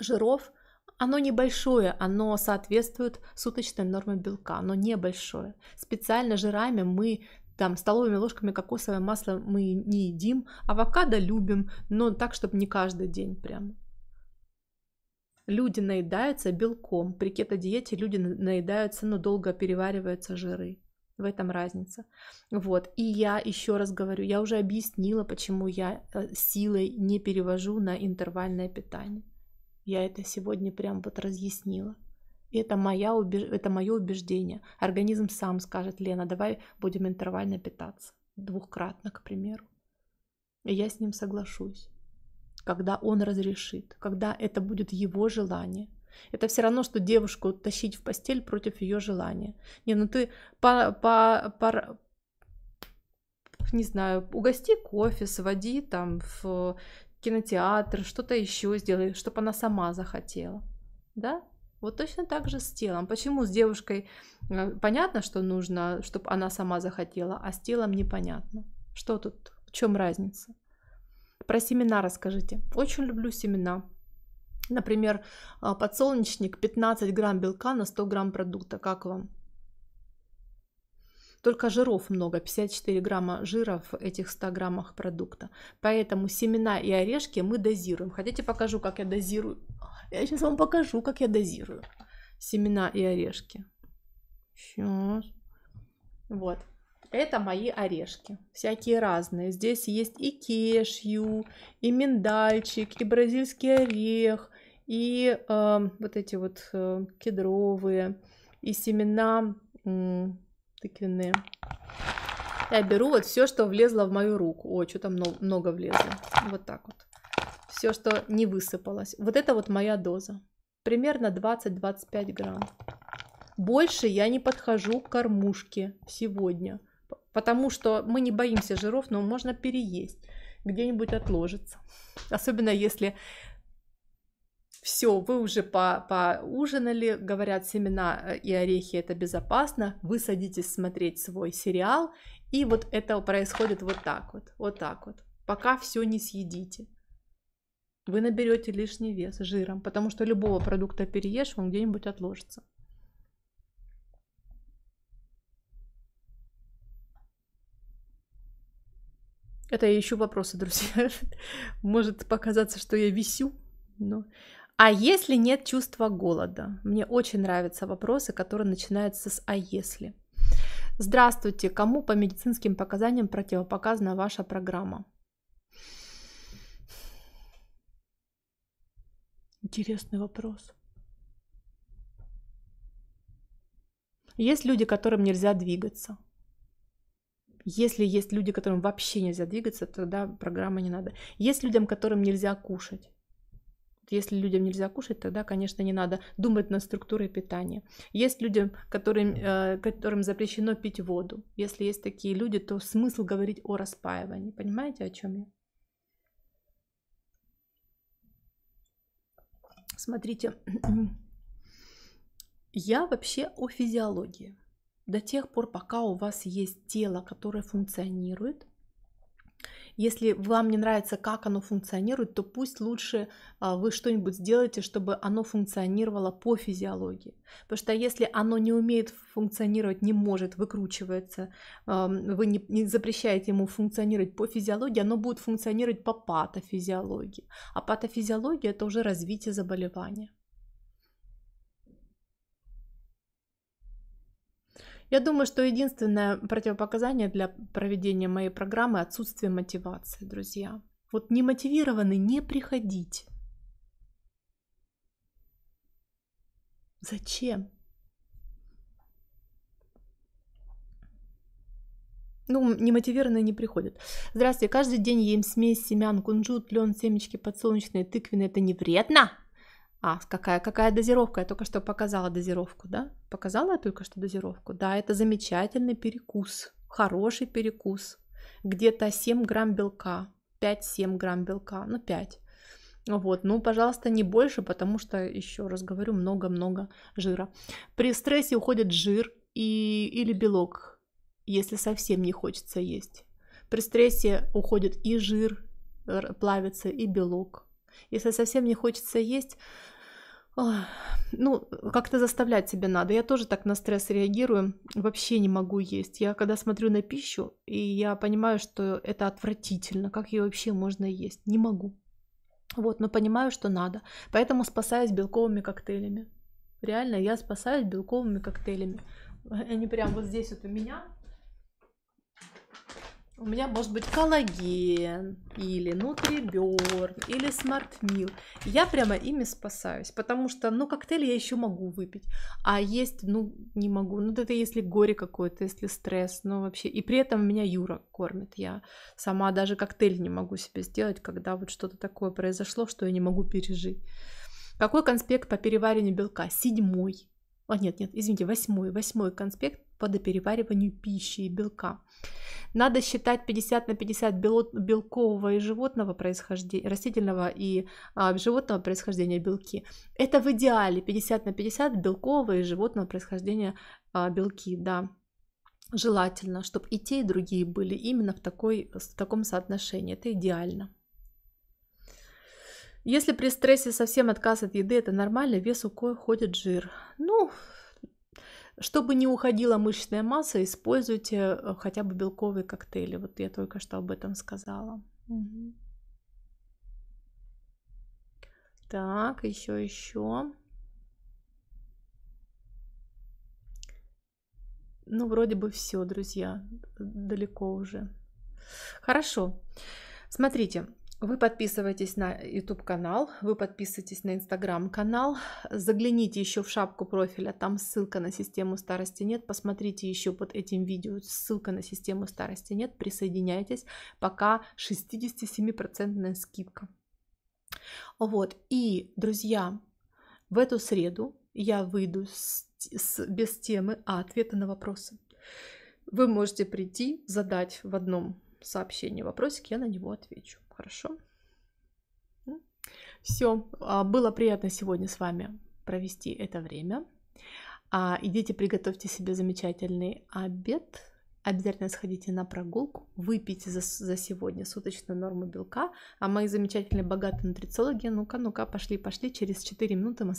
жиров? Оно небольшое, оно соответствует суточной норме белка, но небольшое. Специально жирами мы там столовыми ложками кокосовое масло мы не едим, авокадо любим, но так, чтобы не каждый день прям люди наедаются белком. При кето-диете люди наедаются, но долго перевариваются жиры. В этом разница. Вот. И я еще раз говорю, я уже объяснила, почему я э, силой не перевожу на интервальное питание. Я это сегодня прям вот разъяснила. И это, моя убеж... это мое убеждение. Организм сам скажет, Лена, давай будем интервально питаться. Двухкратно, к примеру. И я с ним соглашусь когда он разрешит, когда это будет его желание. Это все равно, что девушку тащить в постель против ее желания. Не, ну ты по, по, по, не знаю, угости кофе, своди там в кинотеатр, что-то еще сделай, чтобы она сама захотела. Да? Вот точно так же с телом. Почему с девушкой э, понятно, что нужно, чтобы она сама захотела, а с телом непонятно? Что тут? В чем разница? Про семена расскажите. Очень люблю семена. Например, а, подсолнечник 15 грамм белка на 100 грамм продукта. Как вам? Только жиров много, 54 грамма жира в этих 100 граммах продукта. Поэтому семена и орешки мы дозируем. Хотите, покажу, как я дозирую? Я сейчас вам покажу, как я дозирую семена и орешки. Сейчас. Вот это мои орешки, всякие разные. Здесь есть и кешью, и миндальчик, и бразильский орех, и э, вот эти вот э, кедровые, и семена э, тыквенные. Я беру вот все, что влезло в мою руку. О, что там много, много влезло. Вот так вот. Все, что не высыпалось. Вот это вот моя доза. Примерно 20-25 грамм. Больше я не подхожу к кормушке сегодня. Потому что мы не боимся жиров, но можно переесть, где-нибудь отложится. Особенно если все, вы уже по поужинали, говорят, семена э, и орехи это безопасно, вы садитесь смотреть свой сериал, и вот это происходит вот так вот, вот так вот, пока все не съедите. Вы наберете лишний вес жиром, потому что любого продукта переешь, он где-нибудь отложится. Это я ищу вопросы, друзья. [LAUGHS] Может показаться, что я висю, но... А если нет чувства голода? Мне очень нравятся вопросы, которые начинаются с «а если?». Здравствуйте, кому по медицинским показаниям противопоказана ваша программа? Интересный вопрос. Есть люди, которым нельзя двигаться. Если есть люди, которым вообще нельзя двигаться, тогда программа не надо. Есть людям, которым нельзя кушать. Если людям нельзя кушать, тогда, конечно, не надо думать над структурой питания. Есть людям, которым, э, которым запрещено пить воду. Если есть такие люди, то смысл говорить о распаивании. Понимаете, о чем я? Смотрите, [CLEARS THROAT] я вообще о физиологии до тех пор, пока у вас есть тело, которое функционирует. Если вам не нравится, как оно функционирует, то пусть лучше а, вы что-нибудь сделаете, чтобы оно функционировало по физиологии. Потому что если оно не умеет функционировать, не может, выкручивается, вы не, запрещаете ему функционировать по физиологии, оно будет функционировать по патофизиологии. А патофизиология – это уже развитие заболевания. Я думаю, что единственное противопоказание для проведения моей программы – отсутствие мотивации, друзья. Вот не мотивированы, не приходите. Зачем? Ну, немотивированные не приходят. Здравствуйте, каждый день ем смесь семян, кунжут, лен, семечки подсолнечные, тыквенные. Это не вредно? А, какая, какая дозировка? Я только что показала дозировку, да? Показала я только что дозировку? Да, это замечательный перекус, хороший перекус. Где-то 7 грамм белка, 5-7 грамм белка, ну 5. Вот, ну, пожалуйста, не больше, потому что, еще раз говорю, много-много жира. При стрессе уходит жир и, или белок, если совсем не хочется есть. При стрессе уходит и жир, плавится, и белок. Если совсем не хочется есть, ну, как-то заставлять себя надо. Я тоже так на стресс реагирую, вообще не могу есть. Я когда смотрю на пищу, и я понимаю, что это отвратительно, как ее вообще можно есть, не могу. Вот, но понимаю, что надо. Поэтому спасаюсь белковыми коктейлями. Реально, я спасаюсь белковыми коктейлями. Они прям вот здесь вот у меня, у меня может быть коллаген, или нутриберн, или смартмил. Я прямо ими спасаюсь, потому что, ну, коктейль я еще могу выпить, а есть, ну, не могу. Ну, это если горе какое-то, если стресс, ну, вообще. И при этом меня Юра кормит. Я сама даже коктейль не могу себе сделать, когда вот что-то такое произошло, что я не могу пережить. Какой конспект по перевариванию белка? Седьмой. А, нет, нет, извините, восьмой. Восьмой конспект по доперевариванию пищи и белка. Надо считать 50 на 50 белкового и животного происхождения, растительного и а, животного происхождения белки. Это в идеале 50 на 50 белкового и животного происхождения а, белки, да. Желательно, чтобы и те, и другие были именно в, такой, в таком соотношении. Это идеально. Если при стрессе совсем отказ от еды, это нормально, вес укой ходит жир. Ну, чтобы не уходила мышечная масса, используйте э, хотя бы белковые коктейли. Вот я только что об этом сказала. Угу. Так, еще, еще. Ну, вроде бы все, друзья, далеко уже. Хорошо. Смотрите, вы подписывайтесь на YouTube канал, вы подписывайтесь на Instagram канал, загляните еще в шапку профиля, там ссылка на систему старости нет, посмотрите еще под этим видео, ссылка на систему старости нет, присоединяйтесь, пока 67% скидка. Вот, и, друзья, в эту среду я выйду с, с, без темы, а ответа на вопросы. Вы можете прийти, задать в одном сообщении вопросик, я на него отвечу. Хорошо? Все, а, было приятно сегодня с вами провести это время. А, идите, приготовьте себе замечательный обед. Обязательно сходите на прогулку, выпейте за, за сегодня суточную норму белка, а мои замечательные богатые нутрициологи, ну-ка, ну-ка, пошли, пошли, через 4 минуты мы